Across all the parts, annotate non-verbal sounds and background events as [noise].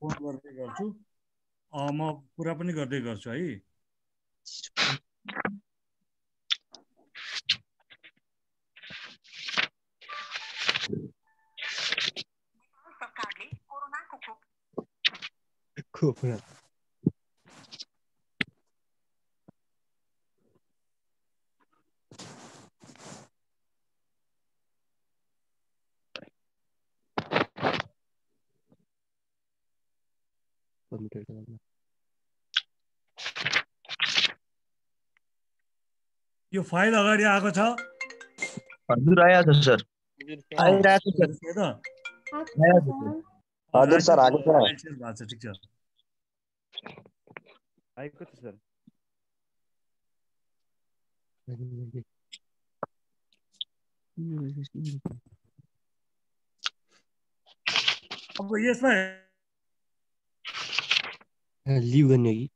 phone गर्दै गर्छु म कुरा पनि गर्दै गर्छु है सरकारले कोरोनाको खोप खोप परमुटेट यो फाइल अगाडि आएको छ हजुर आया छ सर आइरहेको छ हजुर सर आएको छ ठीक छ आएको छ सर अब यसमा लीव करनी होगी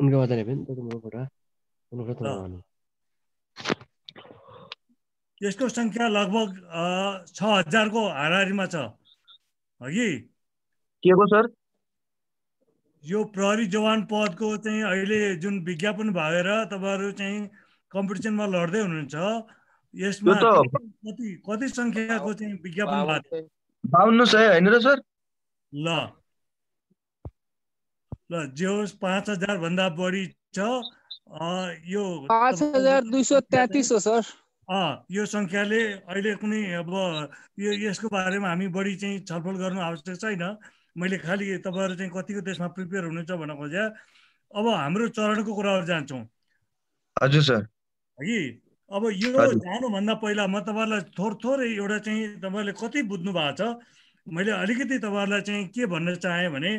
उनके बाद तो तुम्हारा यसको सङ्ख्या लगभग छ हजारको हाराहारीमा छ हगि के को सर यो प्रहरी जवान पदको चाहिँ अहिले जुन विज्ञापन भएर तपाईँहरू चाहिँ कम्पिटिसनमा लड्दै हुनुहुन्छ यसमा कति कति संख्याको चाहिँ विज्ञापन भएको बाहन्न सय होइन र सर ल ल जे होस् पाँच हजार भन्दा बढी छ यो पाँच हजार दुई सय तेत्तिस हो सर यो सङ्ख्याले अहिले कुनै अब यो यसको बारेमा हामी बढी चाहिँ छलफल गर्नु आवश्यक छैन मैले खालि तपाईँहरू चाहिँ कतिको देशमा प्रिपेयर हुनुहुन्छ भन्न खोजे अब हाम्रो चरणको कुराहरू जान्छौँ हजुर सर है अब यो जानुभन्दा पहिला म तपाईँहरूलाई थोर थोरै एउटा चाहिँ तपाईँहरूले कति बुझ्नु भएको छ मैले अलिकति तपाईँहरूलाई चाहिँ के भन्न चाहेँ भने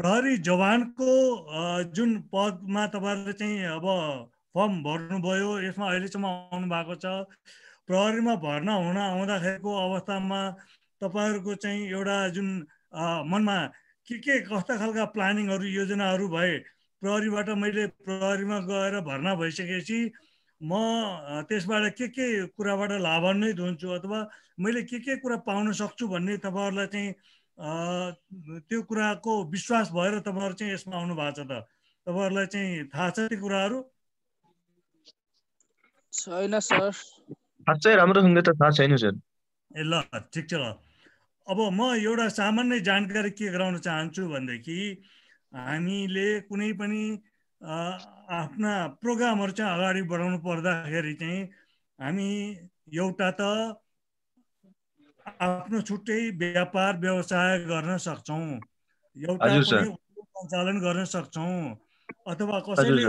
प्रहरी जवानको जुन पदमा तपाईँहरूले चाहिँ अब फर्म भर्नुभयो यसमा अहिलेसम्म आउनु भएको छ प्रहरीमा भर्ना हुन आउँदाखेरिको अवस्थामा तपाईँहरूको चाहिँ एउटा जुन मनमा के के कस्ता खालका प्लानिङहरू योजनाहरू भए प्रहरीबाट मैले प्रहरीमा गएर भर्ना भइसकेपछि म त्यसबाट के के कुराबाट लाभान्वित हुन्छु अथवा मैले के के कुरा पाउन सक्छु भन्ने तपाईँहरूलाई चाहिँ त्यो कुराको विश्वास भएर तपाईँहरू चाहिँ यसमा आउनु भएको छ त तपाईँहरूलाई चाहिँ थाहा छ ती कुराहरू छैन सर साँच्चै राम्रोसँग त थाहा छैन सर ए ल ठिक छ ल अब म एउटा सामान्य जानकारी के गराउन चाहन्छु भनेदेखि हामीले कुनै पनि आफ्ना प्रोग्रामहरू चाहिँ अगाडि बढाउनु पर्दाखेरि चाहिँ हामी एउटा त आफ्नो छुट्टै व्यापार व्यवसाय गर्न सक्छौँ एउटा सञ्चालन गर्न सक्छौँ अथवा कसैले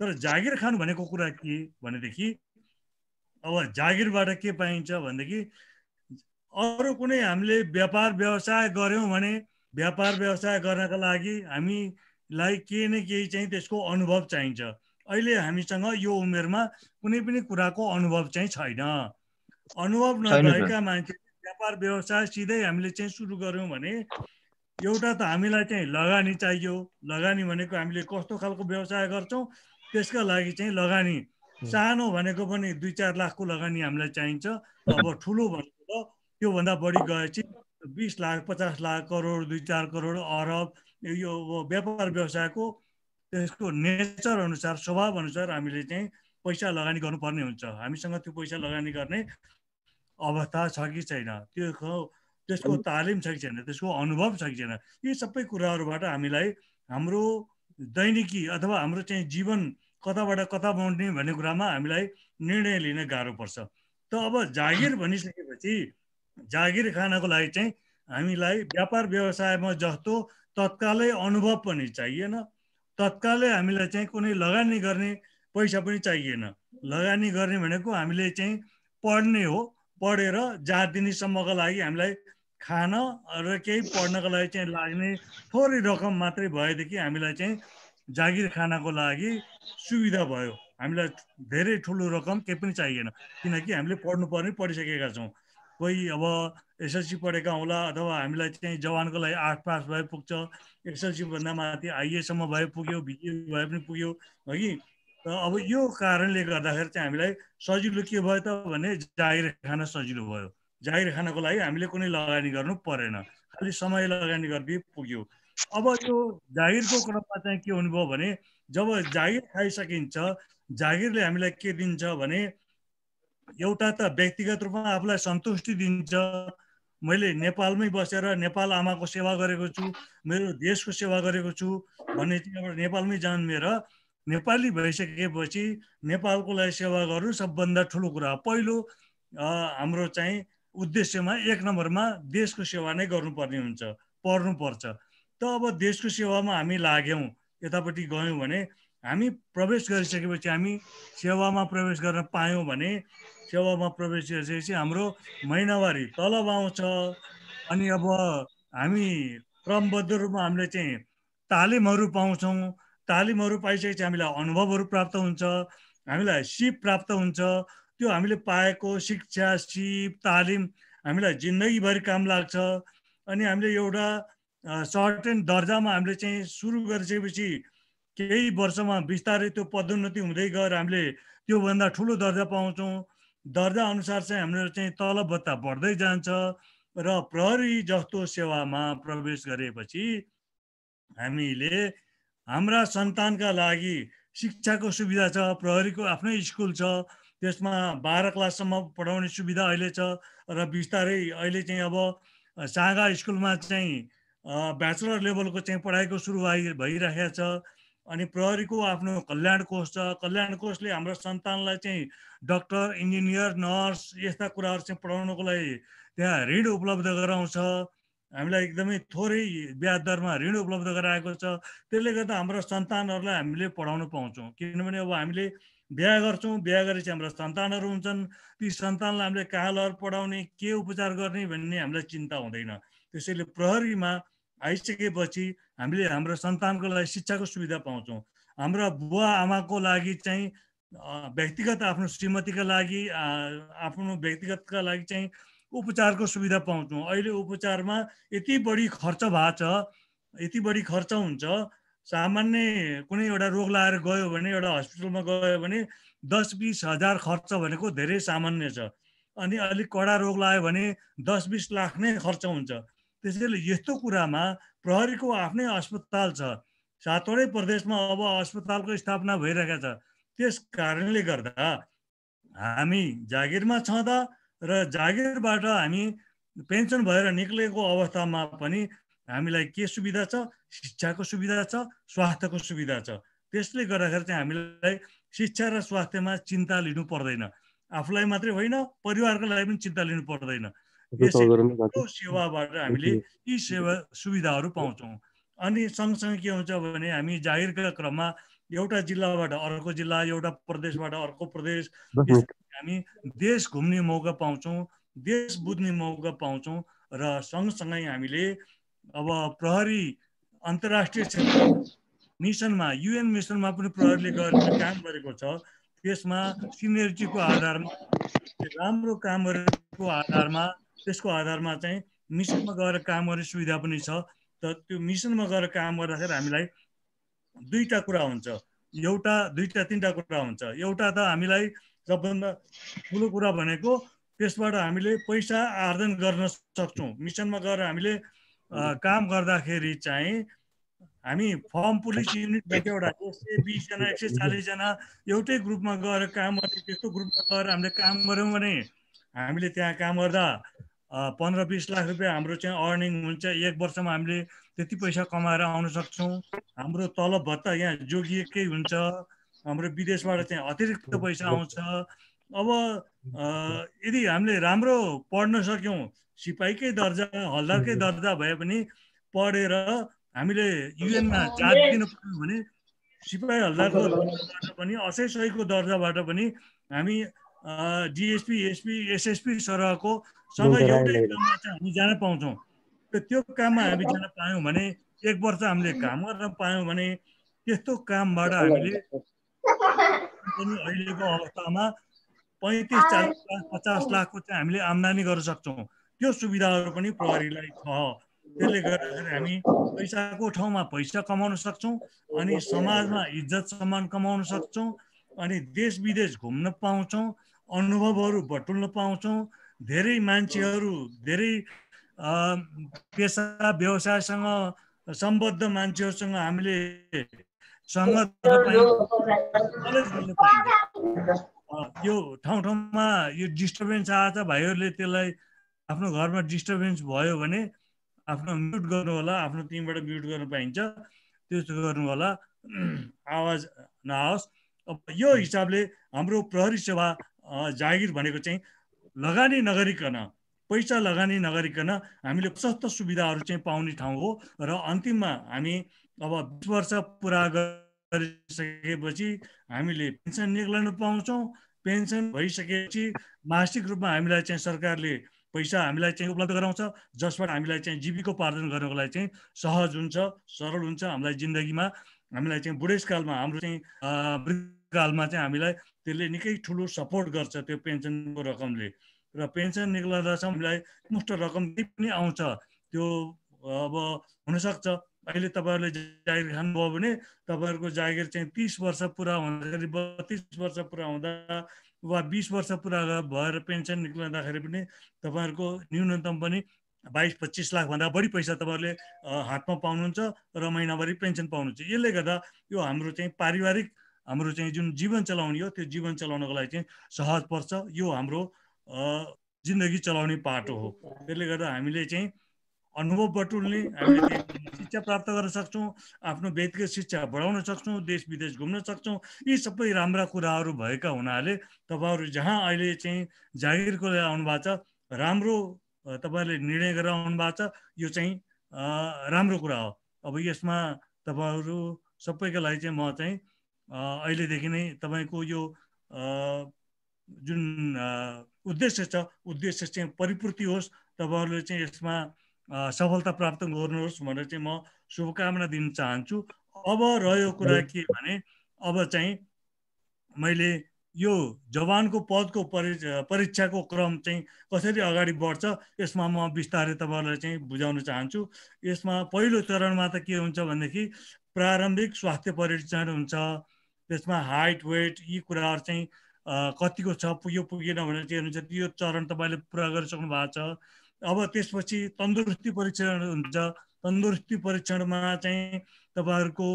तर जागिर खानु भनेको कुरा के भनेदेखि अब जागिरबाट के पाइन्छ भनेदेखि अरू कुनै हामीले व्यापार व्यवसाय गऱ्यौँ भने व्यापार व्यवसाय गर्नका लागि हामीलाई केही न केही चाहिँ त्यसको अनुभव चाहिन्छ अहिले हामीसँग यो उमेरमा कुनै पनि कुराको अनुभव चाहिँ छैन अनुभव नभएका मान्छे व्यापार व्यवसाय सिधै हामीले चाहिँ सुरु गऱ्यौँ भने एउटा त हामीलाई चाहिँ लगानी चाहियो लगानी भनेको हामीले कस्तो खालको व्यवसाय गर्छौँ त्यसका लागि चाहिँ लगानी सानो भनेको पनि दुई चार लाखको लगानी हामीलाई चाहिन्छ अब [laughs] ठुलो भनेको त त्योभन्दा बढी गएपछि बिस लाख पचास लाख करोड दुई चार करोड अरब यो व्यापार व्यवसायको त्यसको नेचर अनुसार स्वभाव अनुसार हामीले चाहिँ पैसा लगानी गर्नुपर्ने हुन्छ हामीसँग त्यो पैसा लगानी गर्ने अवस्था छ कि छैन त्यो त्यसको तालिम छ कि छैन त्यसको अनुभव छ कि छैन यी सबै कुराहरूबाट हामीलाई हाम्रो दैनिकी अथवा हाम्रो चाहिँ जीवन कताबाट कता बढ्ने भन्ने कुरामा हामीलाई निर्णय लिन गाह्रो पर्छ त अब जागिर भनिसकेपछि जागिर खानको लागि चाहिँ हामीलाई व्यापार व्यवसायमा जस्तो तत्कालै अनुभव पनि चाहिएन तत्कालै हामीलाई चाहिँ कुनै लगानी गर्ने पैसा पनि चाहिएन लगानी गर्ने भनेको हामीले चाहिँ पढ्ने हो पढेर जात दिनेसम्मको लागि हामीलाई खान र केही पढ्नको लागि चाहिँ लाग्ने थोरै रकम मात्रै भएदेखि हामीलाई चाहिँ जागिर खानको लागि सुविधा भयो हामीलाई धेरै ठुलो रकम केही पनि चाहिएन किनकि हामीले पढ्नुपर्ने पढिसकेका छौँ कोही अब एसएलसी पढेका होला अथवा हामीलाई चाहिँ जवानको लागि आठ पास भए पुग्छ एसएलसीभन्दा माथि आइएसम्म भए पुग्यो भिए भए पनि पुग्यो हो कि र अब यो कारणले गर्दाखेरि चाहिँ हामीलाई सजिलो के भयो त भने जागिर खान सजिलो भयो जागिर खानको लागि हामीले कुनै लगानी गर्नु परेन खालि समय लगानी गरिदिए पुग्यो अब यो जागिरको क्रममा चाहिँ के हुनुभयो भने जब जागिर खाइसकिन्छ जागिरले हामीलाई के दिन्छ भने एउटा त व्यक्तिगत रूपमा आफूलाई सन्तुष्टि दिन्छ मैले नेपालमै बसेर नेपाल आमाको सेवा गरेको छु मेरो देशको सेवा गरेको छु भन्ने चाहिँ एउटा नेपालमै जन्मेर नेपाली भइसकेपछि नेपालको लागि सेवा गर्नु सबभन्दा ठुलो कुरा पहिलो हाम्रो चाहिँ उद्देश्यमा एक नम्बरमा देशको सेवा नै गर्नुपर्ने हुन्छ पर्नुपर्छ त अब देशको सेवामा हामी लाग्यौँ यतापट्टि गयौँ भने हामी प्रवेश गरिसकेपछि हामी सेवामा प्रवेश गर्न पायौँ भने सेवामा प्रवेश गरिसकेपछि हाम्रो महिनावारी तलब आउँछ अनि अब हामी क्रमबद्ध रूपमा हामीले चाहिँ तालिमहरू पाउँछौँ तालिमहरू पाइसकेपछि हामीलाई अनुभवहरू प्राप्त हुन्छ हामीलाई सिप प्राप्त हुन्छ त्यो हामीले पाएको शिक्षा सिप तालिम हामीलाई जिन्दगीभरि काम लाग्छ अनि हामीले एउटा सर्टेन दर्जामा हामीले चाहिँ सुरु गरिसकेपछि केही वर्षमा बिस्तारै त्यो पदोन्नति हुँदै गएर हामीले त्योभन्दा ठुलो दर्जा पाउँछौँ दर्जा अनुसार चाहिँ हाम्रो चाहिँ तलब भत्ता बढ्दै जान्छ र प्रहरी जस्तो सेवामा प्रवेश गरेपछि हामीले हाम्रा सन्तानका लागि शिक्षाको सुविधा छ प्रहरीको आफ्नै स्कुल छ त्यसमा बाह्र क्लाससम्म पढाउने सुविधा अहिले छ र बिस्तारै अहिले चाहिँ अब साँगा स्कुलमा चाहिँ ब्याचलर लेभलको चाहिँ पढाइको सुरुवाई भइरहेको छ अनि प्रहरीको आफ्नो कल्याण कोष छ कल्याण कोषले हाम्रो सन्तानलाई चाहिँ डक्टर इन्जिनियर नर्स यस्ता कुराहरू चाहिँ पढाउनको लागि त्यहाँ ऋण उपलब्ध गराउँछ हामीलाई एकदमै थोरै ब्याज दरमा ऋण उपलब्ध गराएको छ त्यसले गर्दा हाम्रो सन्तानहरूलाई हामीले पढाउनु पाउँछौँ किनभने अब हामीले बिहा गर्छौँ बिहा गरेपछि हाम्रो सन्तानहरू हुन्छन् ती सन्तानलाई हामीले कहाँ लहर पढाउने के उपचार गर्ने भन्ने हामीलाई चिन्ता हुँदैन त्यसैले प्रहरीमा आइसकेपछि हामीले हाम्रो सन्तानको लागि शिक्षाको सुविधा पाउँछौँ हाम्रा बुवा आमाको लागि चाहिँ व्यक्तिगत आफ्नो श्रीमतीका लागि आफ्नो व्यक्तिगतका लागि चाहिँ उपचारको सुविधा पाउँछौँ अहिले उपचारमा यति बढी खर्च भएको छ यति बढी खर्च हुन्छ सामान्य कुनै एउटा रोग लागेर गयो भने एउटा हस्पिटलमा गयो भने दस बिस हजार खर्च भनेको धेरै सामान्य छ अनि अलिक कडा रोग लाग्यो भने दस बिस लाख नै खर्च हुन्छ त्यसैले यस्तो कुरामा प्रहरीको आफ्नै अस्पताल छ सातवटै प्रदेशमा अब अस्पतालको स्थापना भइरहेको छ त्यस कारणले गर्दा हामी जागिरमा छँदा र जागिरबाट हामी पेन्सन भएर निक्लेको अवस्थामा पनि हामीलाई के सुविधा छ शिक्षाको सुविधा छ स्वास्थ्यको सुविधा छ त्यसले गर्दाखेरि चाहिँ हामीलाई शिक्षा र स्वास्थ्यमा चिन्ता लिनु पर्दैन आफूलाई मात्रै होइन परिवारको लागि पनि चिन्ता लिनु पर्दैन सेवाबाट हामीले यी सेवा सुविधाहरू पाउँछौँ अनि सँगसँगै के हुन्छ भने हामी जागिरका क्रममा एउटा जिल्लाबाट अर्को जिल्ला एउटा प्रदेशबाट अर्को प्रदेश हामी देश घुम्ने मौका पाउँछौँ देश बुझ्ने मौका पाउँछौँ र सँगसँगै हामीले अब प्रहरी अन्तर्राष्ट्रिय क्षेत्र मिसनमा युएन मिसनमा पनि प्रहरीले गरेर काम गरेको छ त्यसमा सिनियरिटीको आधारमा राम्रो काम गरेको आधारमा त्यसको आधारमा चाहिँ मिसनमा गएर काम गर्ने सुविधा पनि छ त त्यो मिसनमा गएर काम गर्दाखेरि हामीलाई दुईवटा कुरा हुन्छ एउटा दुईवटा तिनवटा कुरा हुन्छ एउटा त हामीलाई सबभन्दा ठुलो कुरा भनेको त्यसबाट हामीले पैसा आर्जन गर्न सक्छौँ मिसनमा गएर हामीले काम गर्दाखेरि चाहिँ हामी फर्म पुलिस युनिट एउटा एक सय बिसजना एक सय चालिसजना एउटै ग्रुपमा गएर काम गर्ने त्यस्तो ग्रुपमा गएर हामीले काम गऱ्यौँ भने हामीले त्यहाँ काम गर्दा पन्ध्र बिस लाख रुपियाँ हाम्रो चाहिँ अर्निङ हुन्छ एक वर्षमा हामीले त्यति पैसा कमाएर आउन सक्छौँ हाम्रो तलब भत्ता यहाँ जोगिएकै हुन्छ हाम्रो विदेशबाट चाहिँ अतिरिक्त पैसा आउँछ अब यदि हामीले राम्रो पढ्न सक्यौँ सिपाहीकै दर्जा हल्दारकै दर्जा भए पनि पढेर हामीले युएनमा जात दिनु पऱ्यो भने सिपाही दर्जाबाट पनि असै सहीको दर्जाबाट पनि हामी डिएसपी एसपी एसएसपी सरहको सबै एउटै काममा चाहिँ हामी जान पाउँछौँ र त्यो काममा हामी जान पायौँ भने एक वर्ष हामीले काम गर्न पायौँ भने त्यस्तो कामबाट हामीले पनि अहिलेको अवस्थामा पैँतिस चालिस लाख पचास लाखको चाहिँ हामीले आम्दानी गर्न सक्छौँ त्यो सुविधाहरू पनि प्रहरीलाई छ त्यसले गर्दाखेरि हामी पैसाको ठाउँमा पैसा कमाउन सक्छौँ अनि समाजमा इज्जत सम्मान कमाउन सक्छौँ अनि देश विदेश घुम्न पाउँछौँ अनुभवहरू बटुल्न पाउँछौँ धेरै मान्छेहरू धेरै पेसा व्यवसायसँग सम्बद्ध मान्छेहरूसँग हामीले यो ठाउँ ठाउँमा यो डिस्टर्बेन्स आएछ भाइहरूले त्यसलाई आफ्नो घरमा डिस्टर्बेन्स भयो भने आफ्नो म्युट गर्नु होला आफ्नो टिमबाट म्युट गर्नु पाइन्छ त्यस्तो गर्नु होला [clears throat] आवाज नआओस् अब यो हिसाबले हाम्रो प्रहरी सेवा जागिर भनेको चाहिँ लगानी नगरिकन पैसा लगानी नगरिकन हामीले प्रशस्त सुविधाहरू चाहिँ पाउने ठाउँ हो र अन्तिममा हामी अब बिस वर्ष पुरा गरिसकेपछि हामीले पेन्सन निक्लन पाउँछौँ पेन्सन भइसकेपछि मासिक रूपमा हामीलाई चाहिँ सरकारले पैसा हामीलाई चाहिँ उपलब्ध गराउँछ जसबाट हामीलाई चाहिँ जीविकोपार्जन गर्नको लागि चाहिँ सहज हुन्छ सरल हुन्छ हामीलाई जिन्दगीमा हामीलाई चाहिँ बुढेसकालमा हाम्रो चाहिँ वृद्धकालमा चाहिँ हामीलाई त्यसले निकै ठुलो सपोर्ट गर्छ त्यो पेन्सनको रकमले र पेन्सन चाहिँ हामीलाई मुष्ट रकम पनि आउँछ त्यो अब हुनसक्छ अहिले तपाईँहरूले जागिर खानुभयो भने तपाईँहरूको जागिर चाहिँ तिस वर्ष पुरा हुँदाखेरि बत्तिस वर्ष पुरा हुँदा वा बिस वर्ष पुरा भएर पेन्सन निक्लिँदाखेरि पनि तपाईँहरूको न्यूनतम पनि बाइस पच्चिस लाखभन्दा बढी पैसा तपाईँहरूले हातमा पाउनुहुन्छ र महिनाभरि पेन्सन पाउनुहुन्छ यसले गर्दा यो हाम्रो चाहिँ पारिवारिक हाम्रो चाहिँ जुन जीवन चलाउने हो त्यो जीवन चलाउनको लागि चाहिँ सहज पर्छ यो हाम्रो जिन्दगी चलाउने पाटो हो त्यसले गर्दा हामीले चाहिँ अनुभव बटुल्ने हामीले शिक्षा प्राप्त गर्न सक्छौँ आफ्नो व्यक्तिगत शिक्षा बढाउन सक्छौँ देश विदेश घुम्न सक्छौँ यी सबै राम्रा कुराहरू भएका हुनाले तपाईँहरू जहाँ अहिले चाहिँ जागिरको लागि आउनु भएको छ राम्रो तपाईँहरूले निर्णय गरेर आउनु भएको छ यो चाहिँ राम्रो कुरा हो अब यसमा तपाईँहरू सबैको लागि चाहिँ म चाहिँ अहिलेदेखि नै तपाईँको यो जुन उद्देश्य छ उद्देश्य चाहिँ परिपूर्ति होस् तपाईँहरूले चाहिँ यसमा सफलता प्राप्त गर्नुहोस् भनेर चाहिँ म शुभकामना दिन चाहन्छु अब रह्यो कुरा के भने अब चाहिँ मैले यो जवानको पदको परि परीक्षाको क्रम चाहिँ कसरी अगाडि बढ्छ यसमा म बिस्तारै तपाईँहरूलाई चाहिँ बुझाउन चाहन्छु यसमा पहिलो चरणमा त के हुन्छ भनेदेखि प्रारम्भिक स्वास्थ्य परीक्षण हुन्छ त्यसमा हाइट वेट यी कुराहरू चाहिँ कतिको छ पुग्यो पुगेन भनेर चाहिँ हुन्छ यो चरण तपाईँले पुरा गरिसक्नु भएको छ अब त्यसपछि तन्दुरुस्ती परीक्षण हुन्छ तन्दुरुस्ती परीक्षणमा चाहिँ तपाईँहरूको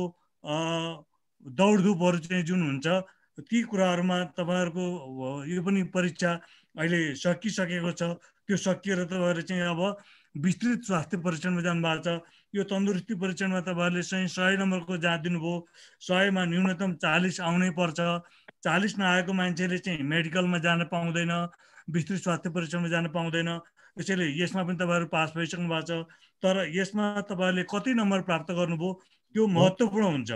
दौडधुपहरू चाहिँ जुन हुन्छ ती कुराहरूमा तपाईँहरूको यो पनि परीक्षा अहिले सकिसकेको छ त्यो सकिएर तपाईँहरू चाहिँ अब विस्तृत स्वास्थ्य परीक्षणमा जानुभएको छ यो तन्दुरुस्ती परीक्षणमा तपाईँहरूले चाहिँ सय नम्बरको जाँच दिनुभयो सयमा न्यूनतम चालिस आउनै पर्छ चालिस नआएको मान्छेले चाहिँ मेडिकलमा जान पाउँदैन विस्तृत स्वास्थ्य परीक्षणमा जान पाउँदैन त्यसैले यसमा पनि तपाईँहरू पास भइसक्नु भएको छ तर यसमा तपाईँहरूले कति नम्बर प्राप्त गर्नुभयो त्यो महत्त्वपूर्ण हुन्छ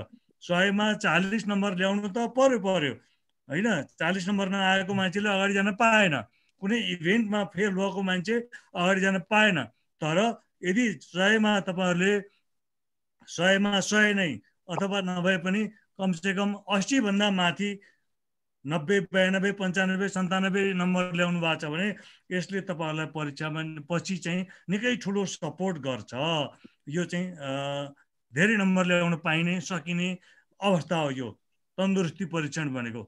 सयमा चालिस नम्बर ल्याउनु त पर्यो पर्यो होइन चालिस नम्बर नआएको मान्छेले अगाडि जान पाएन कुनै इभेन्टमा फेल भएको मान्छे अगाडि जान पाएन तर यदि सयमा तपाईँहरूले सयमा सय नै अथवा नभए पनि कमसेकम अस्सीभन्दा माथि नब्बे बयानब्बे पन्चानब्बे सन्तानब्बे नम्बर ल्याउनु भएको छ भने यसले तपाईँहरूलाई परीक्षामा पछि चाहिँ निकै ठुलो सपोर्ट गर्छ यो चाहिँ धेरै नम्बर ल्याउन पाइने सकिने अवस्था हो यो तन्दुरुस्ती परीक्षण भनेको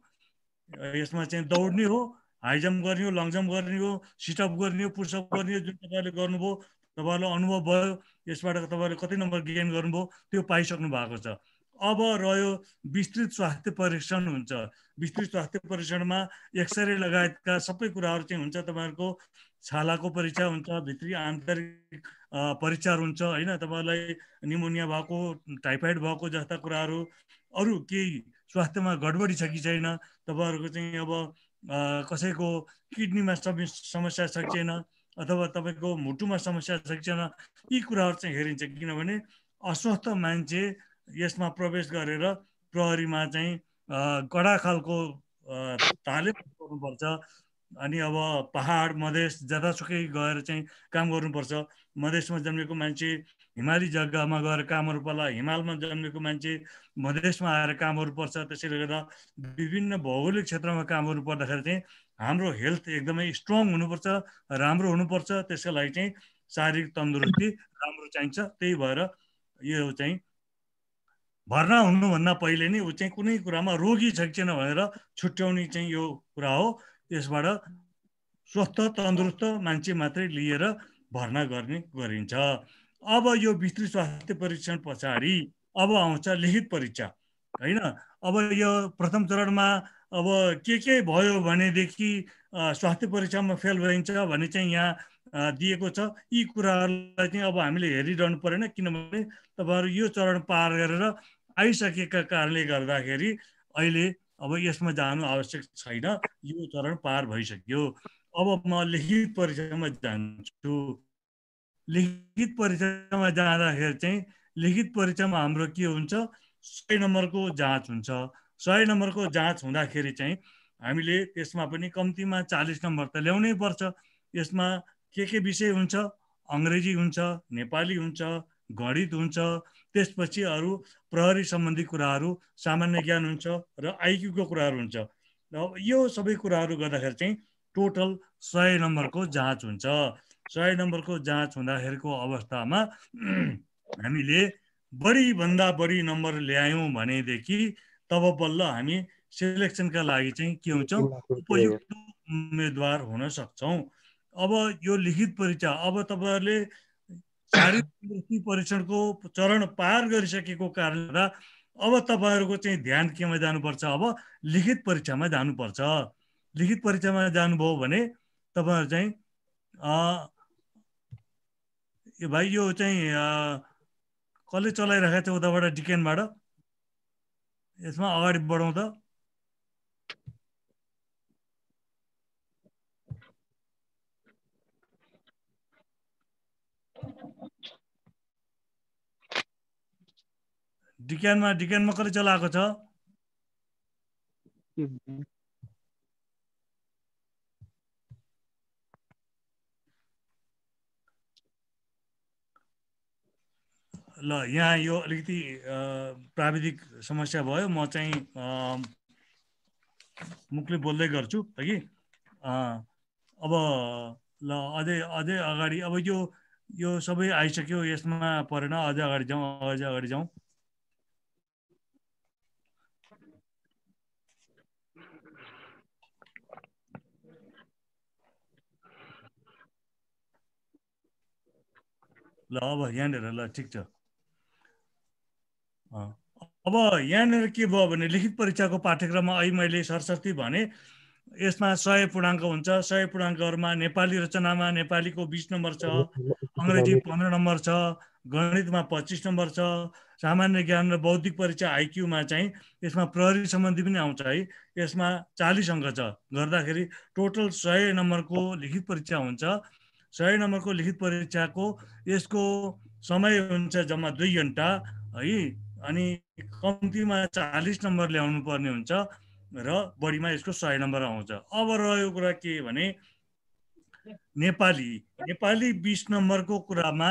यसमा चाहिँ दौड्ने हो हाई जम्प गर्ने हो लङ जम्प गर्ने हो सिटअप गर्ने हो पुसअप गर्ने हो जुन तपाईँले गर्नुभयो तपाईँहरूलाई अनुभव भयो यसबाट तपाईँले कति नम्बर गेन गर्नुभयो त्यो पाइसक्नु भएको छ अब रह्यो विस्तृत स्वास्थ्य परीक्षण हुन्छ विस्तृत स्वास्थ्य परीक्षणमा एक्सरे लगायतका सबै कुराहरू चाहिँ हुन्छ तपाईँहरूको छालाको परीक्षा हुन्छ भित्री आन्तरिक परीक्षाहरू हुन्छ होइन तपाईँलाई निमोनिया भएको टाइफाइड भएको जस्ता कुराहरू अरू केही स्वास्थ्यमा गडबडी छ कि छैन तपाईँहरूको चाहिँ अब कसैको किडनीमा समस्या छ कि छैन अथवा तपाईँको मुटुमा समस्या छ कि छैन यी कुराहरू चाहिँ हेरिन्छ किनभने अस्वस्थ मान्छे यसमा प्रवेश गरेर प्रहरीमा चाहिँ कडा खालको तालिम गर्नुपर्छ अनि अब पहाड मधेस जतासुकै गएर चाहिँ काम गर्नुपर्छ मधेसमा जन्मेको मान्छे हिमाली जग्गामा गएर कामहरू पर्ला हिमालमा जन्मेको मान्छे मधेसमा आएर कामहरू पर्छ त्यसैले गर्दा विभिन्न भौगोलिक क्षेत्रमा कामहरू पर्दाखेरि चाहिँ हाम्रो हेल्थ एकदमै स्ट्रङ हुनुपर्छ राम्रो हुनुपर्छ त्यसको लागि चाहिँ शारीरिक तन्दुरुस्ती राम्रो चाहिन्छ त्यही भएर यो चाहिँ भर्ना हुनुभन्दा पहिले नै ऊ चाहिँ कुनै कुरामा रोगी छ कि छैन भनेर छुट्याउने चाहिँ यो कुरा हो यसबाट स्वस्थ तन्दुरुस्त मान्छे मात्रै लिएर भर्ना गर्ने गरिन्छ अब यो विस्तृत स्वास्थ्य परीक्षण पछाडि अब आउँछ लिखित परीक्षा होइन अब यो प्रथम चरणमा अब के के भयो भनेदेखि स्वास्थ्य परीक्षामा फेल भइन्छ भने चाहिँ यहाँ दिएको छ यी कुराहरूलाई चाहिँ अब हामीले हेरिरहनु परेन किनभने तपाईँहरू यो चरण पार गरेर आइसकेका कारणले गर्दाखेरि अहिले अब यसमा जानु आवश्यक छैन यो चरण पार भइसक्यो अब म लिखित परीक्षामा जान्छु लिखित परीक्षामा जाँदाखेरि चाहिँ लिखित परीक्षामा हाम्रो के हुन्छ सय नम्बरको जाँच हुन्छ सय नम्बरको जाँच हुँदाखेरि चाहिँ हामीले त्यसमा पनि कम्तीमा चालिस नम्बर त ल्याउनै पर्छ यसमा के के विषय हुन्छ अङ्ग्रेजी हुन्छ नेपाली हुन्छ गणित हुन्छ त्यसपछि अरू प्रहरी सम्बन्धी कुराहरू सामान्य ज्ञान हुन्छ र आइक्यूको कुराहरू हुन्छ र यो सबै कुराहरू गर्दाखेरि चाहिँ टोटल सय नम्बरको जाँच हुन्छ सय नम्बरको जाँच हुँदाखेरिको अवस्थामा [clears throat] हामीले बढीभन्दा बढी नम्बर ल्यायौँ भनेदेखि तब बल्ल हामी सेलेक्सनका लागि चाहिँ के हुन्छ उपयुक्त उम्मेदवार हुन सक्छौँ अब यो लिखित परीक्षा अब तपाईँहरूले शारीरिक परीक्षणको चरण पार गरिसकेको कारणले गर्दा अब तपाईँहरूको चाहिँ ध्यान केमा जानुपर्छ अब लिखित परीक्षामा जानुपर्छ लिखित परीक्षामा जानुभयो भने तपाईँहरू चाहिँ भाइ यो चाहिँ कसले चलाइरहेको थियो उताबाट डिकेनबाट यसमा अगाडि बढाउँदा डिक्यानमा डिक्यानमा कसले चलाएको छ ल यहाँ यो अलिकति प्राविधिक समस्या भयो म चाहिँ मुखले बोल्दै गर्छु है कि अब ल अझै अझै अगाडि अब यो यो सबै आइसक्यो यसमा परेन अझै अगाडि जाउँ अझै अगाडि जाउँ ल अब यहाँनिर ल ठिक छ अब यहाँनिर के भयो भने लिखित परीक्षाको पाठ्यक्रममा अहिले मैले सरस्वती भने यसमा सय पूर्णाङ्क हुन्छ सय पूर्णाङ्कहरूमा नेपाली रचनामा नेपालीको बिस नम्बर छ अङ्ग्रेजी पन्ध्र नम्बर छ गणितमा पच्चिस नम्बर छ सामान्य ज्ञान र बौद्धिक परीक्षा आइक्यूमा चाहिँ यसमा प्रहरी सम्बन्धी पनि आउँछ है यसमा चालिस अङ्क छ गर्दाखेरि टोटल सय नम्बरको लिखित परीक्षा हुन्छ सय नम्बरको लिखित परीक्षाको यसको समय हुन्छ जम्मा दुई घन्टा है अनि कम्तीमा चालिस नम्बर ल्याउनु पर्ने हुन्छ र बढीमा यसको सय नम्बर आउँछ अब रह्यो कुरा के भने नेपाली नेपाली बिस नम्बरको कुरामा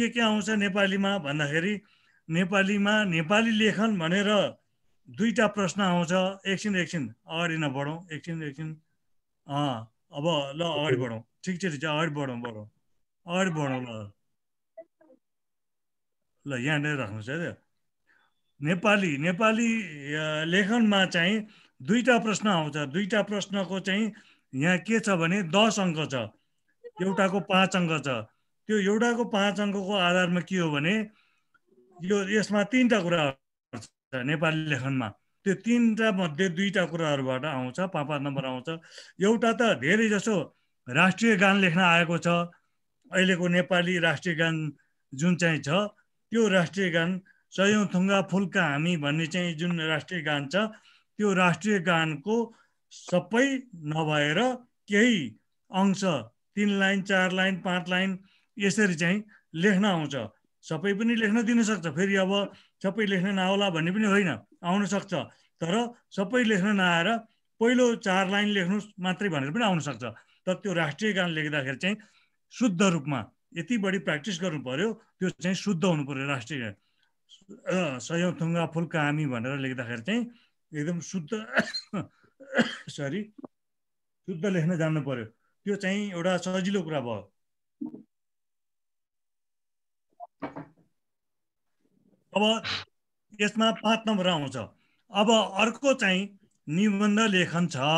के के आउँछ नेपालीमा भन्दाखेरि नेपालीमा नेपाली लेखन भनेर दुईवटा प्रश्न आउँछ एकछिन एकछिन अगाडि नबढौँ एकछिन एकछिन अँ अब ल अगाडि बढौँ ठिक छ ठिक छ अगाडि बढौँ बढौँ अगाडि बढौँ ल ल नै राख्नुहोस् है त नेपाली नेपाली लेखनमा चाहिँ दुईवटा प्रश्न आउँछ दुईवटा प्रश्नको चाहिँ यहाँ के छ भने दस अङ्क छ एउटाको पाँच अङ्क छ त्यो एउटाको पाँच अङ्कको आधारमा के हो भने यो यसमा तिनवटा कुरा नेपाली लेखनमा त्यो तिनवटा मध्ये दुईवटा कुराहरूबाट आउँछ पाँच पाँच नम्बर आउँछ एउटा त धेरै जसो राष्ट्रिय गान लेख्न आएको छ अहिलेको नेपाली राष्ट्रिय गान जुन चाहिँ छ त्यो राष्ट्रिय गान सयौँ थुङ्गा फुल्का हामी भन्ने चाहिँ जुन राष्ट्रिय गान छ त्यो राष्ट्रिय गानको सबै नभएर केही अंश तिन लाइन चार लाइन पाँच लाइन यसरी चाहिँ लेख्न आउँछ सबै पनि लेख्न दिनसक्छ फेरि अब सबै लेख्न नआउला भन्ने पनि होइन आउन सक्छ तर सबै लेख्न नआएर पहिलो चार लाइन लेख्नु मात्रै भनेर पनि आउनसक्छ तर त्यो राष्ट्रिय गान लेख्दाखेरि चाहिँ शुद्ध रूपमा यति बढी प्र्याक्टिस गर्नु पर्यो त्यो चाहिँ शुद्ध हुनु पर्यो राष्ट्रिय गान सयौँ थुङ्गा फुल्का हामी भनेर लेख्दाखेरि चाहिँ एकदम शुद्ध [coughs] सरी शुद्ध लेख्न जान्नु पर्यो त्यो चाहिँ एउटा सजिलो कुरा भयो अब यसमा पाँच नम्बर आउँछ अब अर्को चाहिँ निबन्ध लेखन छ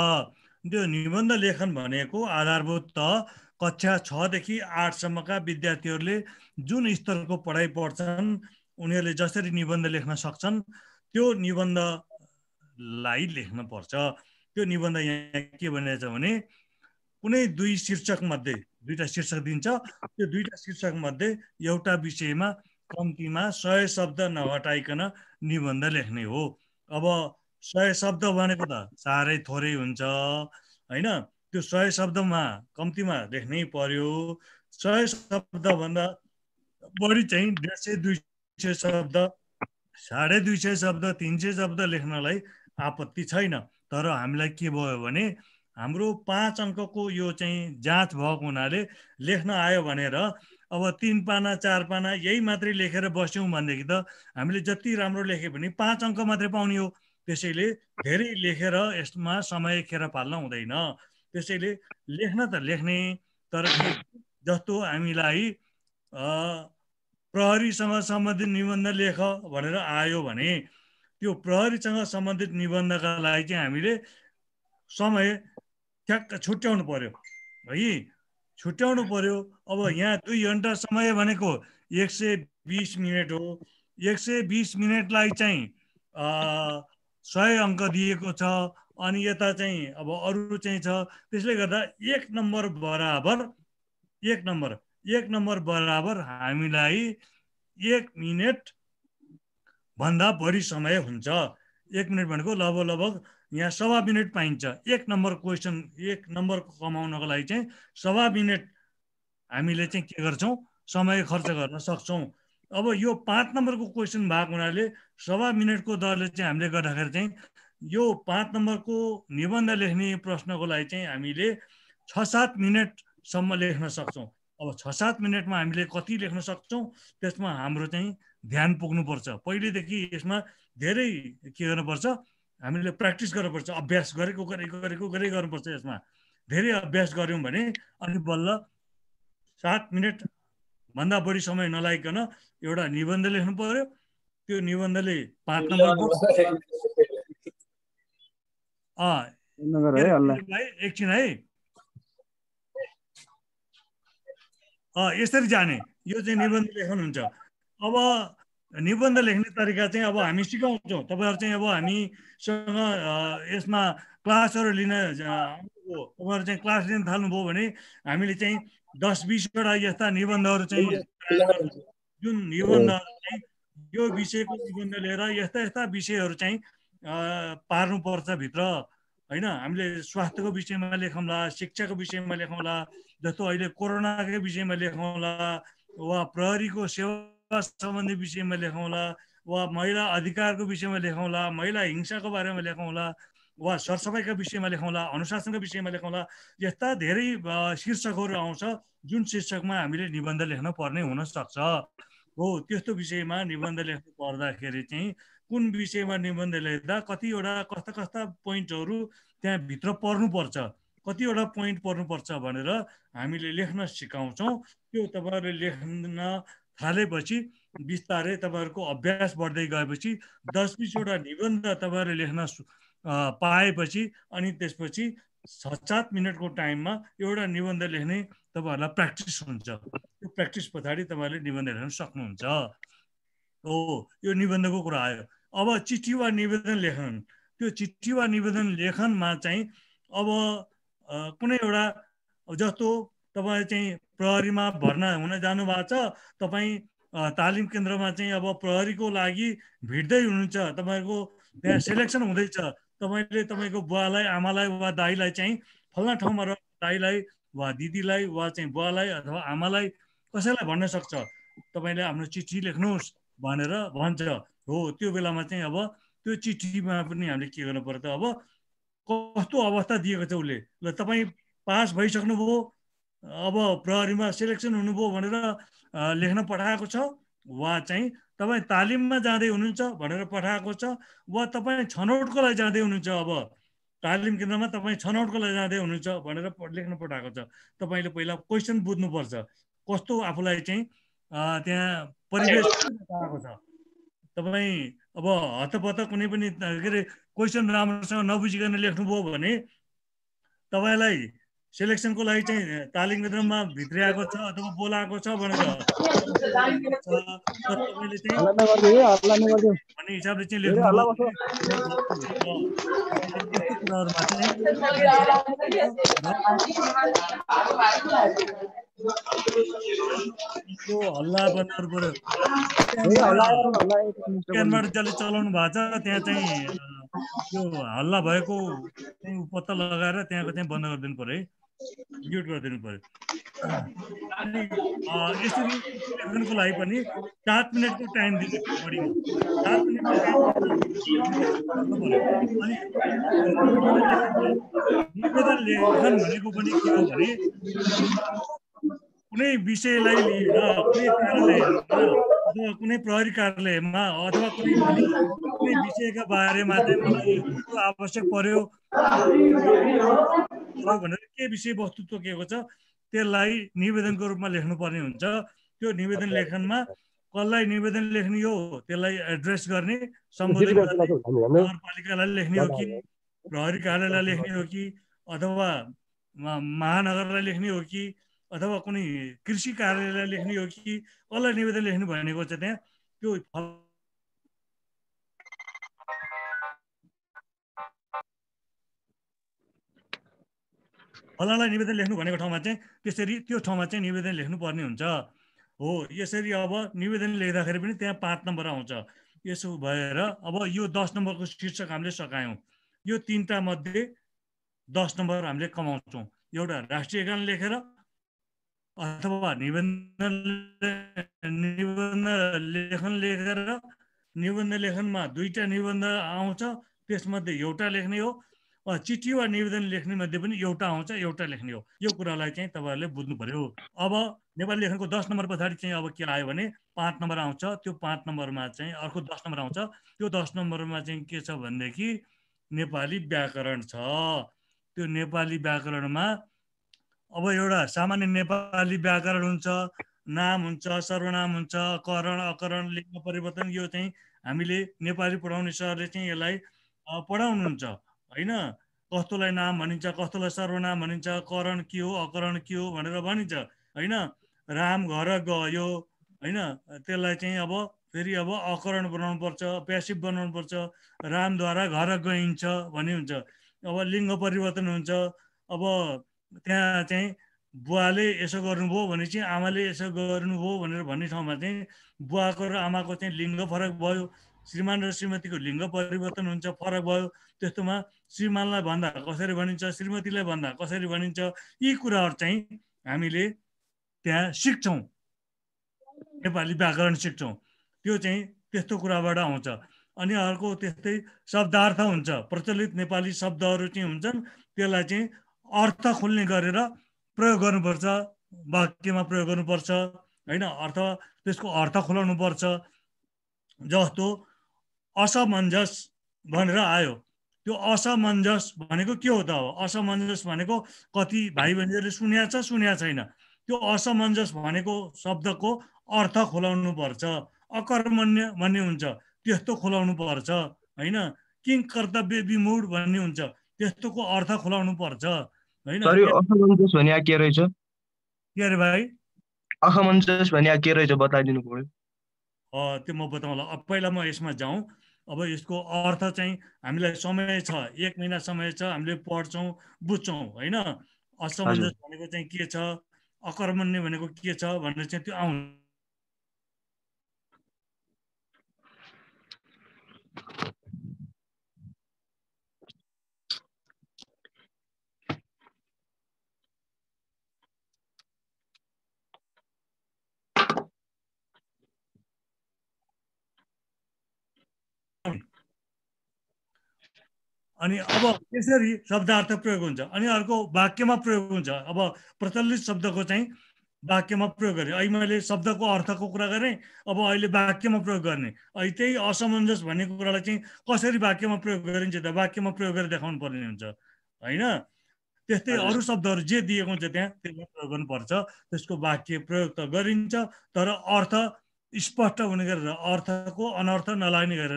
त्यो निबन्ध लेखन भनेको आधारभूत त कक्षा छदेखि आठसम्मका विद्यार्थीहरूले जुन स्तरको पढाइ पढ्छन् उनीहरूले जसरी निबन्ध लेख्न सक्छन् त्यो निबन्धलाई लेख्न पर्छ त्यो निबन्ध यहाँ के भनिरहेछ भने कुनै दुई शीर्षकमध्ये दुईवटा शीर्षक दिन्छ त्यो दुईवटा शीर्षकमध्ये एउटा विषयमा कम्तीमा सय शब्द नघटाइकन निबन्ध लेख्ने हो अब सय शब्द भनेको त साह्रै थोरै हुन्छ होइन त्यो सय शब्दमा कम्तीमा लेख्नै पर्यो सय शब्दभन्दा बढी चाहिँ डेढ सय दुई सय शब्द साढे दुई सय शब्द तिन सय शब्द लेख्नलाई आपत्ति छैन तर हामीलाई के भयो भने हाम्रो पाँच अङ्कको यो चाहिँ जाँच भएको हुनाले लेख्न आयो भनेर अब तिन पाना चार पाना यही मात्रै लेखेर बस्यौँ भनेदेखि त हामीले जति राम्रो लेख्यो भने पाँच अङ्क मात्रै पाउने हो त्यसैले धेरै लेखेर यसमा समय खेर पाल्न हुँदैन त्यसैले लेख्न त लेख्ने तर जस्तो हामीलाई प्रहरीसँग सम्बन्धित निबन्ध लेख भनेर आयो भने त्यो प्रहरीसँग सम्बन्धित निबन्धका लागि चाहिँ हामीले समय ठ्याक्क छुट्याउनु पर्यो है छुट्याउनु पर्यो अब यहाँ दुई घन्टा समय भनेको एक सय बिस मिनट हो एक सय बिस मिनटलाई चाहिँ सय अङ्क दिएको छ अनि यता चाहिँ अब अरू चाहिँ छ त्यसले गर्दा एक नम्बर बराबर एक नम्बर एक नम्बर बराबर हामीलाई एक मिनट भन्दा बढी समय हुन्छ एक मिनट भनेको लगभग लगभग यहाँ सवा मिनट पाइन्छ एक नम्बर क्वेसन एक नम्बर कमाउनको लागि चाहिँ सवा मिनट हामीले चाहिँ के गर्छौँ समय खर्च गर्न सक्छौँ अब यो पाँच नम्बरको क्वेसन भएको हुनाले सवा मिनटको दरले चाहिँ हामीले गर्दाखेरि चाहिँ यो पाँच नम्बरको निबन्ध लेख्ने प्रश्नको लागि चाहिँ हामीले छ सात मिनटसम्म लेख्न सक्छौँ अब छ सात मिनटमा हामीले कति लेख्न सक्छौँ त्यसमा हाम्रो चाहिँ ध्यान पुग्नुपर्छ पहिलेदेखि यसमा धेरै के गर्नुपर्छ हामीले प्र्याक्टिस गर्नुपर्छ अभ्यास गरेको गरेको गरेको गरे गर्नुपर्छ यसमा धेरै अभ्यास गऱ्यौँ भने अनि बल्ल सात मिनट भन्दा बढी समय नलाइकन एउटा निबन्ध लेख्नु पर्यो त्यो निबन्धले पाँच नम्बरको एकछिन है यसरी जाने यो चाहिँ निबन्ध लेख्नुहुन्छ अब निबन्ध लेख्ने तरिका चाहिँ अब हामी सिकाउँछौँ तपाईँहरू चाहिँ अब हामीसँग यसमा क्लासहरू लिन तपाईँहरू चाहिँ क्लास लिन थाल्नुभयो भने हामीले चाहिँ दस बिसवटा यस्ता निबन्धहरू चाहिँ जुन निबन्धहरू चाहिँ यो विषयको निबन्ध लिएर यस्ता यस्ता विषयहरू चाहिँ पार्नुपर्छ भित्र होइन हामीले स्वास्थ्यको विषयमा लेखौँला शिक्षाको विषयमा लेखौँला जस्तो अहिले कोरोनाकै विषयमा लेखौँला वा प्रहरीको सेवा सम्बन्धी विषयमा लेखौँला वा महिला अधिकारको विषयमा लेखौँला महिला हिंसाको बारेमा लेखौँला वा सरसफाइका विषयमा लेखौँला अनुशासनका विषयमा लेखौँला यस्ता धेरै शीर्षकहरू आउँछ जुन शीर्षकमा हामीले निबन्ध लेख्न पर्ने हुनसक्छ हो त्यस्तो विषयमा निबन्ध लेख्नु पर्दाखेरि चाहिँ कुन विषयमा निबन्ध लेख्दा कतिवटा कस्ता कस्ता पोइन्टहरू त्यहाँभित्र पर्नुपर्छ कतिवटा पोइन्ट पर्नुपर्छ भनेर हामीले लेख्न सिकाउँछौँ त्यो तपाईँहरूले लेख्न थालेपछि बिस्तारै तपाईँहरूको अभ्यास बढ्दै गएपछि दस बिसवटा निबन्ध तपाईँहरूले लेख्न पाएपछि अनि त्यसपछि छ सात मिनटको टाइममा एउटा निबन्ध लेख्ने तपाईँहरूलाई प्र्याक्टिस हुन्छ त्यो प्र्याक्टिस पछाडि तपाईँहरूले निबन्ध लेख्न सक्नुहुन्छ हो यो निबन्धको कुरा आयो अब चिठी वा निवेदन लेखन त्यो चिठी वा निवेदन लेखनमा चाहिँ अब कुनै एउटा जस्तो तपाईँ चाहिँ प्रहरीमा भर्ना हुन जानुभएको छ तपाईँ तालिम केन्द्रमा चाहिँ अब प्रहरीको लागि भिड्दै हुनुहुन्छ तपाईँको त्यहाँ सेलेक्सन हुँदैछ तपाईँले तपाईँको बुवालाई आमालाई वा दाईलाई चाहिँ फल्ना ठाउँमा र दाईलाई वा दिदीलाई वा चाहिँ बुवालाई अथवा आमालाई कसैलाई भन्न सक्छ तपाईँले आफ्नो चिठी लेख्नुहोस् भनेर भन्छ हो त्यो बेलामा चाहिँ अब त्यो चिठीमा पनि हामीले के गर्नु पर्यो त अब कस्तो अवस्था दिएको छ उसले ल तपाईँ पास भइसक्नुभयो अब प्रहरीमा सेलेक्सन हुनुभयो भनेर लेख्न पठाएको छ वा चाहिँ तपाईँ तालिममा जाँदै हुनुहुन्छ भनेर पठाएको छ वा तपाईँ छनौटको लागि जाँदै हुनुहुन्छ अब तालिम केन्द्रमा तपाईँ छनौटको लागि जाँदै हुनुहुन्छ भनेर लेख्न पठाएको छ तपाईँले पहिला क्वेसन बुझ्नुपर्छ कस्तो आफूलाई चाहिँ त्यहाँ परिवेश पाएको छ तपाईँ अब हतपत कुनै पनि के अरे क्वेसन राम्रोसँग नबुझिकन लेख्नुभयो भने तपाईँलाई सेलेक्सनको लागि चाहिँ तालिम केन्द्रमा आएको छ अथवा बोलाएको छ भनेर [laughs] भन्ने हिसाबले चाहिँ लेख्नु कुराहरूमा चाहिँ हल्ला बनाएर जसले चलाउनु भएको छ त्यहाँ चाहिँ त्यो हल्ला भएको पत्ता लगाएर त्यहाँको चाहिँ बन्द गरिदिनु पऱ्यो है म्युट गरिदिनु पर्यो अनि यसरी लेखनको लागि पनि सात मिनटको टाइम दिनु पऱ्यो सात मिनटको निवेदन लेखन भनेको पनि के हो भने कुनै विषयलाई लिएर कुनै कार्यालयहरूमा अथवा कुनै प्रहरी कार्यालयमा अथवा कुनै पनि कुनै विषयका बारेमा चाहिँ मलाई आवश्यक पर्यो पत्र भनेर के विषयवस्तु तोकेको छ त्यसलाई निवेदनको रूपमा लेख्नुपर्ने हुन्छ त्यो निवेदन लेखनमा कसलाई निवेदन लेख्ने हो त्यसलाई एड्रेस गर्ने सम्बोधन नगरपालिकालाई लेख्ने हो कि प्रहरी कार्यालयलाई लेख्ने हो कि अथवा महानगरलाई लेख्ने हो कि अथवा कुनै कृषि कार्यालयलाई लेख्ने हो कि कसलाई निवेदन लेख्ने भनेको छ त्यहाँ त्यो फलालाई निवेदन लेख्नु भनेको ठाउँमा चाहिँ त्यसरी त्यो ठाउँमा चाहिँ निवेदन लेख्नुपर्ने हुन्छ हो यसरी अब निवेदन लेख्दाखेरि पनि त्यहाँ पाँच नम्बर आउँछ यसो भएर अब यो दस नम्बरको शीर्षक हामीले सघायौँ यो तिनवटा मध्ये दस नम्बर हामीले कमाउँछौँ एउटा राष्ट्रिय गान लेखेर अथवा निबन्धन निबन्ध लेखन लेखेर निबन्ध लेखनमा दुईवटा निबन्ध आउँछ त्यसमध्ये एउटा लेख्ने हो चिठी वा निवेदन लेख्ने मध्ये पनि एउटा आउँछ एउटा लेख्ने हो यो कुरालाई चाहिँ तपाईँहरूले बुझ्नु पर्यो अब नेपाली लेखनको दस नम्बर पछाडि चाहिँ अब के आयो भने पाँच नम्बर आउँछ त्यो पाँच नम्बरमा चाहिँ अर्को दस नम्बर आउँछ त्यो दस नम्बरमा चाहिँ के छ भनेदेखि नेपाली व्याकरण छ त्यो नेपाली व्याकरणमा अब एउटा सामान्य नेपाली व्याकरण हुन्छ नाम हुन्छ सर्वनाम हुन्छ करण अकरण लिङ्ग परिवर्तन यो चाहिँ हामीले नेपाली पढाउने सरले चाहिँ यसलाई पढाउनुहुन्छ होइन कस्तोलाई नाम भनिन्छ कस्तोलाई सर्वनाम भनिन्छ करण के हो अकरण के हो भनेर भनिन्छ होइन राम घर गयो होइन त्यसलाई चाहिँ अब फेरि अब अकरण पर्छ प्यासिभ बनाउनुपर्छ रामद्वारा घर गइन्छ भन्ने हुन्छ अब लिङ्ग परिवर्तन हुन्छ अब त्यहाँ चाहिँ बुवाले यसो गर्नुभयो भने चाहिँ आमाले यसो गर्नुभयो भनेर भन्ने ठाउँमा चाहिँ बुवाको र आमाको चाहिँ लिङ्ग फरक भयो श्रीमान र श्रीमतीको लिङ्ग परिवर्तन हुन्छ फरक भयो त्यस्तोमा श्रीमानलाई भन्दा कसरी भनिन्छ श्रीमतीलाई भन्दा कसरी भनिन्छ यी कुराहरू चाहिँ हामीले त्यहाँ सिक्छौँ नेपाली व्याकरण सिक्छौँ त्यो चाहिँ त्यस्तो कुराबाट आउँछ अनि अर्को त्यस्तै शब्दार्थ हुन्छ प्रचलित नेपाली शब्दहरू चाहिँ हुन्छन् त्यसलाई चाहिँ अर्थ खोल्ने गरेर प्रयोग गर्नुपर्छ वाक्यमा प्रयोग गर्नुपर्छ होइन अर्थ त्यसको अर्थ खोलाउनुपर्छ जस्तो असमञ्जस भनेर आयो त्यो असमञ्जस भनेको के हो त अब असमञ्जस भनेको कति भाइ बहिनीहरूले सुन्या छ सुन्या छैन त्यो असमञ्जस भनेको शब्दको अर्थ खोलाउनु पर्छ अकर्मण्य भन्ने हुन्छ त्यस्तो खोलाउनु पर्छ होइन किङ कर्तव्य विमुड भन्ने हुन्छ त्यस्तोको अर्थ खोलाउनु पर्छ होइन के रहेछ के अरे भाइ असमञ्जस भन्या के रहेछ बताइदिनु पऱ्यो त्यो म बताउँला पहिला म यसमा जाउँ अब यसको अर्थ चाहिँ हामीलाई समय छ एक महिना समय छ हामीले पढ्छौँ बुझ्छौँ होइन असमञ्जस भनेको चाहिँ के छ अकर्मण्य भनेको के छ भनेर चाहिँ त्यो आउँछ अनि अब त्यसरी शब्दार्थ प्रयोग हुन्छ अनि अर्को वाक्यमा प्रयोग हुन्छ अब प्रचलित शब्दको चाहिँ वाक्यमा प्रयोग गरेँ अहिले मैले शब्दको अर्थको कुरा गरेँ अब अहिले वाक्यमा प्रयोग गर्ने अहिले त्यही असमञ्जस भन्ने कुरालाई चाहिँ कसरी वाक्यमा प्रयोग गरिन्छ त वाक्यमा प्रयोग गरेर देखाउनु पर्ने हुन्छ होइन त्यस्तै अरू शब्दहरू जे दिएको हुन्छ त्यहाँ त्यसमा प्रयोग गर्नुपर्छ त्यसको वाक्य प्रयोग त गरिन्छ तर अर्थ स्पष्ट हुने गरेर अर्थको अनर्थ नलाग्ने गरेर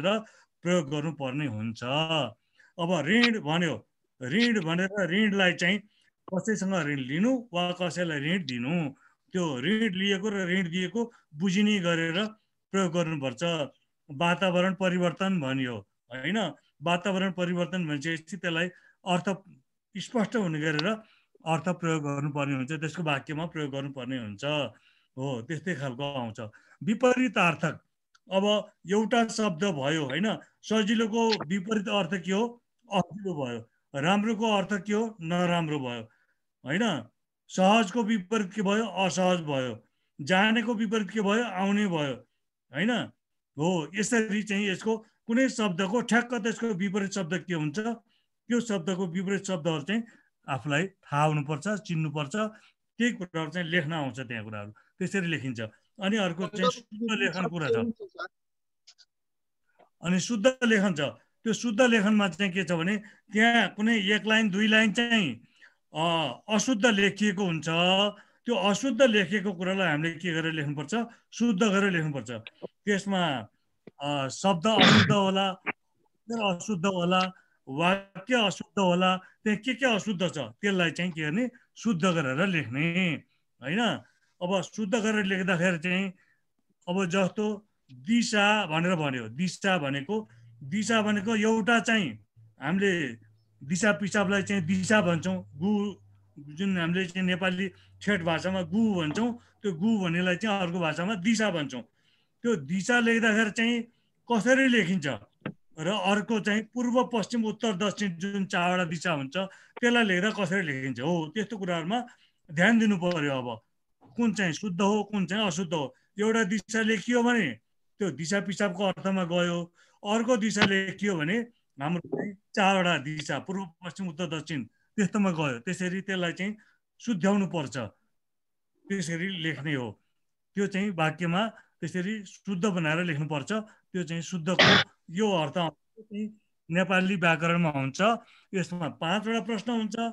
प्रयोग गर्नुपर्ने हुन्छ अब ऋण भन्यो ऋण भनेर ऋणलाई चाहिँ कसैसँग ऋण लिनु वा कसैलाई ऋण दिनु त्यो ऋण लिएको र ऋण दिएको बुझिने गरेर प्रयोग गर्नुपर्छ वातावरण परिवर्तन भनियो होइन वातावरण परिवर्तन भनेपछि त्यसलाई अर्थ स्पष्ट हुने गरेर अर्थ प्रयोग गर्नुपर्ने हुन्छ त्यसको वाक्यमा प्रयोग गर्नुपर्ने हुन्छ हो त्यस्तै खालको आउँछ विपरीतार्थक अब एउटा शब्द भयो होइन सजिलोको विपरीत अर्थ के हो अघिल्लो भयो राम्रोको अर्थ के हो नराम्रो भयो होइन सहजको विपरीत के भयो असहज भयो जानेको विपरीत के भयो आउने भयो होइन हो यसरी चाहिँ यसको कुनै शब्दको ठ्याक्क त्यसको विपरीत शब्द के हुन्छ त्यो शब्दको विपरीत शब्दहरू चाहिँ आफूलाई थाहा हुनुपर्छ चिन्नुपर्छ त्यही कुराहरू चाहिँ लेख्न आउँछ त्यहाँ कुराहरू त्यसरी लेखिन्छ अनि अर्को चाहिँ शुद्ध लेखन कुरा छ अनि शुद्ध लेखन छ त्यो शुद्ध लेखनमा चाहिँ के छ भने त्यहाँ कुनै एक लाइन दुई लाइन चाहिँ अशुद्ध लेखिएको हुन्छ त्यो अशुद्ध लेखिएको कुरालाई हामीले के गरेर लेख्नुपर्छ शुद्ध गरेर लेख्नुपर्छ त्यसमा शब्द अशुद्ध होला अशुद्ध होला वाक्य अशुद्ध होला त्यहाँ के के अशुद्ध छ त्यसलाई चाहिँ के गर्ने शुद्ध गरेर लेख्ने होइन अब शुद्ध गरेर लेख्दाखेरि चाहिँ अब जस्तो दिशा भनेर भन्यो दिशा भनेको दिशा भनेको एउटा चाहिँ हामीले दिशा पिसाबलाई चाहिँ दिशा भन्छौँ गु जुन हामीले चाहिँ नेपाली ठेट भाषामा गु भन्छौँ त्यो गु भन्नेलाई चाहिँ अर्को भाषामा दिशा भन्छौँ त्यो दिशा लेख्दाखेरि चाहिँ कसरी लेखिन्छ र अर्को चाहिँ पूर्व पश्चिम उत्तर दक्षिण जुन चारवटा दिशा हुन्छ त्यसलाई लेख्दा कसरी लेखिन्छ हो त्यस्तो कुराहरूमा ध्यान दिनु पर्यो अब कुन चाहिँ शुद्ध हो कुन चाहिँ अशुद्ध हो एउटा दिशा लेखियो भने त्यो दिशा पिसाबको अर्थमा गयो अर्को दिशाले के हो भने हाम्रो चारवटा दिशा पूर्व पश्चिम उत्तर दक्षिण त्यस्तोमा गयो त्यसरी त्यसलाई चाहिँ सुध्याउनु पर्छ त्यसरी लेख्ने हो त्यो चाहिँ वाक्यमा त्यसरी शुद्ध बनाएर लेख्नुपर्छ त्यो चाहिँ शुद्धको यो अर्थ नेपाली व्याकरणमा हुन्छ यसमा पाँचवटा प्रश्न हुन्छ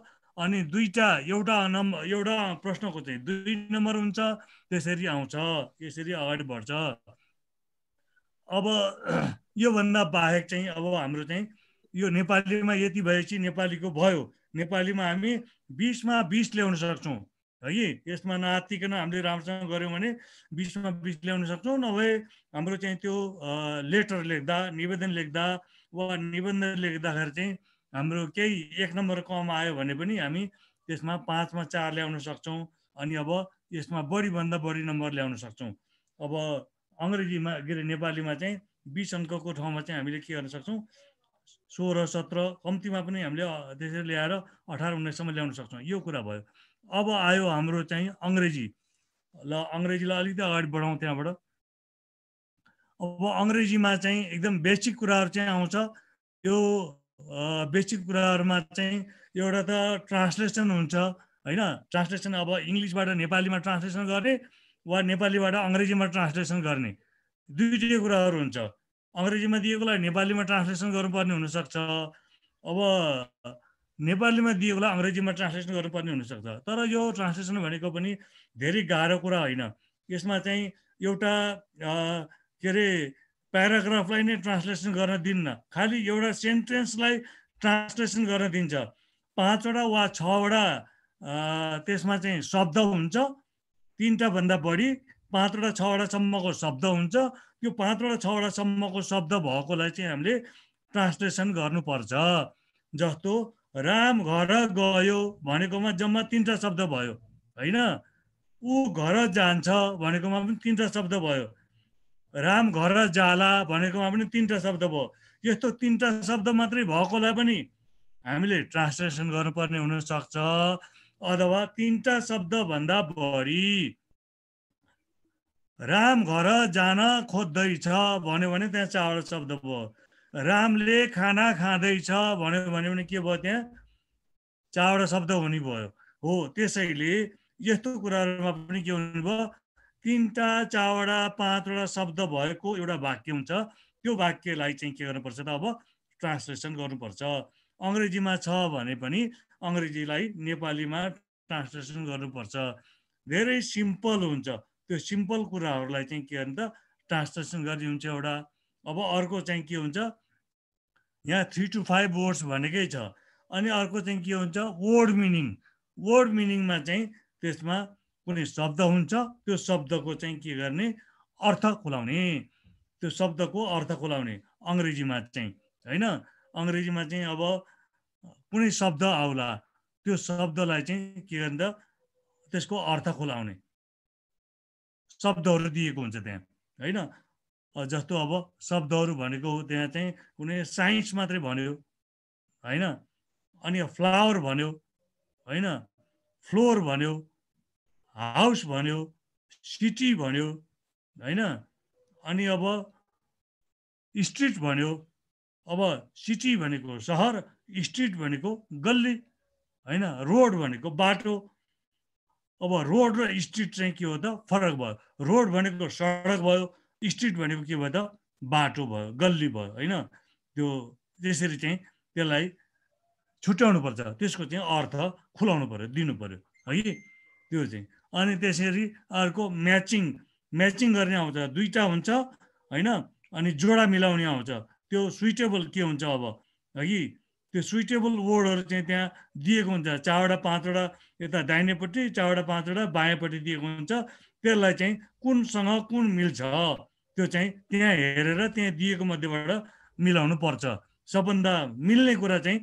अनि दुईवटा एउटा नम्बर एउटा प्रश्नको चाहिँ दुई नम्बर हुन्छ त्यसरी आउँछ यसरी अगाडि बढ्छ अब [clears throat] योभन्दा बाहेक चाहिँ अब हाम्रो चाहिँ यो नेपालीमा यति भएपछि नेपालीको भयो नेपालीमा हामी बिसमा बिस ल्याउन सक्छौँ है यसमा नआतिकन हामीले राम्रोसँग गऱ्यौँ भने बिसमा बिस ल्याउन सक्छौँ नभए हाम्रो चाहिँ त्यो लेटर लेख्दा निवेदन लेख्दा वा निबन्ध लेख्दाखेरि चाहिँ हाम्रो केही एक नम्बर कम आयो भने पनि हामी त्यसमा पाँचमा चार ल्याउन सक्छौँ अनि अब यसमा बढीभन्दा बढी नम्बर ल्याउन सक्छौँ अब अङ्ग्रेजीमा के अरे नेपालीमा चाहिँ बिस अङ्कको ठाउँमा चाहिँ हामीले के गर्न सक्छौँ सोह्र सत्र कम्तीमा पनि हामीले त्यसरी ल्याएर अठार उन्नाइससम्म ल्याउन सक्छौँ यो कुरा भयो अब आयो हाम्रो चाहिँ अङ्ग्रेजी ल अङ्ग्रेजीलाई अलिकति अगाडि बढाउँ त्यहाँबाट अब अङ्ग्रेजीमा चाहिँ एकदम बेसिक कुराहरू चाहिँ आउँछ त्यो बेसिक कुराहरूमा चाहिँ एउटा त ट्रान्सलेसन हुन्छ होइन ट्रान्सलेसन अब इङ्ग्लिसबाट नेपालीमा ट्रान्सलेसन गर्ने वा नेपालीबाट अङ्ग्रेजीमा ट्रान्सलेसन गर्ने दुईटै कुराहरू हुन्छ अङ्ग्रेजीमा दिएकोलाई नेपालीमा ट्रान्सलेसन गर्नुपर्ने हुनसक्छ अब नेपालीमा दिएकोलाई अङ्ग्रेजीमा ट्रान्सलेसन गर्नुपर्ने हुनसक्छ तर यो ट्रान्सलेसन भनेको पनि धेरै गाह्रो कुरा होइन यसमा चाहिँ एउटा के अरे प्याराग्राफलाई नै ट्रान्सलेसन गर्न दिन्न खालि एउटा सेन्टेन्सलाई ट्रान्सलेसन गर्न दिन्छ पाँचवटा वा छवटा त्यसमा चाहिँ शब्द हुन्छ भन्दा बढी पाँचवटा छवटासम्मको शब्द हुन्छ यो पाँचवटा छवटासम्मको शब्द भएकोलाई चाहिँ हामीले ट्रान्सलेसन गर्नुपर्छ जस्तो राम घर गयो भनेकोमा जम्मा तिनवटा शब्द भयो होइन ऊ घर जान्छ भनेकोमा पनि तिनवटा शब्द भयो राम घर जाला भनेकोमा पनि तिनवटा शब्द भयो यस्तो तिनवटा शब्द मात्रै भएकोलाई पनि हामीले ट्रान्सलेसन गर्नुपर्ने हुनसक्छ अथवा तिनवटा शब्दभन्दा बढी राम घर जान खोज्दैछ भन्यो भने त्यहाँ चारवटा शब्द भयो रामले खाना खाँदैछ भन्यो भन्यो भने के भयो त्यहाँ चारवटा शब्द हुने भयो हो त्यसैले यस्तो कुराहरूमा पनि के हुने भयो तिनवटा चारवटा पाँचवटा शब्द भएको एउटा वाक्य हुन्छ त्यो वाक्यलाई चाहिँ के गर्नुपर्छ त अब ट्रान्सलेसन गर्नुपर्छ अङ्ग्रेजीमा छ भने पनि अङ्ग्रेजीलाई नेपालीमा ट्रान्सलेसन गर्नुपर्छ धेरै सिम्पल हुन्छ त्यो सिम्पल कुराहरूलाई चाहिँ के भने त ट्रान्सलेसन गर्ने हुन्छ एउटा अब अर्को चाहिँ के हुन्छ यहाँ थ्री टु फाइभ वर्ड्स भनेकै छ अनि अर्को चाहिँ के हुन्छ वर्ड मिनिङ वर्ड मिनिङमा चाहिँ त्यसमा कुनै शब्द हुन्छ त्यो शब्दको चाहिँ के गर्ने अर्थ खुलाउने त्यो शब्दको अर्थ खुलाउने अङ्ग्रेजीमा चाहिँ होइन अङ्ग्रेजीमा चाहिँ अब कुनै शब्द आउला त्यो शब्दलाई चाहिँ के त त्यसको अर्थ खुलाउने शब्दहरू दिएको हुन्छ त्यहाँ होइन जस्तो अब शब्दहरू भनेको त्यहाँ चाहिँ कुनै साइन्स मात्रै भन्यो होइन अनि फ्लावर भन्यो होइन फ्लोर भन्यो हाउस भन्यो सिटी भन्यो होइन अनि अब स्ट्रिट भन्यो अब सिटी भनेको सहर स्ट्रिट भनेको गल्ली होइन रोड भनेको बाटो अब रोड र स्ट्रिट चाहिँ के हो त फरक भयो रोड भनेको सडक भयो स्ट्रिट भनेको के भयो त बाटो भयो गल्ली भयो होइन त्यो त्यसरी चाहिँ त्यसलाई छुट्याउनु पर्छ त्यसको चाहिँ अर्थ खुलाउनु पऱ्यो दिनु पऱ्यो है त्यो चाहिँ अनि त्यसरी अर्को म्याचिङ म्याचिङ गर्ने आउँछ दुईवटा हुन्छ होइन अनि जोडा मिलाउने आउँछ त्यो सुइटेबल के हुन्छ अब हगि त्यो सुइटेबल वर्डहरू चाहिँ त्यहाँ दिएको हुन्छ चारवटा पाँचवटा यता दाहिनेपट्टि चारवटा पाँचवटा बायाँपट्टि दिएको हुन्छ त्यसलाई चाहिँ कुनसँग कुन मिल्छ त्यो चाहिँ त्यहाँ हेरेर त्यहाँ दिएको मध्येबाट मिलाउनु पर्छ सबभन्दा मिल्ने कुरा चाहिँ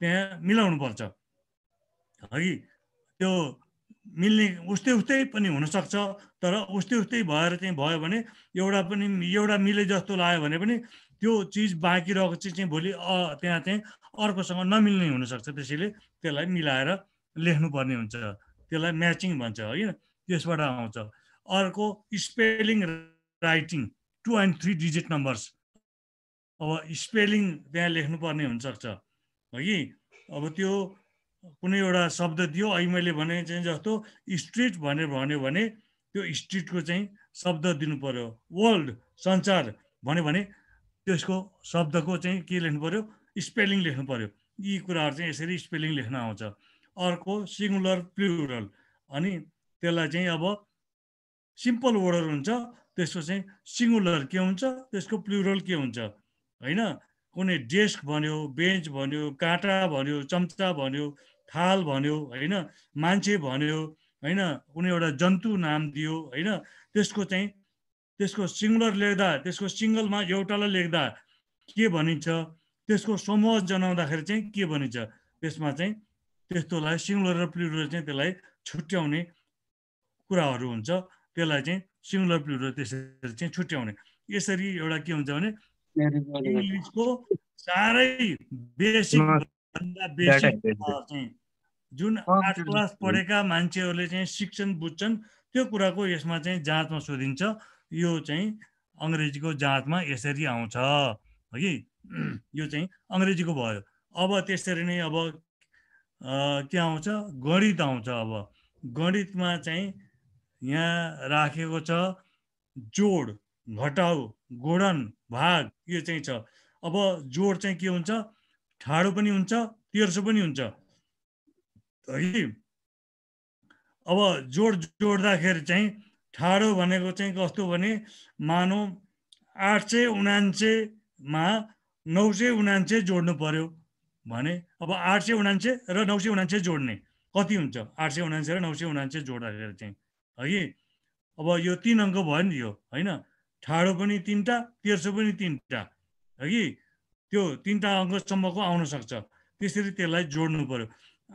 त्यहाँ मिलाउनु पर्छ हगि त्यो मिल्ने उस्तै उस्तै पनि हुनसक्छ तर उस्तै उस्तै भएर चाहिँ भयो भने एउटा पनि एउटा मिले जस्तो लाग्यो भने पनि त्यो चिज बाँकी रहेको चिज चाहिँ भोलि त्यहाँ चाहिँ अर्कोसँग नमिल्ने हुनसक्छ त्यसैले त्यसलाई मिलाएर लेख्नुपर्ने हुन्छ त्यसलाई म्याचिङ भन्छ होइन त्यसबाट आउँछ अर्को spelling writing two and three digit numbers अब स्पेलिङ त्यहाँ लेख्नुपर्ने हुनसक्छ हो कि अब त्यो कुनै एउटा शब्द दियो अहिले मैले भने चाहिँ जस्तो स्ट्रिट भनेर भन्यो भने त्यो स्ट्रिटको चाहिँ शब्द दिनु पर्यो वर्ल्ड संसार भन्यो भने त्यसको शब्दको चाहिँ के लेख्नु पऱ्यो स्पेलिङ लेख्नु पऱ्यो यी कुराहरू चाहिँ यसरी स्पेलिङ लेख्न आउँछ अर्को सिङ्गुलर प्लुरल अनि त्यसलाई चाहिँ अब सिम्पल वर्डहरू हुन्छ त्यसको चाहिँ सिङ्गुलर के हुन्छ त्यसको प्लुरल के हुन्छ होइन कुनै डेस्क भन्यो बेन्च भन्यो काँटा भन्यो चम्चा भन्यो थाल भन्यो होइन मान्छे भन्यो होइन कुनै एउटा जन्तु नाम दियो होइन त्यसको चाहिँ त्यसको सिङ्गुलर लेख्दा त्यसको सिङ्गलमा एउटालाई लेख्दा के भनिन्छ त्यसको समूह जनाउँदाखेरि चाहिँ के भनिन्छ त्यसमा चाहिँ त्यस्तोलाई सिङ्गुलर र प्लुरल चाहिँ त्यसलाई छुट्याउने कुराहरू हुन्छ त्यसलाई चाहिँ सिङ्गुलर प्लुरल त्यसरी चाहिँ छुट्याउने यसरी एउटा के हुन्छ भने इङ्ग्लिसको साह्रै बेसिक बेसिक चाहिँ जुन आर्ट क्लास पढेका मान्छेहरूले चाहिँ सिक्छन् बुझ्छन् त्यो कुराको यसमा चाहिँ जाँचमा सोधिन्छ यो चाहिँ अङ्ग्रेजीको जाँचमा यसरी आउँछ कि यो चाहिँ अङ्ग्रेजीको भयो अब त्यसरी नै अब के आउँछ गणित आउँछ अब गणितमा चाहिँ यहाँ राखेको छ जोड घटाउ गोडन भाग यो चाहिँ छ अब जोड चाहिँ के हुन्छ ठाडो पनि हुन्छ तेर्सो पनि हुन्छ है अब जोड जोड्दाखेरि चाहिँ ठाडो भनेको चाहिँ कस्तो भने मानौ आठ सय उनान्सेमा नौ सय उनान्से जोड्नु पर्यो भने अब आठ सय उनान्से र नौ सय उनान्से जोड्ने कति हुन्छ आठ सय उनान्से र नौ सय उनान्से जोड्दाखेरि चाहिँ है अब यो तिन अङ्क भयो नि यो होइन ठाडो पनि तिनवटा तेर्सो पनि तिनवटा है कि त्यो तिनवटा अङ्कसम्मको आउनसक्छ त्यसरी त्यसलाई जोड्नु पऱ्यो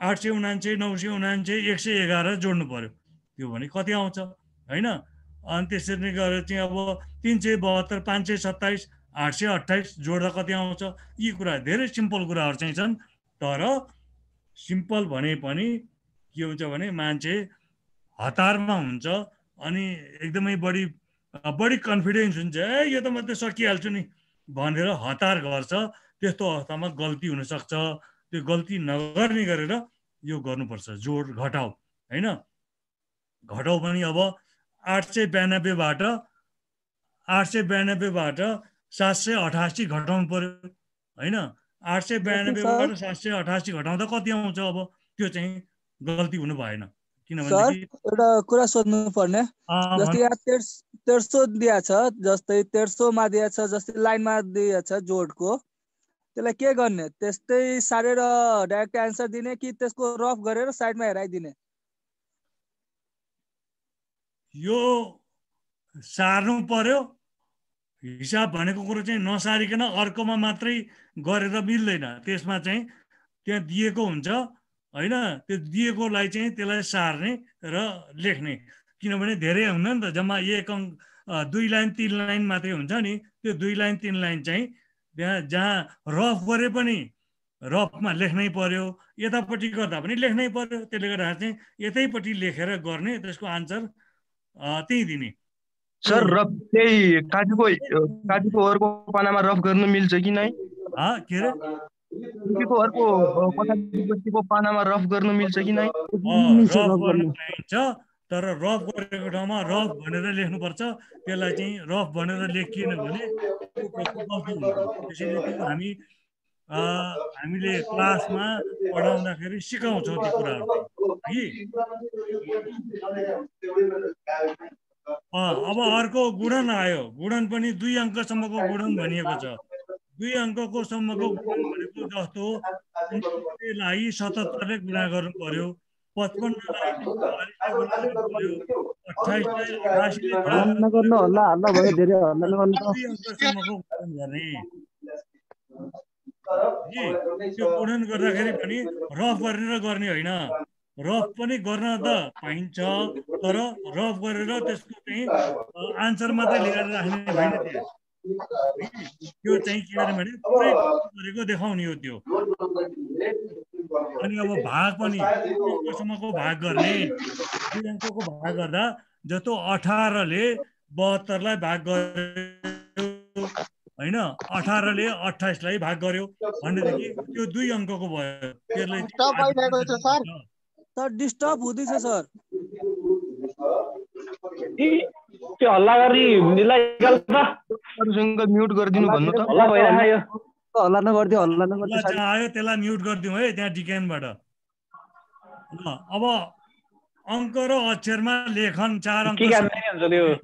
आठ सय उनान्से नौ सय उनान्से एक सय एघार जोड्नु पऱ्यो त्यो भने कति आउँछ होइन अनि त्यसरी नै गरेर चाहिँ अब तिन सय बहत्तर पाँच सय सत्ताइस आठ सय अट्ठाइस जोड्दा कति आउँछ यी कुरा धेरै सिम्पल कुराहरू चाहिँ छन् तर सिम्पल भने पनि के हुन्छ भने मान्छे हतारमा हुन्छ अनि एकदमै बढी बढी कन्फिडेन्स हुन्छ ए यो त म त सकिहाल्छु नि भनेर हतार गर्छ त्यस्तो अवस्थामा गल्ती हुनसक्छ त्यो गल्ती नगर्ने गरेर यो गर्नुपर्छ जोड घटाउ होइन घटाउ पनि अब आठ सय ब्यानब्बेबाट आठ सय ब्यानब्बेबाट सात सय अठासी घटाउनु पर्यो होइन आठ सय ब्यानब्बेबाट सात सय अठासी घटाउँदा कति आउँछ अब त्यो चाहिँ गल्ती हुनु भएन किनभने एउटा कुरा सोध्नु पर्ने जस्तै यहाँ तेर्स दिया छ जस्तै तेर्सोमा दिया छ जस्तै लाइनमा दिया छ जोडको त्यसलाई के गर्ने त्यस्तै सारेर डाइरेक्ट एन्सर दिने कि त्यसको रफ गरेर साइडमा हेराइदिने यो सार्नु पर्यो हिसाब भनेको कुरो चाहिँ नसारिकन अर्कोमा मात्रै गरेर मिल्दैन त्यसमा चाहिँ त्यहाँ दिएको हुन्छ होइन त्यो दिएकोलाई चाहिँ त्यसलाई सार्ने र लेख्ने किनभने धेरै हुन्न नि त जम्मा एक अङ्क दुई लाइन तिन लाइन मात्रै हुन्छ नि त्यो दुई लाइन तिन लाइन चाहिँ त्यहाँ जहाँ रफ गरे पनि रफमा लेख्नै पर्यो यतापट्टि गर्दा पनि लेख्नै पर्यो त्यसले गर्दाखेरि चाहिँ यतैपट्टि लेखेर गर्ने त्यसको आन्सर त्यही दिने सर रफ त्यही काजूको काजूको अर्को पानामा रफ गर्न मिल्छ कि नै के अरे तुर्कीको अर्को पानामा रफ गर्न मिल्छ कि नै तर रफ गरेको ठाउँमा रफ भनेर लेख्नुपर्छ त्यसलाई चाहिँ रफ भनेर लेखिएन भने हामी हामीले क्लासमा पढाउँदाखेरि सिकाउँछौँ त्यो कुराहरू है अब अर्को गुणन आयो गुणन पनि दुई अङ्कसम्मको गुणन भनिएको छ दुई अङ्कको सम्मको गुणन भनेको जस्तो लागि सतहत्तरले गुणा गर्नु पर्यो पचपन्न त्यो पठन गर्दाखेरि पनि रफ गरेर गर्ने होइन रफ पनि गर्न त पाइन्छ तर रफ गरेर त्यसको चाहिँ आन्सर मात्रै लिएर राख्ने होइन त्यहाँ त्यो चाहिँ के गर्ने भने पुरै गरेको देखाउने हो त्यो अनि अब भाग पनि अङ्कसम्मको भाग गर्ने दुई अङ्कको भाग गर्दा जस्तो अठारले बहत्तरलाई भाग गरे होइन अठारले अठाइसलाई भाग गर्यो भनेदेखि त्यो दुई अङ्कको भयो त्यसलाई म्युट गरिदिनु भन्नु त हल्ला नगरिदियो हल्ला नगरिदियो आयो त्यसलाई म्युट गरिदिउँ है त्यहाँ डिक्यानबाट ल अब अङ्क र अक्षरमा लेखन चार अङ्क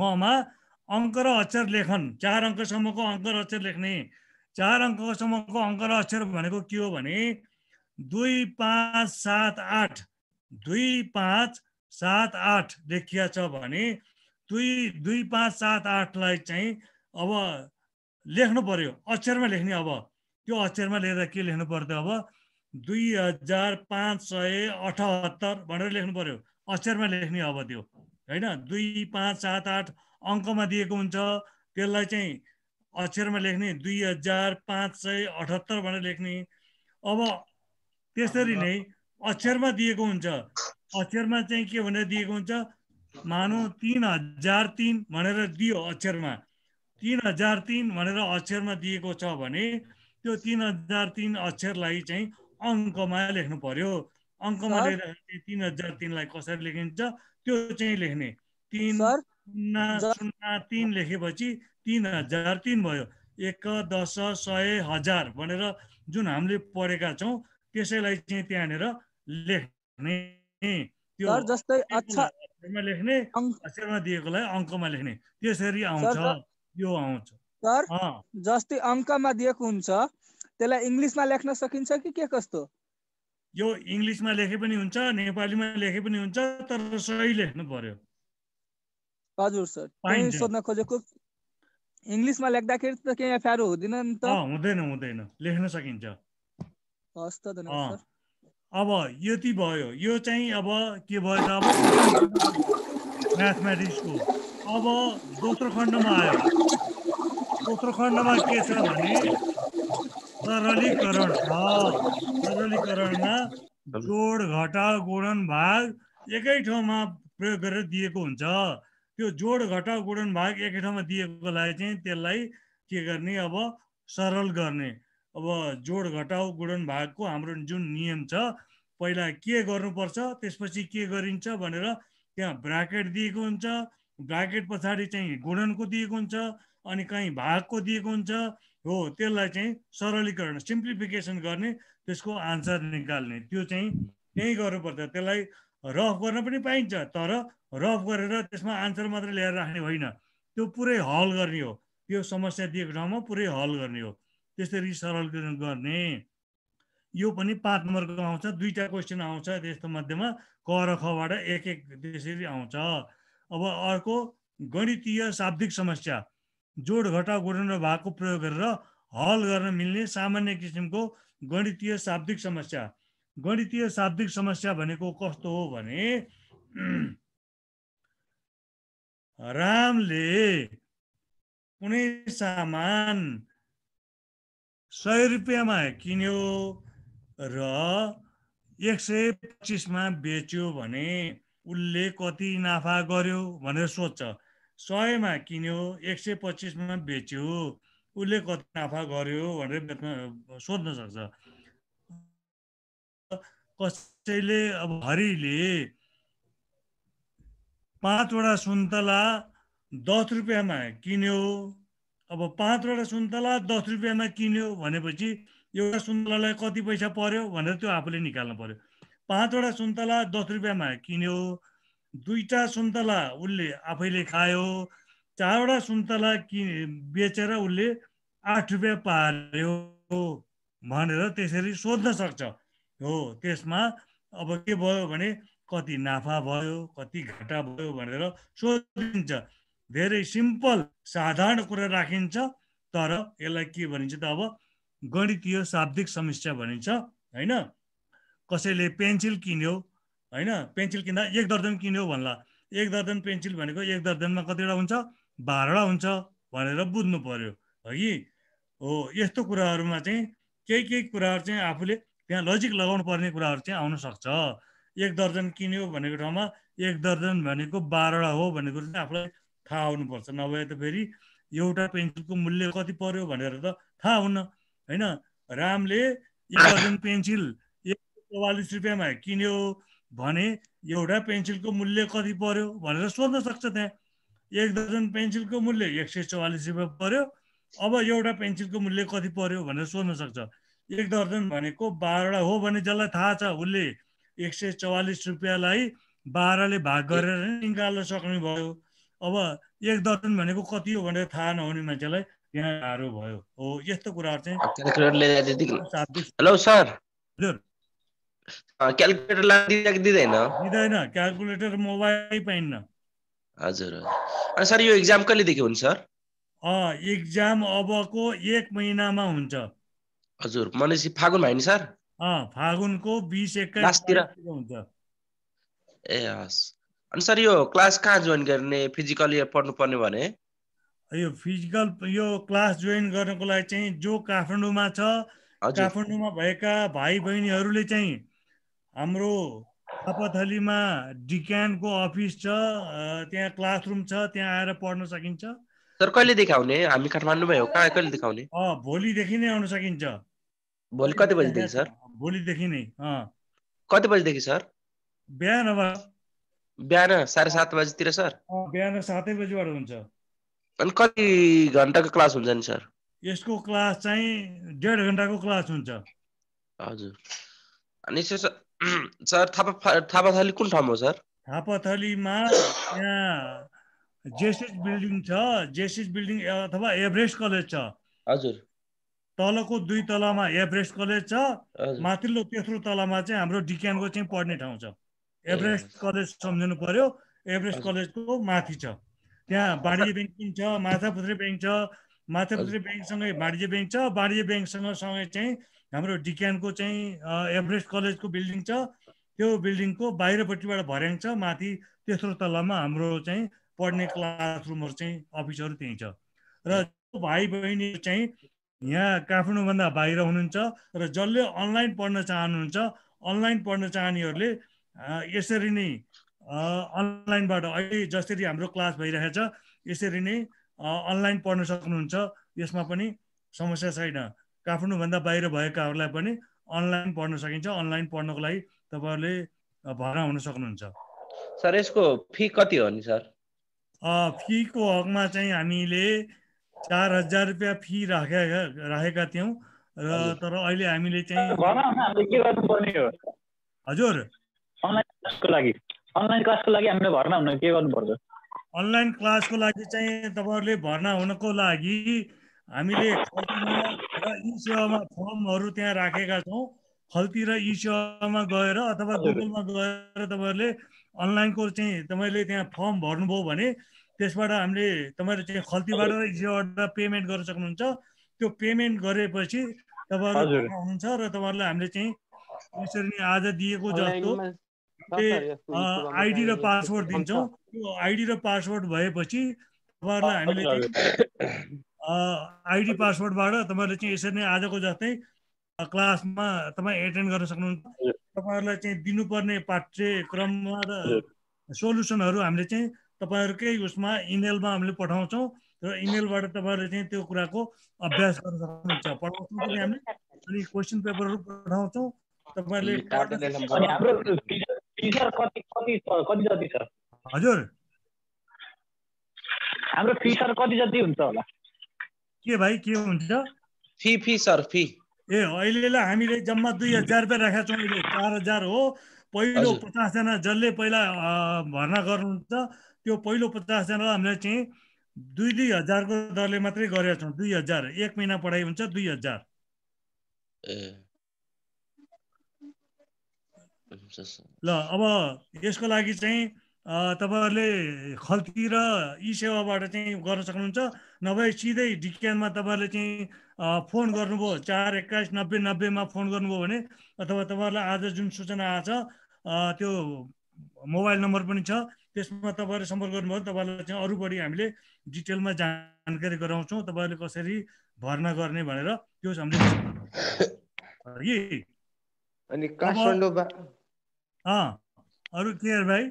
ममा अङ्क र अक्षर लेखन चार अङ्कसम्मको अङ्क र अक्षर लेख्ने चार अङ्कसम्मको अङ्क र अक्षर भनेको के हो भने दुई पाँच सात आठ दुई पाँच सात आठ लेखिया छ भने दुई दुई पाँच सात आठलाई चाहिँ अब लेख्नु पर्यो अक्षरमा लेख्ने अब त्यो अक्षरमा लेखेर के लेख्नु पर्थ्यो अब दुई हजार पाँच सय अठहत्तर भनेर लेख्नु पर्यो अक्षरमा लेख्ने अब त्यो होइन दुई पाँच सात आठ अङ्कमा दिएको हुन्छ त्यसलाई चाहिँ अक्षरमा लेख्ने दुई हजार पाँच सय अठहत्तर भनेर लेख्ने अब त्यसरी नै अक्षरमा दिएको हुन्छ अक्षरमा चाहिँ के भनेर दिएको हुन्छ मानौ तिन हजार तिन भनेर दियो अक्षरमा तिन हजार तिन भनेर अक्षरमा दिएको छ भने त्यो तिन हजार तिन अक्षरलाई चाहिँ अङ्कमा लेख्नु पर्यो अङ्कमा लेख्दाखेरि तिन हजार तिनलाई कसरी लेखिन्छ त्यो चाहिँ लेख्ने तिन शून्य तिन लेखेपछि तिन हजार तिन भयो एक दस सय हजार भनेर जुन हामीले पढेका छौँ त्यसैलाई चाहिँ त्यहाँनिर लेख्ने त्यो जस्तै लेख्ने अक्षरमा दिएकोलाई अङ्कमा लेख्ने त्यसरी आउँछ यो आउँछ सर जस्तै अङ्कमा दिएको हुन्छ त्यसलाई इङ्ग्लिसमा लेख्न सकिन्छ कि के कस्तो यो इङ्ग्लिसमा लेखे पनि हुन्छ नेपालीमा लेखे पनि हुन्छ तर सही लेख्नु पर्यो हजुर सर त्यही सोध्न खोजेको इङ्ग्लिसमा लेख्दाखेरि त केही एफआर हुँदैन नि त हुँदैन हुँदैन लेख्न सकिन्छ हस् त धन्यवाद सर अब यति भयो यो चाहिँ अब के भयो त अब म्याथमेटिक्सको अब दोस्रो खण्डमा आयो दोस्रो खण्डमा के छ भने सरलीकरण छ सरलीकरणमा जोड घटा गुणन भाग एकै ठाउँमा प्रयोग गरेर दिएको हुन्छ त्यो जोड घटाउ गुणन भाग एकै ठाउँमा दिएकोलाई चाहिँ त्यसलाई के गर्ने अब सरल गर्ने अब जोड घटाउ गुणन भागको हाम्रो जुन नियम छ पहिला के गर्नुपर्छ त्यसपछि के गरिन्छ भनेर त्यहाँ ब्राकेट दिएको हुन्छ ब्राकेट पछाडि चाहिँ गुणनको दिएको हुन्छ अनि कहीँ भागको दिएको हुन्छ हो त्यसलाई चाहिँ सरलीकरण सिम्प्लिफिकेसन गर्ने त्यसको आन्सर निकाल्ने त्यो चाहिँ त्यहीँ गर्नुपर्छ त्यसलाई रफ गर्न पनि पाइन्छ तर रफ गरेर त्यसमा आन्सर मात्र ल्याएर राख्ने होइन त्यो पुरै हल गर्ने हो त्यो समस्या दिएको ठाउँमा पुरै हल गर्ने हो त्यसरी सरलीकरण गर्ने यो पनि पाँच नम्बरको आउँछ दुईवटा क्वेसन आउँछ त्यस्तो मध्येमा क र खबाट एक एक त्यसरी आउँछ अब अर्को गणितीय शाब्दिक समस्या जोड घटाउ गुण र भागको प्रयोग गरेर हल गर्न मिल्ने सामान्य किसिमको गणितीय शाब्दिक समस्या गणितीय शाब्दिक समस्या भनेको कस्तो हो भने [clears throat] रामले कुनै सामान सय रुपियाँमा किन्यो र एक सय पच्चिसमा बेच्यो भने उसले कति नाफा गर्यो भनेर सोध्छ सयमा किन्यो एक सय पच्चिसमा बेच्यो उसले कति नाफा गर्यो भनेर सोध्न सक्छ कसैले अब हरिले पाँचवटा सुन्तला दस रुपियाँमा किन्यो अब पाँचवटा सुन्तला दस रुपियाँमा किन्यो भनेपछि एउटा सुन्तलालाई कति पैसा पर्यो भनेर त्यो आफूले निकाल्नु पर्यो पाँचवटा सुन्तला दस रुपियाँमा किन्यो दुईवटा सुन्तला उसले आफैले खायो चारवटा सुन्तला कि बेचेर उसले आठ रुपियाँ पार्यो भनेर त्यसरी सोध्न सक्छ हो त्यसमा अब के भयो भने कति नाफा भयो कति घाटा भयो भनेर सोधिन्छ धेरै सिम्पल साधारण कुरा राखिन्छ तर यसलाई के भनिन्छ त अब गणितीय शाब्दिक समस्या भनिन्छ होइन कसैले पेन्सिल किन्यो होइन पेन्सिल किन्दा एक दर्जन किन्यो भन्ला एक दर्जन पेन्सिल भनेको एक दर्जनमा कतिवटा हुन्छ बाह्रवटा हुन्छ भनेर बुझ्नु पर्यो है हो यस्तो कुराहरूमा चाहिँ केही केही कुराहरू चाहिँ आफूले त्यहाँ लजिक लगाउनु पर्ने कुराहरू चाहिँ आउन सक्छ एक दर्जन किन्यो भनेको ठाउँमा एक दर्जन भनेको बाह्रवटा हो भन्ने कुरो चाहिँ आफूलाई थाहा हुनुपर्छ नभए त फेरि एउटा पेन्सिलको मूल्य कति पर्यो भनेर त थाहा हुन्न होइन रामले एक दर्जन पेन्सिल एक चौवालिस रुपियाँमा किन्यो भने एउटा पेन्सिलको मूल्य कति पर्यो भनेर सोध्न सक्छ त्यहाँ एक दर्जन पेन्सिलको मूल्य एक सय चौवालिस रुपियाँ पर्यो अब एउटा पेन्सिलको मूल्य कति पर्यो भनेर सोध्न सक्छ एक दर्जन भनेको बाह्रवटा हो भने जसलाई थाहा छ उसले एक सय चौवालिस रुपियाँलाई बाह्रले भाग गरेर निकाल्न सक्ने भयो अब एक दर्जन भनेको कति हो भनेर थाहा नहुने मान्छेलाई यहाँ गाह्रो भयो हो यस्तो कुराहरू चाहिँ क्यालकुलेटर लाइदिँदा दिँदैन दिँदैन क्यालकुलेटर मोबाइल पाइन्न हजुर अनि सर यो इक्जाम कहिलेदेखि हुन्छ सर इक्जाम अबको एक महिनामा हुन्छ हजुर भनेपछि भयो नि सर फागुनको बिस एक्काइसतिर हुन्छ ए हस् अनि सर यो क्लास कहाँ जोइन गर्ने फिजिकल यो पर्ने भने यो फिजिकल यो क्लास जोइन गर्नको लागि चाहिँ जो काठमाडौँमा छ काठमाडौँमा भएका भाइ बहिनीहरूले चाहिँ हाम्रो थापाथलीमा डिक्यानको अफिस छ त्यहाँ क्लासरुम छ त्यहाँ आएर पढ्न सकिन्छ सर कहिले देखाउने हामी काठमाडौँमा हो कहाँ कहिले देखाउने भोलिदेखि नै आउन सकिन्छ भोलि कति बजीदेखि सर भोलिदेखि नै कति बजीदेखि सर बिहान बिहान साढे सात बजीतिर सर बिहान सातै बजीबाट हुन्छ अनि कति घन्टाको क्लास हुन्छ नि सर यसको क्लास चाहिँ डेढ घन्टाको क्लास हुन्छ हजुर अनि [clears throat] सर थापा थापाथली कुन ठाउँमा हो सर थापाथलीमा यहाँ जेसिस बिल्डिङ छ जेसिस बिल्डिङ अथवा एभरेस्ट कलेज छ हजुर तलको दुई तलामा एभरेस्ट कलेज छ माथिल्लो तेस्रो तलामा चाहिँ हाम्रो डिक्यानको चाहिँ पढ्ने ठाउँ छ एभरेस्ट कलेज सम्झनु पर्यो एभरेस्ट कलेजको माथि छ त्यहाँ वाणिज्य पनि छ माथापुत्री ब्याङ्क छ माथापुत्री ब्याङ्कसँगै वाणिज्य ब्याङ्क छ वाणिज्य ब्याङ्कसँग सँगै चाहिँ हाम्रो डिक्यानको चाहिँ एभरेस्ट कलेजको बिल्डिङ छ त्यो बिल्डिङको बाहिरपट्टिबाट भर्याङ छ माथि तेस्रो तलामा हाम्रो चाहिँ पढ्ने क्लासरुमहरू चाहिँ अफिसहरू त्यहीँ छ र भाइ बहिनी चाहिँ यहाँ काठमाडौँभन्दा बाहिर हुनुहुन्छ र जसले अनलाइन पढ्न चाहनुहुन्छ अनलाइन पढ्न चाहनेहरूले यसरी नै अनलाइनबाट अहिले जसरी हाम्रो क्लास भइरहेछ यसरी नै अनलाइन पढ्न सक्नुहुन्छ यसमा पनि समस्या छैन काठमाडौँभन्दा बाहिर भएकाहरूलाई पनि अनलाइन पढ्न सकिन्छ अनलाइन पढ्नको लागि तपाईँहरूले भर्ना हुन सक्नुहुन्छ सर यसको फी कति हो नि सर फीको हकमा चाहिँ हामीले चार हजार रुपियाँ फी राखेका राखेका थियौँ र तर अहिले हामीले चाहिँ के गर्नुपर्ने हो हजुर अनलाइन क्लासको लागि चाहिँ तपाईँहरूले भर्ना हुनको लागि हामीले र फर्महरू त्यहाँ राखेका छौँ खल्ती र इसेवामा गएर अथवा गुगलमा गएर तपाईँहरूले अनलाइनको चाहिँ तपाईँले त्यहाँ फर्म भर्नुभयो भने त्यसबाट हामीले तपाईँले चाहिँ खल्तीबाट र पेमेन्ट गर्न सक्नुहुन्छ त्यो पेमेन्ट गरेपछि तपाईँहरू हुन्छ र तपाईँहरूलाई हामीले चाहिँ यसरी नै आज दिएको जस्तो आइडी र पासवर्ड दिन्छौँ त्यो आइडी र पासवर्ड भएपछि तपाईँहरूलाई हामीले आइडी पासवर्डबाट तपाईँहरूले चाहिँ यसरी नै आजको जस्तै क्लासमा तपाईँ एटेन्ड गर्न सक्नुहुन्छ तपाईँहरूलाई चाहिँ दिनुपर्ने पाठ्यक्रममा र सोल्युसनहरू हामीले चाहिँ तपाईँहरूकै उसमा इमेलमा हामीले पठाउँछौँ र इमेलबाट तपाईँहरूले चाहिँ त्यो कुराको अभ्यास गर्न सक्नुहुन्छ पठाउँछौँ पनि हामीले अनि क्वेसन पेपरहरू पठाउँछौँ तपाईँहरूले हजुर हाम्रो फी सर कति जति हुन्छ होला के भाइ के हुन्छ फी फी सर फी ए अहिलेलाई हामीले जम्मा दुई हजार रुपियाँ राखेका छौँ अहिले चार हजार हो पहिलो पचासजना जसले पहिला भर्ना गर्नुहुन्छ त्यो पहिलो पचासजनालाई हामीले चाहिँ दुई दुई हजारको दरले मात्रै गरेका छौँ दुई हजार एक महिना पढाइ हुन्छ दुई हजार ल अब यसको लागि चाहिँ तपाईँहरूले खल्ती र ई सेवाबाट चाहिँ गर्न सक्नुहुन्छ नभए सिधै डिक्यानमा तपाईँहरूले चाहिँ फोन गर्नुभयो चार एक्काइस नब्बे नब्बेमा फोन गर्नुभयो भने अथवा तपाईँहरूलाई आज जुन सूचना आएछ त्यो मोबाइल नम्बर पनि छ त्यसमा तपाईँहरूले सम्पर्क गर्नुभयो तपाईँलाई चाहिँ अरू बढी हामीले डिटेलमा जानकारी गराउँछौँ तपाईँहरूले कसरी भर्ना गर्ने भनेर त्यो हामीले [coughs] अनि अरू क्लियर भाइ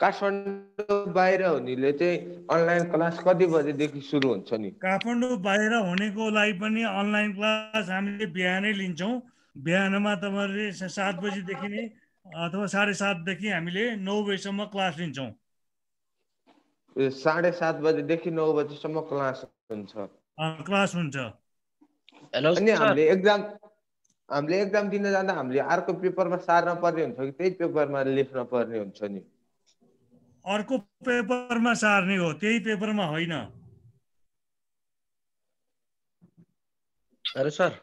काठमाडौँ बाहिर हुनेले चाहिँ अनलाइन क्लास कति बजेदेखि सुरु हुन्छ नि काठमाडौँ बाहिर हुनेको लागि पनि अनलाइन क्लास हामीले बिहानै लिन्छौँ बिहानमा तपाईँहरूले सात बजीदेखि नै अथवा साढे सातदेखि हामीले नौ बजीसम्म क्लास लिन्छौँ साढे सात बजेदेखि नौ बजीसम्म क्लास हुन्छ क्लास हुन्छ अनि हामीले एक्जाम हामीले एक्जाम दिन जाँदा हामीले अर्को पेपरमा सार्न पर्ने हुन्छ कि त्यही पेपरमा लेख्न पर्ने हुन्छ नि अर्को पेपरमा सार्ने हो त्यही पेपरमा होइन अरे सर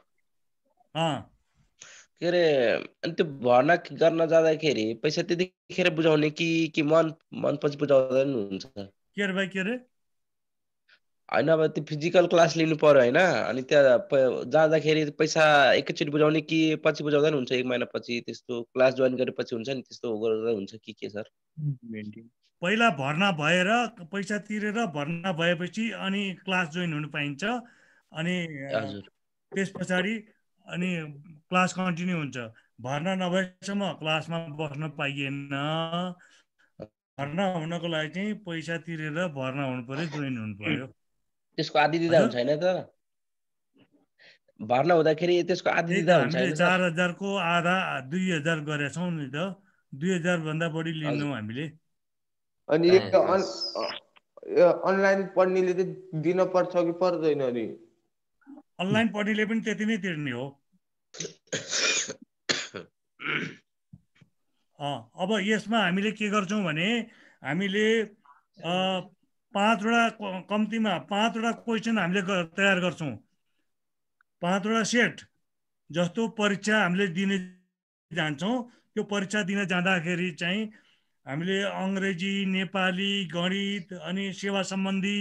के अरे अनि त्यो भर्ना गर्न जाँदाखेरि पैसा त्यतिखेर बुझाउने कि कि मन मनपछि बुझाउँदा पनि हुन्छ के अरे भाइ के अरे होइन अब त्यो फिजिकल क्लास लिनु पऱ्यो होइन अनि त्यहाँ जाँदाखेरि पैसा एकैचोटि बुझाउने कि पछि बुझाउँदा पनि हुन्छ एक महिनापछि त्यस्तो क्लास जोइन गरेपछि हुन्छ नि त्यस्तो गरेर हुन्छ कि के सर पहिला भर्ना भएर पैसा तिरेर भर्ना भएपछि अनि क्लास जोइन हुनु पाइन्छ अनि त्यस पछाडि अनि क्लास कन्टिन्यू हुन्छ भर्ना नभएसम्म क्लासमा बस्न पाइएन भर्ना हुनको लागि चाहिँ पैसा तिरेर भर्ना हुनु पर्यो जोइन हुनु पर्यो त्यसको आधी दिँदा हुन्छ होइन त भर्ना हुँदाखेरि त्यसको आधी दिँदा हुन्छ चार हजारको आधा दुई हजार गरेका छौँ नि त दुई हजारभन्दा बढी लिनु हामीले अनि अनलाइन पढ्नेले चाहिँ दिन पर्छ कि पर्दैन नि अनलाइन पढ्नेले पनि त्यति नै तिर्ने हो अब यसमा हामीले के गर्छौँ भने हामीले पाँचवटा कम्तीमा पाँचवटा क्वेसन हामीले तयार गर्छौँ पाँचवटा सेट जस्तो परीक्षा हामीले दिने जान्छौँ त्यो परीक्षा दिन जाँदाखेरि चाहिँ हामीले अङ्ग्रेजी नेपाली गणित अनि सेवा सम्बन्धी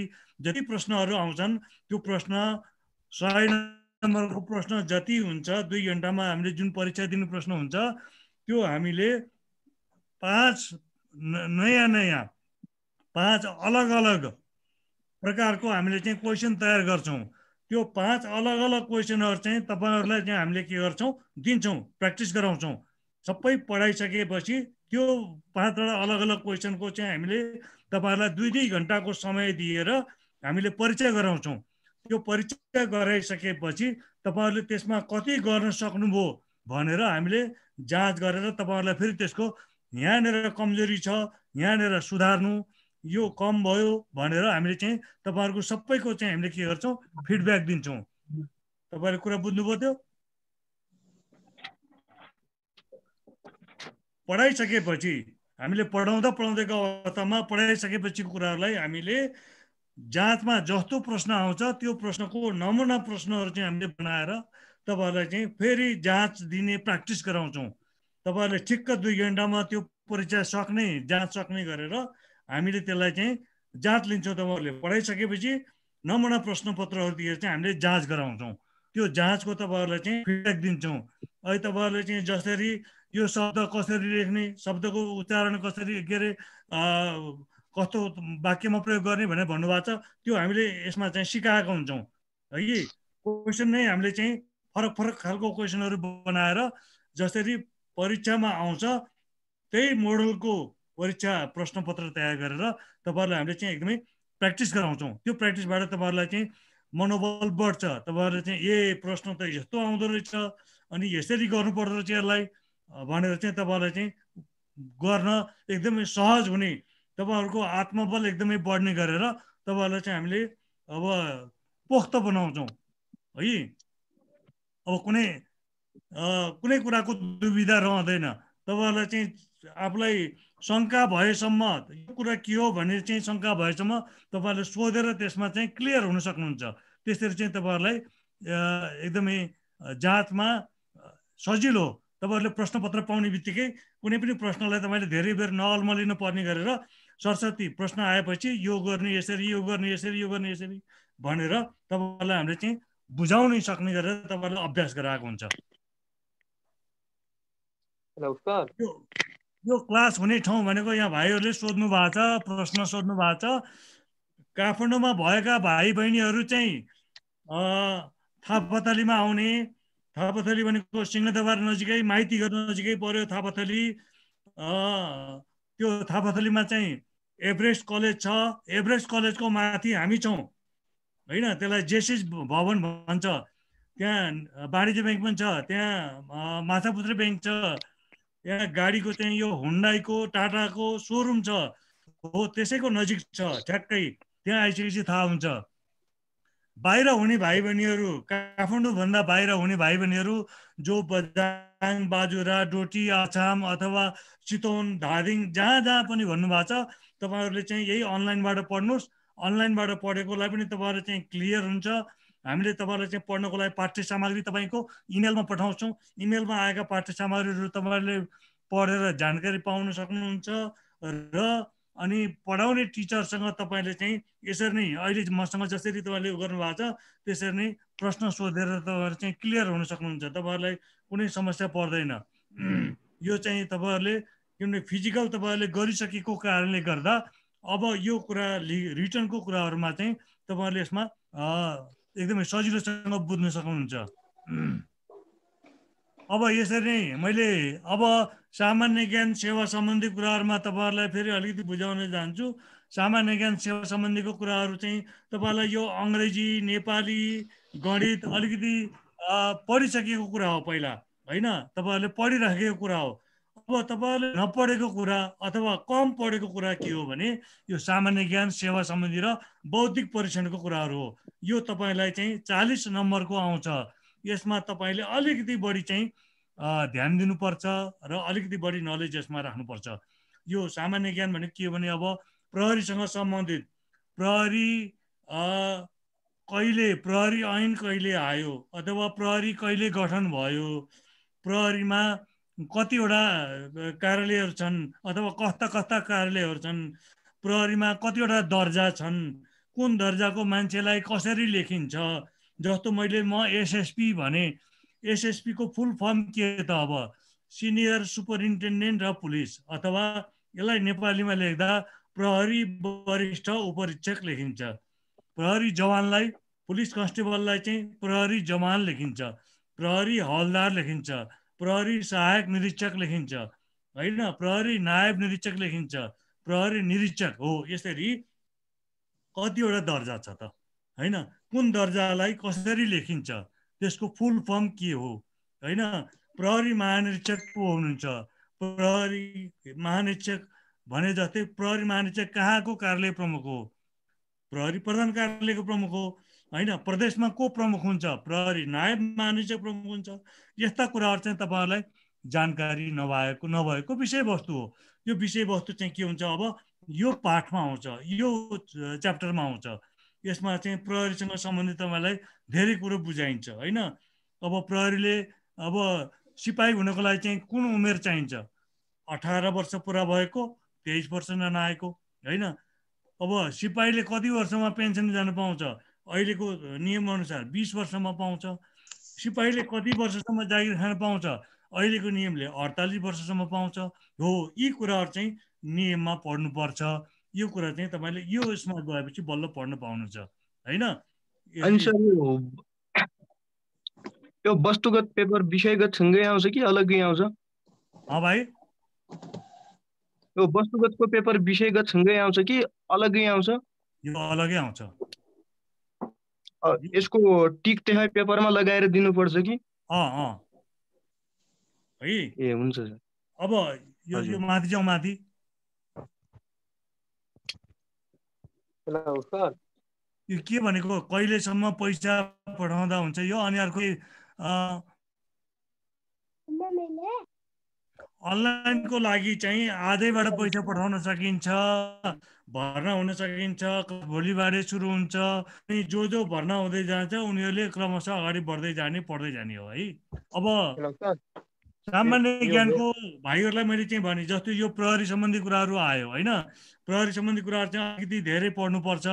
जति प्रश्नहरू आउँछन् त्यो प्रश्न सय नम्बरको प्रश्न जति हुन्छ दुई घन्टामा हामीले जुन परीक्षा दिनु प्रश्न हुन्छ त्यो हामीले पाँच नयाँ नयाँ पाँच अलग अलग प्रकारको हामीले चाहिँ क्वेसन तयार गर्छौँ त्यो पाँच अलग अलग क्वेसनहरू चाहिँ तपाईँहरूलाई चाहिँ हामीले के गर्छौँ दिन्छौँ प्र्याक्टिस गराउँछौँ सबै पढाइसकेपछि त्यो पाँचवटा अलग अलग क्वेसनको चाहिँ हामीले तपाईँहरूलाई दुई दुई घन्टाको समय दिएर हामीले परिचय गराउँछौँ त्यो परिचय गराइसकेपछि तपाईँहरूले त्यसमा कति गर्न सक्नुभयो भनेर हामीले जाँच गरेर तपाईँहरूलाई फेरि त्यसको यहाँनिर कमजोरी छ यहाँनिर सुधार्नु यो कम भयो भनेर हामीले चाहिँ तपाईँहरूको सबैको चाहिँ हामीले के गर्छौँ फिडब्याक दिन्छौँ तपाईँले कुरा बुझ्नुभयो त्यो पढाइसकेपछि हामीले पढाउँदा पढाउँदैको अवस्थामा पढाइसकेपछिको कुराहरूलाई हामीले जाँचमा जस्तो प्रश्न आउँछ त्यो प्रश्नको नमुना प्रश्नहरू चाहिँ हामीले बनाएर तपाईँहरूलाई चाहिँ फेरि जाँच दिने प्र्याक्टिस गराउँछौँ तपाईँहरूले ठिक्क दुई घन्टामा त्यो परीक्षा सक्ने जाँच सक्ने गरेर हामीले त्यसलाई चाहिँ जाँच लिन्छौँ तपाईँहरूले पढाइसकेपछि नमुना प्रश्नपत्रहरू दिएर चाहिँ हामीले जाँच गराउँछौँ त्यो जाँचको तपाईँहरूलाई चाहिँ फिडब्याक दिन्छौँ अहिले तपाईँहरूले चाहिँ जसरी यो शब्द कसरी लेख्ने शब्दको उच्चारण कसरी के अरे कस्तो वाक्यमा प्रयोग गर्ने भनेर भन्नुभएको छ त्यो हामीले यसमा चाहिँ सिकाएको हुन्छौँ है कि क्वेसन नै हामीले चाहिँ फरक फरक खालको क्वेसनहरू बनाएर जसरी परीक्षामा आउँछ त्यही मोडलको परीक्षा प्रश्नपत्र तयार गरेर तपाईँहरूलाई हामीले चाहिँ एकदमै प्र्याक्टिस गराउँछौँ त्यो प्र्याक्टिसबाट तपाईँहरूलाई चाहिँ मनोबल बढ्छ तपाईँहरूले चाहिँ ए प्रश्न त यस्तो आउँदो रहेछ अनि यसरी गर्नुपर्दो रहेछ यसलाई भनेर चाहिँ तपाईँलाई चाहिँ गर्न एकदमै सहज हुने तपाईँहरूको आत्मबल एकदमै बढ्ने गरेर तपाईँहरूलाई चाहिँ हामीले अब पोख्त बनाउँछौँ है अब कुनै कुनै कुराको दुविधा रहँदैन तपाईँहरूलाई चाहिँ आफूलाई शङ्का भएसम्म यो कुरा के हो भनेर चाहिँ शङ्का भएसम्म तपाईँहरूले सोधेर त्यसमा चाहिँ क्लियर हुन सक्नुहुन्छ त्यसरी चाहिँ तपाईँहरूलाई एकदमै जाँचमा सजिलो तपाईँहरूले प्रश्नपत्र पाउने बित्तिकै कुनै पनि प्रश्नलाई तपाईँले धेरै बेर नअल्मलिन पर्ने गरेर सरस्वती प्रश्न आएपछि यो गर्ने यसरी यो गर्ने यसरी यो गर्ने यसरी भनेर तपाईँहरूलाई हामीले चाहिँ बुझाउनै सक्ने गरेर तपाईँहरूले अभ्यास गराएको हुन्छ यो, यो क्लास हुने ठाउँ भनेको यहाँ भाइहरूले सोध्नु भएको छ प्रश्न सोध्नु भएको छ काठमाडौँमा भएका भाइ बहिनीहरू चाहिँ थापतालीमा आउने थापाथली भनेको सिंहदरबार नजिकै माइतीघर नजिकै पर्यो थापाथली त्यो थापाथलीमा चाहिँ एभरेस्ट कलेज छ एभरेस्ट कलेजको माथि हामी छौँ होइन त्यसलाई जेसिस भवन भन्छ त्यहाँ वाणिज्य ब्याङ्क पनि छ त्यहाँ माछापुत्र ब्याङ्क छ त्यहाँ गाडीको चाहिँ यो हुन्डाईको टाटाको सोरुम छ हो त्यसैको नजिक छ ठ्याक्कै त्यहाँ आइसकेपछि थाहा हुन्छ बाहिर हुने भाइ बहिनीहरू काठमाडौँभन्दा बाहिर हुने भाइ बहिनीहरू जो बजाङ बाजुरा डोटी आछाम अथवा चितवन धादिङ जहाँ जहाँ पनि भन्नुभएको छ तपाईँहरूले चाहिँ यही अनलाइनबाट पढ्नुहोस् अनलाइनबाट पढेकोलाई पनि तपाईँहरू चाहिँ क्लियर हुन्छ हामीले तपाईँहरूलाई चाहिँ पढ्नको लागि पाठ्य सामग्री तपाईँको इमेलमा पठाउँछौँ इमेलमा आएका पाठ्य सामग्रीहरू तपाईँहरूले पढेर जानकारी पाउन सक्नुहुन्छ र अनि पढाउने टिचरसँग तपाईँले चाहिँ यसरी नै अहिले मसँग जसरी तपाईँले उयो गर्नुभएको छ त्यसरी नै प्रश्न सोधेर तपाईँहरू चाहिँ क्लियर हुन सक्नुहुन्छ तपाईँहरूलाई कुनै समस्या पर्दैन यो चाहिँ तपाईँहरूले किनभने फिजिकल तपाईँहरूले गरिसकेको कारणले गर्दा अब यो कुरा लि रिटर्नको कुराहरूमा चाहिँ तपाईँहरूले यसमा एकदमै सजिलोसँग बुझ्न सक्नुहुन्छ अब यसरी नै मैले अब सामान्य ज्ञान सेवा सम्बन्धी कुराहरूमा तपाईँहरूलाई फेरि अलिकति बुझाउन जान्छु सामान्य ज्ञान सेवा सम्बन्धीको कुराहरू चाहिँ तपाईँलाई यो अङ्ग्रेजी नेपाली गणित अलिकति पढिसकेको कुरा हो पहिला होइन तपाईँहरूले पढिराखेको कुरा हो अब तपाईँहरूले नपढेको कुरा अथवा कम पढेको कुरा के हो भने यो सामान्य ज्ञान सेवा सम्बन्धी र बौद्धिक परीक्षणको कुराहरू हो यो तपाईँलाई चाहिँ चालिस नम्बरको आउँछ यसमा तपाईँले अलिकति बढी चाहिँ ध्यान दिनुपर्छ र अलिकति बढी नलेज यसमा राख्नुपर्छ यो सामान्य ज्ञान भने के हो भने अब प्रहरीसँग सम्बन्धित प्रहरी कहिले प्रहरी ऐन कहिले आयो अथवा प्रहरी कहिले गठन भयो प्रहरीमा कतिवटा कार्यालयहरू छन् अथवा कस्ता कस्ता कार्यालयहरू छन् प्रहरीमा कतिवटा दर्जा छन् कुन दर्जाको मान्छेलाई कसरी लेखिन्छ जस्तो मैले म एसएसपी भने एसएसपीको फुल फर्म के त अब सिनियर सुपरिन्टेन्डेन्ट र पुलिस अथवा यसलाई नेपालीमा लेख्दा प्रहरी वरिष्ठ उपरीक्षक लेखिन्छ प्रहरी जवानलाई पुलिस कन्स्टेबललाई चाहिँ प्रहरी जवान लेखिन्छ प्रहरी हवलदार लेखिन्छ प्रहरी सहायक निरीक्षक लेखिन्छ होइन प्रहरी नायब निरीक्षक लेखिन्छ प्रहरी निरीक्षक हो यसरी कतिवटा दर्जा छ त होइन कुन दर्जालाई कसरी लेखिन्छ त्यसको फुल फर्म के हो होइन प्रहरी महानिरीक्षक को हुनुहुन्छ प्रहरी महानिरीक्षक भने जस्तै प्रहरी महानिरीक्षक कहाँको कार्यालय प्रमुख हो प्रहरी प्रधान कार्यालयको प्रमुख हो होइन प्रदेशमा को प्रमुख हुन्छ प्रहरी नायब महानिरीक्षक प्रमुख हुन्छ यस्ता कुराहरू चाहिँ तपाईँहरूलाई जानकारी नभएको नभएको विषयवस्तु हो यो विषयवस्तु चाहिँ के हुन्छ अब यो पाठमा आउँछ यो च्याप्टरमा आउँछ यसमा चाहिँ प्रहरीसँग सम्बन्धित तपाईँलाई धेरै कुरो बुझाइन्छ होइन अब प्रहरीले अब सिपाही हुनको लागि चाहिँ कुन उमेर चाहिन्छ अठार वर्ष पुरा भएको तेइस वर्ष नआएको होइन अब सिपाहीले कति वर्षमा पेन्सन जानु पाउँछ अहिलेको नियमअनुसार बिस वर्षमा पाउँछ सिपाहीले कति वर्षसम्म जागिर खान पाउँछ अहिलेको नियमले अडतालिस वर्षसम्म पाउँछ हो यी कुराहरू चाहिँ नियममा पढ्नुपर्छ यो कुरा चाहिँ तपाईँले यो यसमा गएपछि बल्ल पढ्न पाउनुहुन्छ होइन यो वस्तुगत पेपर विषयगत सँगै आउँछ कि अलग्गै आउँछ भाइ यो वस्तुगतको पेपर विषयगत सँगै आउँछ कि अलग्गै आउँछ यो अलग्गै आउँछ यसको टिक त्यहाँ पेपरमा लगाएर दिनुपर्छ कि है ए हुन्छ अब यो यो माथि जाउँ माथि यो के भनेको कहिलेसम्म पैसा पठाउँदा हुन्छ यो अनि अर्को अनलाइनको लागि चाहिँ आधैबाट पैसा पठाउन सकिन्छ भर्ना हुन सकिन्छ भोलिबारे सुरु हुन्छ अनि जो जो भर्ना हुँदै जान्छ उनीहरूले क्रमशः अगाडि बढ्दै जाने पढ्दै जाने हो है अब सामान्य ज्ञानको भाइहरूलाई मैले चाहिँ भने जस्तो यो प्रहरी सम्बन्धी कुराहरू आयो होइन प्रहरी सम्बन्धी कुराहरू चाहिँ अलिकति धेरै पढ्नुपर्छ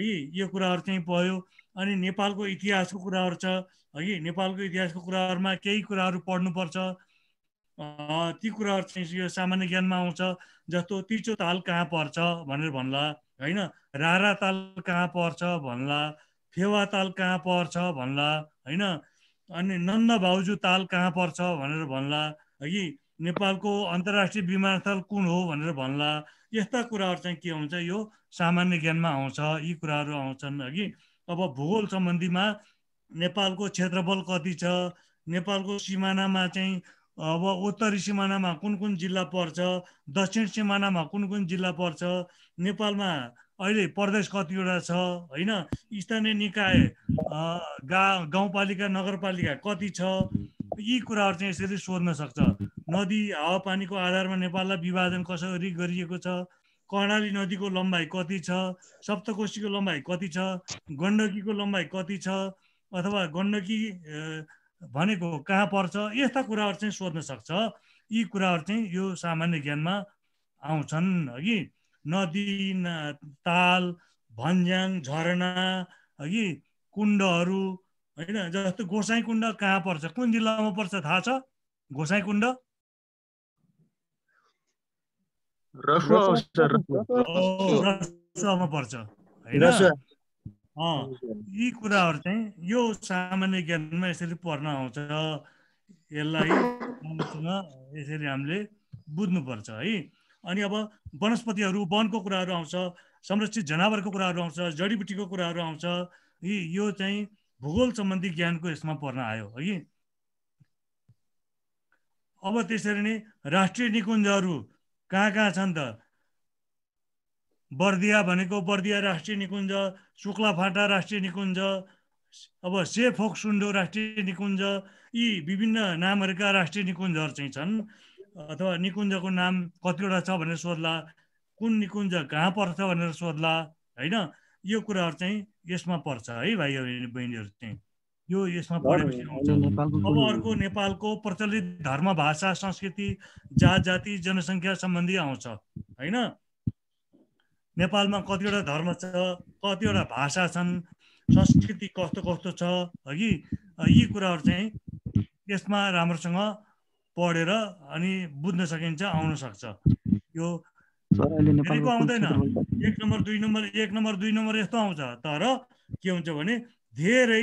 है यो कुराहरू चाहिँ पढ्यो अनि नेपालको इतिहासको कुराहरू छ है नेपालको इतिहासको कुराहरूमा केही कुराहरू पढ्नुपर्छ ती कुराहरू चाहिँ यो सामान्य ज्ञानमा आउँछ जस्तो तिचो ताल कहाँ पर्छ भनेर भन्ला होइन रारा ताल कहाँ पर्छ भन्ला फेवा ताल कहाँ पर्छ भन्ला होइन अनि नन्द भाउजू ताल कहाँ पर्छ भनेर भन्ला कि नेपालको अन्तर्राष्ट्रिय विमानस्थल कुन हो भनेर भन्ला यस्ता कुराहरू चाहिँ के हुन्छ यो सामान्य ज्ञानमा आउँछ यी कुराहरू आउँछन् है अब भूगोल सम्बन्धीमा नेपालको क्षेत्रफल कति छ नेपालको सिमानामा चाहिँ अब उत्तरी सिमानामा कुन कुन जिल्ला पर्छ दक्षिण सिमानामा कुन कुन जिल्ला पर्छ नेपालमा अहिले प्रदेश कतिवटा छ होइन स्थानीय निकाय गा गाउँपालिका नगरपालिका कति छ यी कुराहरू चाहिँ यसरी सोध्न सक्छ नदी हावापानीको आधारमा नेपाललाई विभाजन कसरी गरिएको छ कर्णाली नदीको लम्बाइ कति छ सप्तकोशीको लम्बाइ कति छ गण्डकीको लम्बाइ कति छ अथवा गण्डकी भनेको कहाँ पर्छ यस्ता कुराहरू चाहिँ सोध्न सक्छ यी कुराहरू चाहिँ यो सामान्य ज्ञानमा आउँछन् अघि नदी ताल भन्ज्याङ झरना कि कुण्डहरू होइन जस्तो गोसाई कुण्ड कहाँ पर्छ कुन जिल्लामा पर्छ थाहा छ गोसाई कुण्ड पर्छ होइन यी कुराहरू चाहिँ यो सामान्य ज्ञानमा यसरी पर्न आउँछ यसलाई यसरी हामीले बुझ्नुपर्छ है अनि अब वनस्पतिहरू वनको कुराहरू आउँछ संरक्षित जनावरको कुराहरू आउँछ जडीबुटीको कुराहरू आउँछ यी यो चाहिँ भूगोल सम्बन्धी ज्ञानको यसमा पर्न आयो है अब त्यसरी नै राष्ट्रिय निकुञ्जहरू कहाँ कहाँ छन् त बर्दिया भनेको बर्दिया राष्ट्रिय निकुञ्ज शुक्ला फाटा राष्ट्रिय निकुञ्ज अब सेफोक सुन्डो राष्ट्रिय निकुञ्ज यी विभिन्न नामहरूका राष्ट्रिय निकुञ्जहरू चाहिँ छन् अथवा निकुञ्जको नाम कतिवटा छ भनेर सोध्ला कुन निकुञ्ज कहाँ पर्छ भनेर सोध्ला होइन यो कुराहरू चाहिँ यसमा पर्छ है भाइ बहिनीहरू चाहिँ यो यसमा पढेपछि आउँछ अब अर्को नेपालको प्रचलित धर्म भाषा संस्कृति जात जाति जनसङ्ख्या सम्बन्धी आउँछ होइन नेपालमा कतिवटा धर्म छ कतिवटा भाषा छन् संस्कृति कस्तो कस्तो छ हगि यी कुराहरू चाहिँ यसमा राम्रोसँग पढेर अनि बुझ्न सकिन्छ आउन सक्छ यो आउँदैन एक नम्बर दुई नम्बर एक नम्बर दुई नम्बर यस्तो आउँछ तर के हुन्छ भने धेरै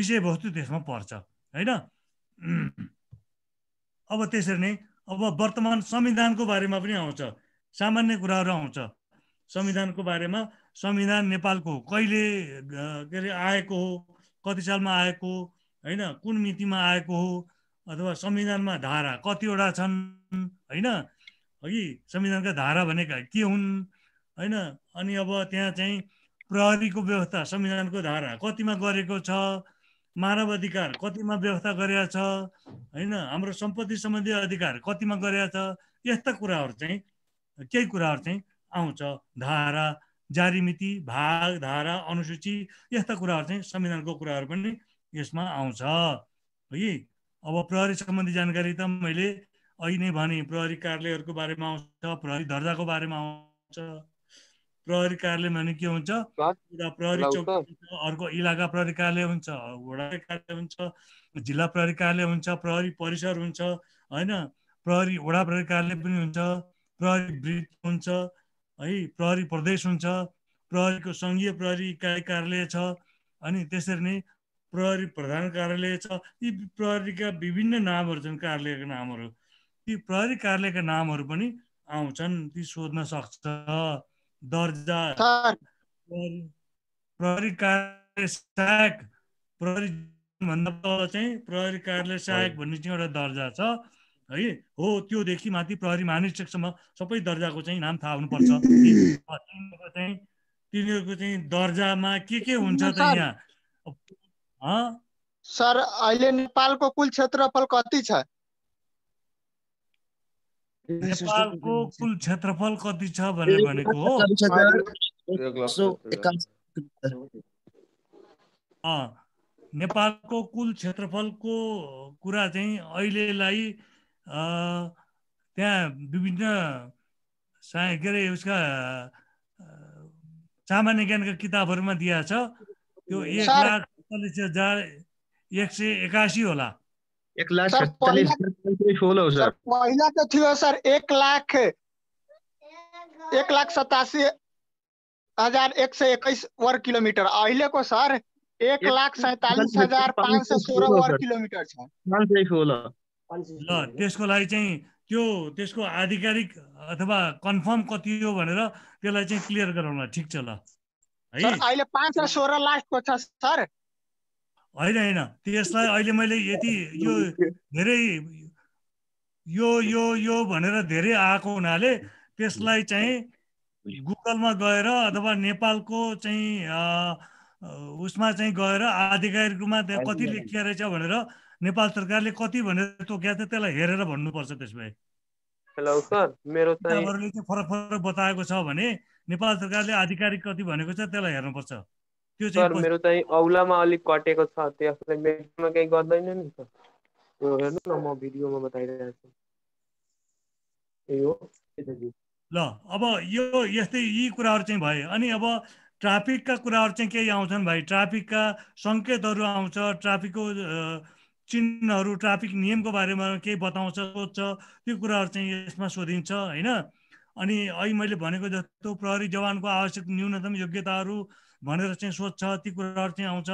विषयवस्तु त्यसमा पर्छ होइन अब त्यसरी नै अब वर्तमान संविधानको बारेमा पनि आउँछ सामान्य कुराहरू आउँछ संविधानको बारेमा संविधान नेपालको कहिले के अरे आएको हो कति सालमा आएको होइन कुन मितिमा आएको हो अथवा संविधानमा धारा कतिवटा छन् होइन अघि संविधानका धारा भनेका के हुन् होइन अनि अब त्यहाँ चाहिँ प्रहरीको व्यवस्था संविधानको धारा कतिमा गरेको छ मानव अधिकार कतिमा व्यवस्था गरेको छ होइन हाम्रो सम्पत्ति सम्बन्धी अधिकार कतिमा गरेको छ यस्ता कुराहरू चाहिँ केही कुराहरू चाहिँ आउँछ धारा जारी मिति भाग धारा अनुसूची यस्ता कुराहरू चाहिँ संविधानको कुराहरू पनि यसमा आउँछ है अब प्रहरी सम्बन्धी जानकारी त मैले अहिले नै भने प्रहरी कार्यालयहरूको बारेमा आउँछ प्रहरी दर्जाको बारेमा आउँछ प्रहरी कार्यालय भने के हुन्छ प्रहरी चौकी अर्को इलाका प्रहरी कार्यालय हुन्छ वडा कार्यालय हुन्छ जिल्ला प्रहरी कार्यालय हुन्छ प्रहरी परिसर हुन्छ होइन प्रहरी वडा प्रहरी कार्यालय पनि हुन्छ प्रहरी वृत्त हुन्छ है प्रहरी प्रदेश हुन्छ प्रहरीको सङ्घीय प्रहरी कार्यालय छ अनि त्यसरी नै प्रहरी प्रधान कार्यालय छ यी प्रहरीका विभिन्न नामहरू छन् कार्यालयका नामहरू ती प्रहरी कार्यालयका नामहरू पनि आउँछन् ती सोध्न सक्छ दर्जा प्रहरी कार्यालय सहायक प्रहरी भन्दा तल चाहिँ प्रहरी कार्यालय सहायक भन्ने चाहिँ एउटा दर्जा छ है हो त्योदेखि माथि प्रहरी महानिरीक्षकसम्म सबै दर्जाको चाहिँ नाम थाहा हुनुपर्छ [laughs] तिनीहरूको चाहिँ दर्जामा के के हुन्छ त यहाँ सर अहिले नेपालको कुल क्षेत्रफल कति छ नेपालको कुल क्षेत्रफल कति छ भनेर भनेको हो नेपालको कुल क्षेत्रफलको कुरा चाहिँ अहिलेलाई त्यहाँ विभिन्न के अरे उसका सामान्य ज्ञानका किताबहरूमा दिएको छ त्यो एक लाख सत्तालिस हजार एक सय एकासी होला एक लाख पहिला त थियो सर एक लाख एक लाख सतासी हजार एक सय एक्काइस वर्ग किलोमिटर अहिलेको सर एक लाख सैतालिस हजार पाँच सय सोह्र वर्ग किलोमिटर छ ल त्यसको लागि चाहिँ त्यो त्यसको आधिकारिक अथवा कन्फर्म कति हो भनेर त्यसलाई चाहिँ क्लियर गराउन ठिक छ ल अहिले पाँच सय सोह्र लास्टको छ सर होइन होइन त्यसलाई अहिले मैले यति यो धेरै यो यो यो भनेर धेरै आएको हुनाले त्यसलाई चाहिँ गुगलमा गएर अथवा नेपालको चाहिँ उसमा चाहिँ गएर आधिकारिक रूपमा त्यहाँ कति लेखिया रहेछ भनेर नेपाल सरकारले कति भनेर तोक्या छ त्यसलाई हेरेर भन्नुपर्छ भए हेलो सर मेरो चाहिँ फरक फरक बताएको छ भने नेपाल सरकारले आधिकारिक कति भनेको छ त्यसलाई हेर्नुपर्छ त्यो चाहिँ मेरो चाहिँ औलामा अलिक कटेको छ त्यो आफूलाई केही गर्दैन नि त त्यो हेर्नु न म भिडियोमा बताइरहेको छु ल अब यो यस्तै यी कुराहरू चाहिँ भए अनि अब ट्राफिकका कुराहरू चाहिँ केही आउँछन् भाइ ट्राफिकका सङ्केतहरू आउँछ ट्राफिकको चिन्हहरू ट्राफिक नियमको बारेमा केही बताउँछ सोध्छ त्यो कुराहरू चाहिँ यसमा सोधिन्छ होइन अनि अहिले मैले भनेको जस्तो प्रहरी जवानको आवश्यक न्यूनतम योग्यताहरू भनेर चाहिँ सोध्छ ती कुराहरू चाहिँ आउँछ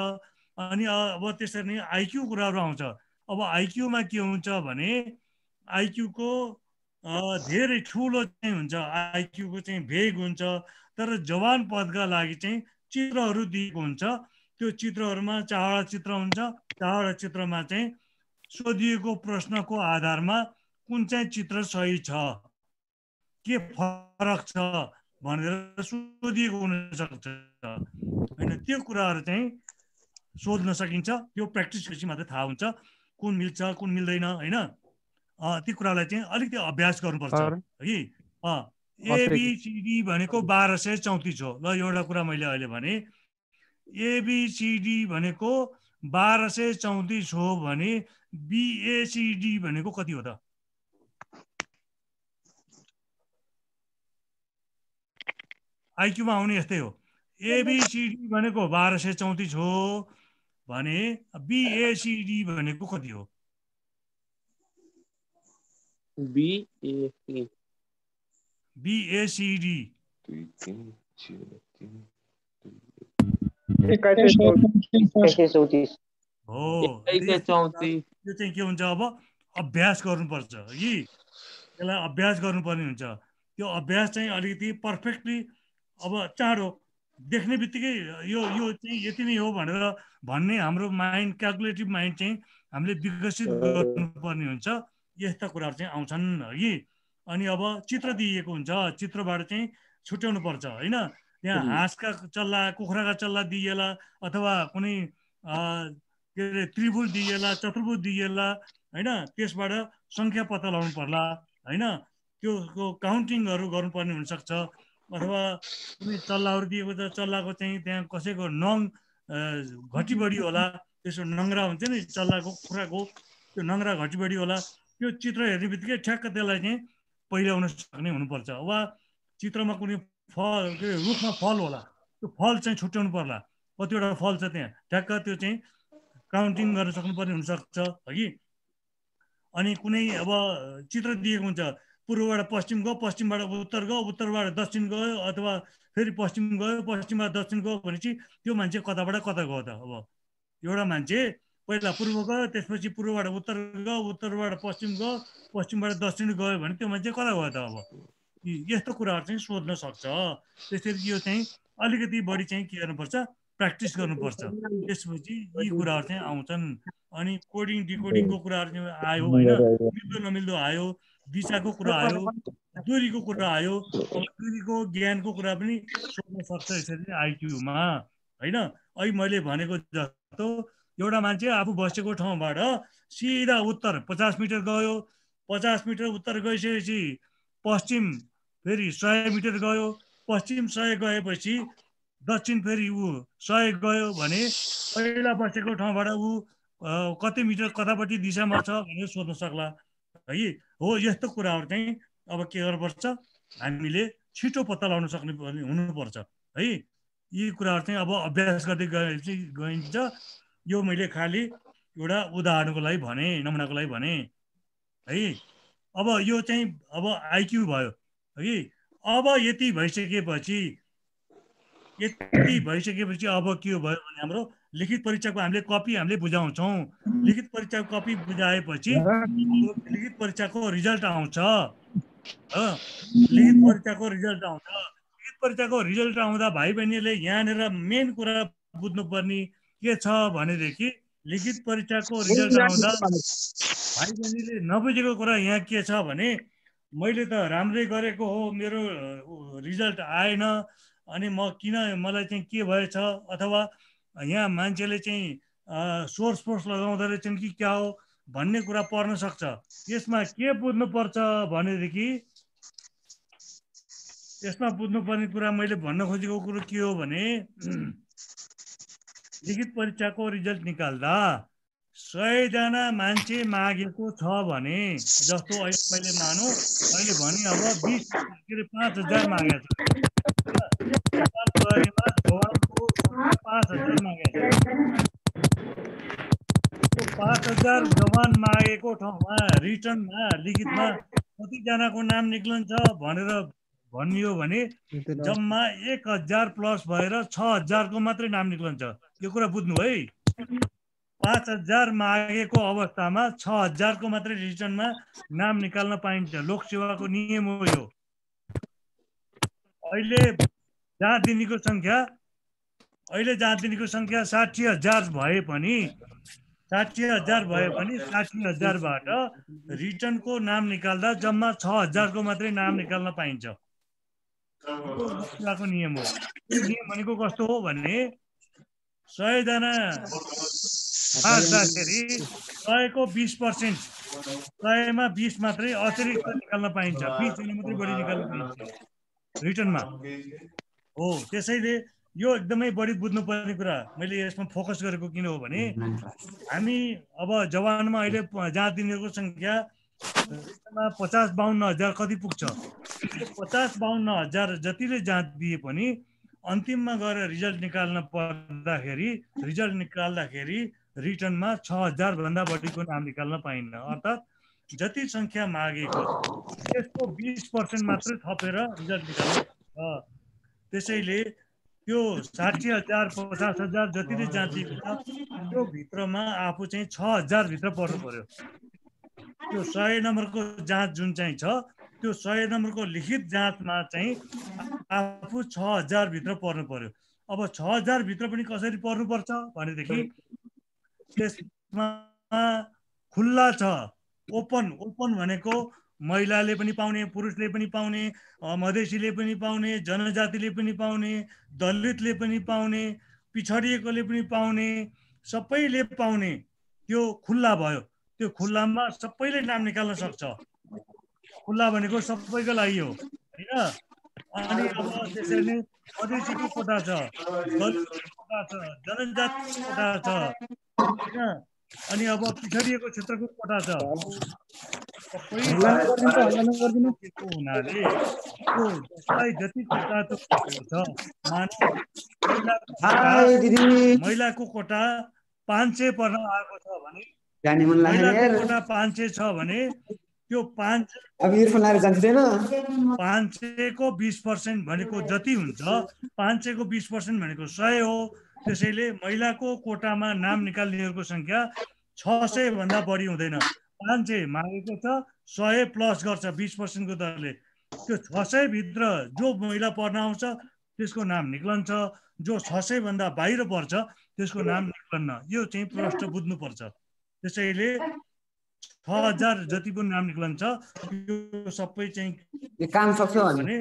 अनि अब त्यसरी नै आइक्यू कुराहरू आउँछ अब आइक्यूमा के हुन्छ भने आइक्यूको धेरै ठुलो चाहिँ हुन्छ आइक्यूको चाहिँ भेग हुन्छ तर जवान पदका लागि चाहिँ चित्रहरू दिएको हुन्छ त्यो चित्रहरूमा चारवटा चित्र हुन्छ चारवटा चित्रमा चाहिँ सोधिएको प्रश्नको आधारमा कुन चाहिँ चित्र सही छ के फरक छ भनेर सोधिएको हुनसक्छ होइन त्यो कुराहरू चाहिँ सोध्न सकिन्छ त्यो प्र्याक्टिस गरेपछि मात्रै थाहा हुन्छ कुन मिल्छ कुन मिल्दैन होइन त्यो कुरालाई चाहिँ अलिकति अभ्यास गर्नुपर्छ कि एबिसिडी भनेको बाह्र सय चौतिस हो ल एउटा कुरा मैले अहिले भने एबिसिडी भनेको बाह्र सय चौतिस हो भने बिएसिडी भनेको कति हो त आइक्यूमा आउने यस्तै हो एबिसिडी भनेको बाह्र सय चौतिस हो भने बिएसिडी भनेको कति हो बिएसिडी हो यो चाहिँ के हुन्छ अब अभ्यास गर्नुपर्छ कि त्यसलाई अभ्यास गर्नुपर्ने हुन्छ त्यो अभ्यास चाहिँ अलिकति पर्फेक्टली अब चाँडो देख्ने बित्तिकै यो यो चाहिँ यति नै हो भनेर भन्ने हाम्रो माइन्ड क्यालकुलेटिभ माइन्ड चाहिँ हामीले विकसित गर्नुपर्ने हुन्छ यस्ता कुराहरू चाहिँ आउँछन् कि अनि अब चित्र दिइएको हुन्छ चित्रबाट चाहिँ छुट्याउनु पर्छ होइन त्यहाँ हाँसका चल्ला कुखुराका चल्ला दिइएला अथवा कुनै के अरे त्रिभुज दिइएला चतुर्भुज दिइएला होइन त्यसबाट सङ्ख्या पत्ता लगाउनु पर्ला होइन त्यो काउन्टिङहरू गर्नुपर्ने हुनसक्छ अथवा कुनै चल्लाहरू दिएको त चल्लाको चाहिँ त्यहाँ कसैको नङ घटी होला त्यसो नङ्ग्रा हुन्छ नि चल्लाको कुखुराको त्यो नङ्ग्रा घटी होला त्यो चित्र हेर्ने बित्तिकै ठ्याक्क त्यसलाई चाहिँ पहिल्याउन सक्ने हुनुपर्छ वा चित्रमा कुनै फल के रुखमा फल होला त्यो फल चाहिँ छुट्याउनु पर्ला कतिवटा फल छ त्यहाँ ठ्याक्क त्यो चाहिँ काउन्टिङ गर्न सक्नुपर्ने हुनसक्छ है अनि कुनै अब चित्र दिएको हुन्छ पूर्वबाट पश्चिम गयो पश्चिमबाट उत्तर गयो उत्तरबाट दक्षिण गयो अथवा फेरि पश्चिम गयो पश्चिमबाट दक्षिण गयो भनेपछि त्यो मान्छे कताबाट कता गयो त अब एउटा मान्छे पहिला पूर्व गयो त्यसपछि पूर्वबाट उत्तर गयो उत्तरबाट पश्चिम गयो पश्चिमबाट दक्षिण गयो भने त्यो मान्छे कता गयो त अब यस्तो कुराहरू चाहिँ सोध्न सक्छ त्यसरी यो चाहिँ अलिकति बढी चाहिँ के गर्नुपर्छ प्र्याक्टिस गर्नुपर्छ त्यसपछि यी कुराहरू चाहिँ आउँछन् अनि कोडिङ डिकोडिङको कुराहरू आयो होइन मिल्दो नमिल्दो आयो दिशाको [laughs] कुरा आयो दुरीको कुरा आयो दुरीको ज्ञानको कुरा पनि सोध्न सक्छ यसरी आइक्यूमा होइन अहिले मैले भनेको जस्तो एउटा मान्छे आफू बसेको ठाउँबाट सिधा उत्तर पचास मिटर गयो पचास मिटर उत्तर गइसकेपछि पश्चिम फेरि सय मिटर गयो पश्चिम सय गएपछि दक्षिण फेरि ऊ सय गयो भने पहिला बसेको ठाउँबाट ऊ कति मिटर कतापट्टि दिशामा छ भनेर सोध्न सक्ला है हो यस्तो कुराहरू चाहिँ अब के गर्नुपर्छ हामीले छिटो पत्ता लगाउन सक्ने हुनुपर्छ है यी कुराहरू चाहिँ अब अभ्यास गर्दै गए चाहिँ गइन्छ यो मैले खालि एउटा उदाहरणको लागि भने नमुनाको लागि भने है अब यो चाहिँ अब आइक्यू भयो है अब यति भइसकेपछि यति भइसकेपछि अब के भयो भने हाम्रो लिखित परीक्षाको हामीले कपी हामीले बुझाउँछौँ लिखित परीक्षाको कपी बुझाएपछि लिखित परीक्षाको रिजल्ट आउँछ लिखित परीक्षाको रिजल्ट आउँछ लिखित परीक्षाको रिजल्ट आउँदा भाइ बहिनीले यहाँनिर मेन कुरा बुझ्नुपर्ने के छ भनेदेखि लिखित परीक्षाको रिजल्ट आउँदा भाइ बहिनीले नबुझेको कुरा यहाँ के छ भने मैले त राम्रै गरेको हो मेरो रिजल्ट आएन अनि म किन मलाई चाहिँ के भएछ अथवा यहाँ मान्छेले चाहिँ सोर्स फोर्स लगाउँदो रहेछन् कि क्या हो भन्ने कुरा पर्न सक्छ यसमा के बुझ्नुपर्छ भनेदेखि यसमा बुझ्नुपर्ने कुरा मैले भन्न खोजेको कुरो के हो भने [clears throat] लिखित परीक्षाको रिजल्ट निकाल्दा सयजना मान्छे मागेको छ भने जस्तो अहिले मैले मानु अहिले भने अब बिस के अरे पाँच हजार मागेको छ पाँच हजार मागेको पाँच हजार जवान मागेको ठाउँमा रिटर्नमा लिखितमा कतिजनाको नाम निक्लन्छ भनेर भनियो भने जम्मा एक हजार प्लस भएर छ हजारको मात्रै नाम निक्लन्छ यो कुरा बुझ्नु है पाँच हजार मागेको अवस्थामा छ हजारको मात्रै रिटर्नमा नाम निकाल्न पाइन्छ लोकसेवाको नियम हो यो अहिले जहाँ दिनेको सङ्ख्या अहिले जातिनीको सङ्ख्या साठी हजार भए पनि साठी हजार भए पनि साठी हजारबाट रिटर्नको नाम निकाल्दा जम्मा छ हजारको मात्रै नाम निकाल्न पाइन्छ नियम हो नियम भनेको कस्तो हो भने सयजना बाँच्दाखेरि सयको बिस पर्सेन्ट सयमा बिस मात्रै अतिरिक्त निकाल्न पाइन्छ बिसजना मात्रै बढी निकाल्न पाइन्छ रिटर्नमा हो त्यसैले यो एकदमै बढी बुझ्नुपर्ने कुरा मैले यसमा फोकस गरेको किन हो भने हामी अब जवानमा अहिले जाँच दिनेको सङ्ख्या पचास बाहन्न हजार कति पुग्छ पचास बाहन्न हजार जतिले जाँच दिए पनि अन्तिममा गएर रिजल्ट निकाल्न पर्दाखेरि रिजल्ट निकाल्दाखेरि रिटर्नमा छ हजारभन्दा बढीको नाम निकाल्न पाइन्न अर्थात् जति सङ्ख्या मागेको त्यसको बिस पर्सेन्ट मात्रै थपेर रिजल्ट निकाल्नु त्यसैले त्यो साठी हजार पचास हजार जति नै जाँचिएको छ त्यो भित्रमा आफू चाहिँ छ हजार भित्र पर्नु पर्यो त्यो सय नम्बरको जाँच जुन चाहिँ छ त्यो सय नम्बरको लिखित जाँचमा चाहिँ आफू छ हजार भित्र पर्नु पर्यो अब छ हजार भित्र पनि कसरी पर्नु पर्छ भनेदेखि त्यसमा खुल्ला छ ओपन ओपन भनेको महिलाले पनि पाउने पुरुषले पनि पाउने मधेसीले पनि पाउने जनजातिले पनि पाउने दलितले पनि पाउने पिछडिएकोले पनि पाउने सबैले पाउने त्यो खुल्ला भयो त्यो खुल्लामा सबैले नाम निकाल्न सक्छ खुल्ला भनेको सबैको लागि हो होइन अनि अब त्यसरी नै मधेसीको कोटा छ दलितको कोटा छ जनजातिको कोटा छ होइन अनि अब पिछडिएको क्षेत्रको कोटा छ हुनाले जति कोटा छ महिलाको कोटा पाँच सय पर्न आएको छ भने महिलाको कोटा पाँच सय छ भने त्यो पाँच अब इयरफोन पाँच सयको बिस पर्सेन्ट भनेको जति हुन्छ पाँच सयको बिस पर्सेन्ट भनेको सय हो त्यसैले महिलाको कोटामा नाम निकाल्नेहरूको सङ्ख्या छ सय भन्दा बढी हुँदैन पाँच सय मागेको छ सय प्लस गर्छ बिस पर्सेन्टको दरले त्यो छ सयभित्र जो महिला पर्न आउँछ त्यसको नाम निक्लन्छ जो छ सयभन्दा बाहिर पर्छ त्यसको नाम निक्लन्न यो चाहिँ प्रश्न बुझ्नुपर्छ त्यसैले छ हजार जति पनि नाम निक्लन्छ यो सबै चाहिँ काम सक्छ भने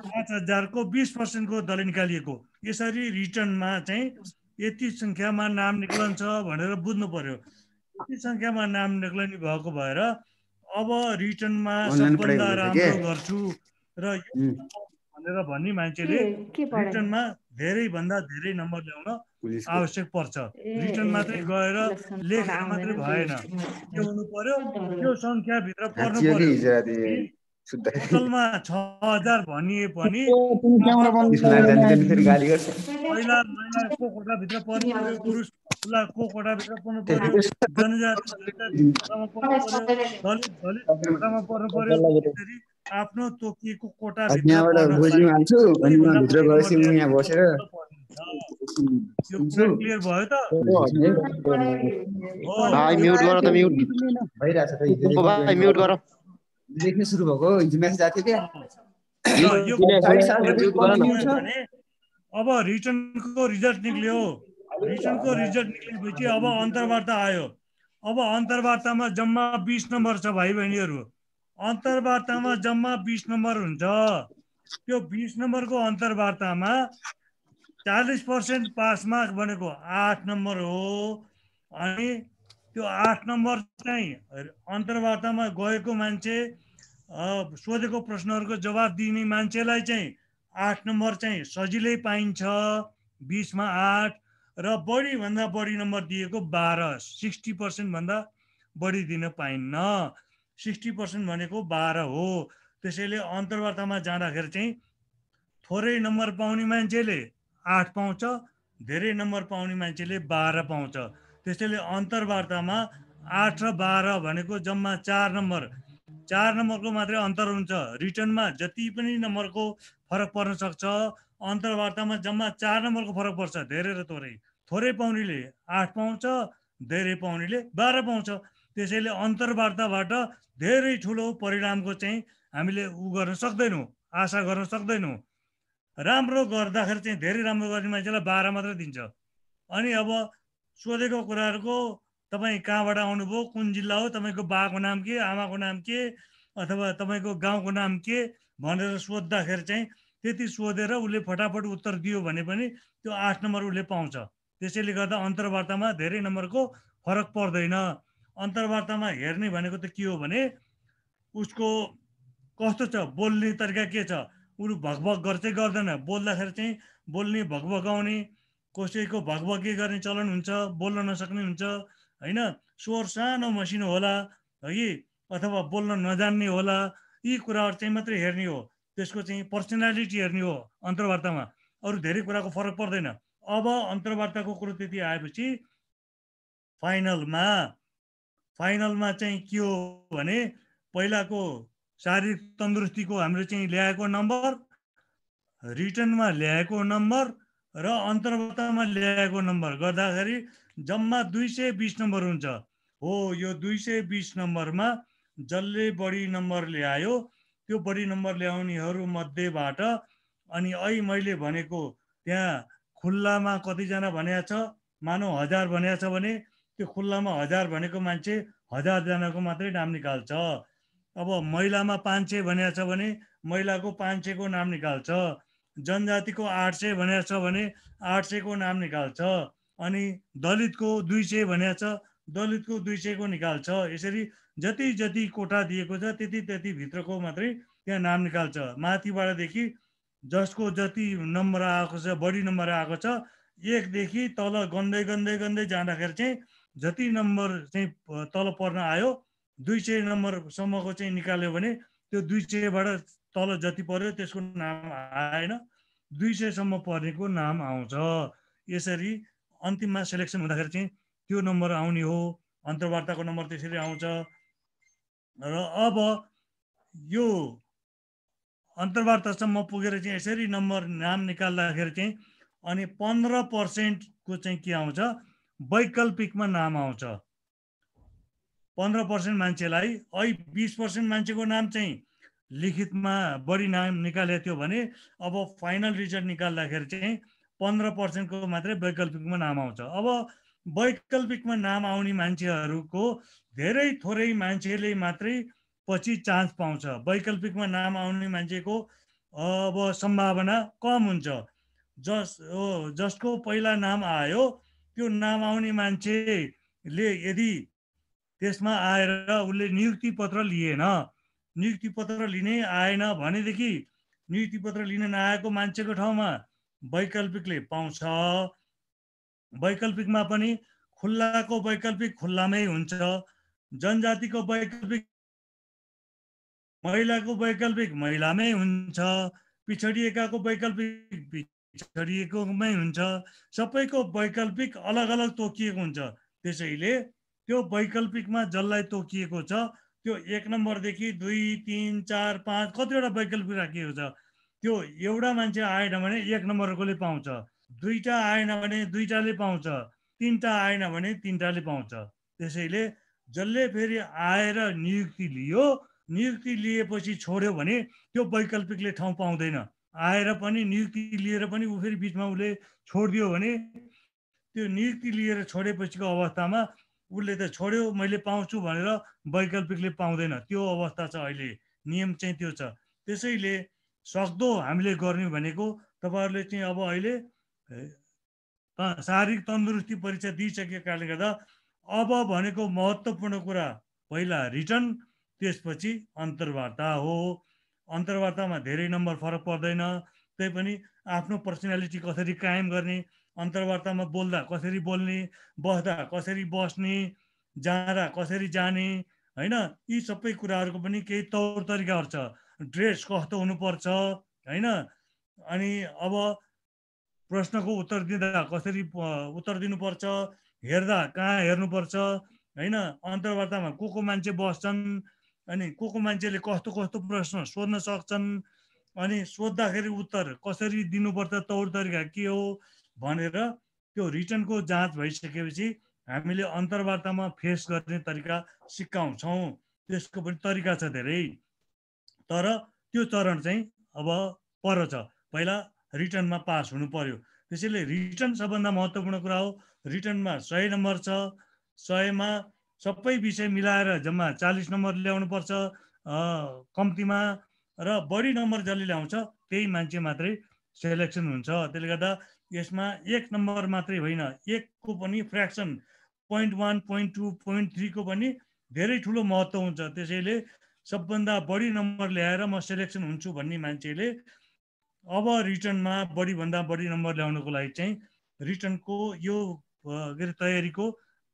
पाँच हजारको बिस पर्सेन्टको दल निकालिएको यसरी रिटर्नमा चाहिँ यति सङ्ख्यामा नाम निक्लन्छ भनेर बुझ्नु पर्यो यति सङ्ख्यामा नाम निक्लने भएको भएर अब रिटर्नमा सबभन्दा राम्रो गर्छु र भनेर भन्ने मान्छेले रिटर्नमा धेरैभन्दा धेरै नम्बर ल्याउन आवश्यक पर्छ रिटर्न मात्रै गएर लेखेर मात्रै भएन त्यो हुनु पर्यो त्यो सङ्ख्याभित्र पर्नु पर्यो होटलमा छ हजार भनिए पनि महिला महिलाको कोटाभित्र पर्नु पर्यो पुरुष खुलाको कोटाभित्र पर्नु पर्यो जनजाति दलित कोटामा पर्नु पर्यो आफ्नो तोकिएको कोटा हाल्छु अनि म भित्र गएपछि यहाँ बसेर यो क्लियर भयो त भाइ म्युट गर त म्युट भइराछ त भाइ म्युट गर लेख्न सुरु भएको हिजो मेसेज आएको थियो के अब रिटर्नको रिजल्ट निक्ल्यो रिटर्नको रिजल्ट निक्लेपछि अब अन्तर्वार्ता आयो अब अन्तर्वार्तामा जम्मा बिस नम्बर छ भाइ बहिनीहरू अन्तर्वार्तामा जम्मा बिस नम्बर हुन्छ त्यो बिस नम्बरको अन्तर्वार्तामा चालिस पर्सेन्ट पास मार्क भनेको आठ नम्बर हो अनि त्यो आठ नम्बर चाहिँ अन्तर्वार्तामा गएको मान्छे सोधेको प्रश्नहरूको जवाब दिने मान्छेलाई चाहिँ आठ नम्बर चाहिँ सजिलै पाइन्छ बिसमा आठ र बढीभन्दा बढी नम्बर दिएको बाह्र सिक्सटी पर्सेन्टभन्दा बढी दिन पाइन्न सिक्सटी पर्सेन्ट भनेको बाह्र हो त्यसैले अन्तर्वार्तामा जाँदाखेरि चाहिँ थोरै नम्बर पाउने मान्छेले आठ पाउँछ धेरै नम्बर पाउने मान्छेले बाह्र पाउँछ त्यसैले अन्तर्वार्तामा आठ र बाह्र भनेको जम्मा चार नम्बर चार नम्बरको मात्रै अन्तर हुन्छ रिटर्नमा जति पनि नम्बरको फरक पर्न सक्छ अन्तर्वार्तामा जम्मा चार नम्बरको फरक पर्छ धेरै र थोरै थोरै पाउनेले आठ पाउँछ धेरै पाउनेले बाह्र पाउँछ त्यसैले अन्तर्वार्ताबाट धेरै ठुलो परिणामको चाहिँ हामीले उ गर्न सक्दैनौँ आशा गर्न सक्दैनौँ राम्रो गर्दाखेरि चाहिँ धेरै राम्रो गर्ने मान्छेलाई बाह्र मात्र दिन्छ अनि अब सोधेको कुराहरूको तपाईँ कहाँबाट आउनुभयो कुन जिल्ला हो तपाईँको बाको नाम के आमाको नाम के अथवा तपाईँको गाउँको नाम के भनेर सोद्धाखेरि चाहिँ त्यति सोधेर उसले फटाफट उत्तर दियो भने पनि त्यो आठ नम्बर उसले पाउँछ त्यसैले गर्दा अन्तर्वार्तामा धेरै नम्बरको फरक पर्दैन अन्तर्वार्तामा हेर्ने भनेको त के हो भने उसको कस्तो छ बोल्ने तरिका के छ उसले भगभग गर्दै गर्दैन बोल्दाखेरि चाहिँ बोल्ने भगभगाउने कसैको भगभगे गर्ने चलन हुन्छ बोल्न नसक्ने हुन्छ होइन स्वर सानो मसिनो होला है अथवा बोल्न नजान्ने होला यी कुराहरू चाहिँ मात्रै हेर्ने हो त्यसको चाहिँ पर्सनालिटी हेर्ने हो अन्तर्वार्तामा अरू धेरै कुराको फरक पर्दैन अब अन्तर्वार्ताको कुरो त्यति आएपछि फाइनलमा फाइनलमा चाहिँ के हो भने पहिलाको शारीरिक तन्दुरुस्तीको हाम्रो चाहिँ ल्याएको नम्बर रिटर्नमा ल्याएको नम्बर र अन्तर्वार्तामा ल्याएको नम्बर गर्दाखेरि जम्मा दुई सय बिस नम्बर हुन्छ हो यो दुई सय बिस नम्बरमा जसले बढी नम्बर ल्यायो त्यो बढी नम्बर ल्याउनेहरू मध्येबाट अनि ऐ मैले भनेको त्यहाँ खुल्लामा कतिजना भनेको छ मानौ हजार भनेको छ भने त्यो खुल्लामा हजार भनेको मान्छे हजारजनाको मात्रै नाम निकाल्छ अब महिलामा पाँच सय भनेको छ भने महिलाको पाँच सयको नाम निकाल्छ जनजातिको आठ सय भनेको छ भने आठ सयको नाम निकाल्छ अनि दलितको दुई सय भनेको छ दलितको दुई सयको निकाल्छ यसरी जति जति कोटा दिएको छ त्यति त्यति भित्रको मात्रै त्यहाँ नाम निकाल्छ माथिबाटदेखि जसको जति नम्बर आएको छ बढी नम्बर आएको छ एकदेखि तल गन्दै गन्दै गन्दै जाँदाखेरि चाहिँ जति नम्बर चाहिँ तल पर्न आयो दुई सय नम्बरसम्मको चाहिँ निकाल्यो भने त्यो दुई सयबाट तल जति पर्यो त्यसको नाम आएन दुई सयसम्म पर्नेको नाम आउँछ यसरी अन्तिममा सेलेक्सन हुँदाखेरि चाहिँ त्यो नम्बर आउने हो अन्तर्वार्ताको नम्बर त्यसरी आउँछ र अब यो अन्तर्वार्तासम्म पुगेर चाहिँ यसरी नम्बर नाम निकाल्दाखेरि चाहिँ अनि पन्ध्र पर्सेन्टको चाहिँ के आउँछ वैकल्पिकमा नाम आउँछ पन्ध्र पर्सेन्ट मान्छेलाई ऐ बिस पर्सेन्ट मान्छेको नाम चाहिँ लिखितमा बढी नाम निकालेको थियो भने अब फाइनल रिजल्ट निकाल्दाखेरि चाहिँ पन्ध्र पर्सेन्टको मात्रै वैकल्पिकमा नाम आउँछ अब वैकल्पिकमा नाम आउने मान्छेहरूको धेरै थोरै मान्छेले मात्रै पछि चान्स पाउँछ वैकल्पिकमा नाम आउने मान्छेको अब सम्भावना कम हुन्छ जस जसको पहिला नाम आयो त्यो नाम आउने मान्छेले यदि त्यसमा आएर उसले नियुक्ति पत्र लिएन नियुक्ति पत्र लिनै आएन भनेदेखि नियुक्ति पत्र लिन नआएको मान्छेको ठाउँमा वैकल्पिकले पाउँछ वैकल्पिकमा पनि खुल्लाको वैकल्पिक खुल्लामै हुन्छ जनजातिको वैकल्पिक महिलाको वैकल्पिक महिलामै हुन्छ पिछडिएकाको वैकल्पिक छरिएकोमै हुन्छ सबैको वैकल्पिक अलग अलग तोकिएको हुन्छ त्यसैले त्यो वैकल्पिकमा जसलाई तोकिएको छ त्यो एक नम्बरदेखि दुई तिन चार पाँच कतिवटा वैकल्पिक राखिएको छ त्यो एउटा मान्छे आएन भने एक नम्बरकोले पाउँछ दुईवटा आएन भने दुईवटाले पाउँछ तिनवटा आएन भने तिनवटाले पाउँछ त्यसैले जसले फेरि आएर नियुक्ति लियो नियुक्ति लिएपछि छोड्यो भने त्यो वैकल्पिकले ठाउँ पाउँदैन आएर पनि नियुक्ति लिएर पनि ऊ फेरि बिचमा उसले छोडिदियो भने त्यो नियुक्ति लिएर छोडेपछिको अवस्थामा उसले त छोड्यो मैले पाउँछु भनेर वैकल्पिकले पाउँदैन त्यो अवस्था छ अहिले नियम चाहिँ त्यो छ त्यसैले सक्दो हामीले गर्ने भनेको तपाईँहरूले चाहिँ अब अहिले शारीरिक तन्दुरुस्ती परीक्षा दिइसकेको कारणले गर्दा अब भनेको महत्त्वपूर्ण कुरा पहिला रिटर्न त्यसपछि अन्तर्वार्ता हो अन्तर्वार्तामा धेरै नम्बर फरक पर्दैन पनि आफ्नो पर्सनालिटी कसरी कायम गर्ने अन्तर्वार्तामा बोल्दा कसरी बोल्ने बस्दा कसरी बस्ने जाँदा कसरी जाने होइन यी सबै कुराहरूको पनि केही तौर तरिकाहरू छ ड्रेस कस्तो हुनुपर्छ होइन अनि अब प्रश्नको उत्तर दिँदा कसरी उत्तर दिनुपर्छ हेर्दा कहाँ हेर्नुपर्छ होइन अन्तर्वार्तामा को को मान्छे बस्छन् अनि को को मान्छेले कस्तो कस्तो प्रश्न सोध्न सक्छन् अनि सोद्धाखेरि उत्तर कसरी दिनुपर्छ तौर तरिका के हो भनेर त्यो रिटर्नको जाँच भइसकेपछि हामीले अन्तर्वार्तामा फेस गर्ने तरिका सिकाउँछौँ त्यसको पनि तरिका छ धेरै तर त्यो चरण चाहिँ अब पर छ पहिला रिटर्नमा पास हुनु पर्यो त्यसैले रिटर्न सबभन्दा महत्त्वपूर्ण कुरा हो रिटर्नमा सय नम्बर छ सयमा सबै विषय मिलाएर जम्मा चालिस नम्बर ल्याउनु पर्छ कम्तीमा र बढी नम्बर जसले ल्याउँछ त्यही मान्छे मात्रै सेलेक्सन हुन्छ त्यसले गर्दा यसमा एक नम्बर मात्रै होइन एकको पनि fraction point one point two point थ्रीको पनि धेरै ठुलो महत्त्व हुन्छ त्यसैले सबभन्दा बढी नम्बर ल्याएर म सेलेक्सन हुन्छु भन्ने मान्छेले अब रिटर्नमा बढीभन्दा बढी नम्बर ल्याउनको लागि चाहिँ रिटर्नको यो के अरे तयारीको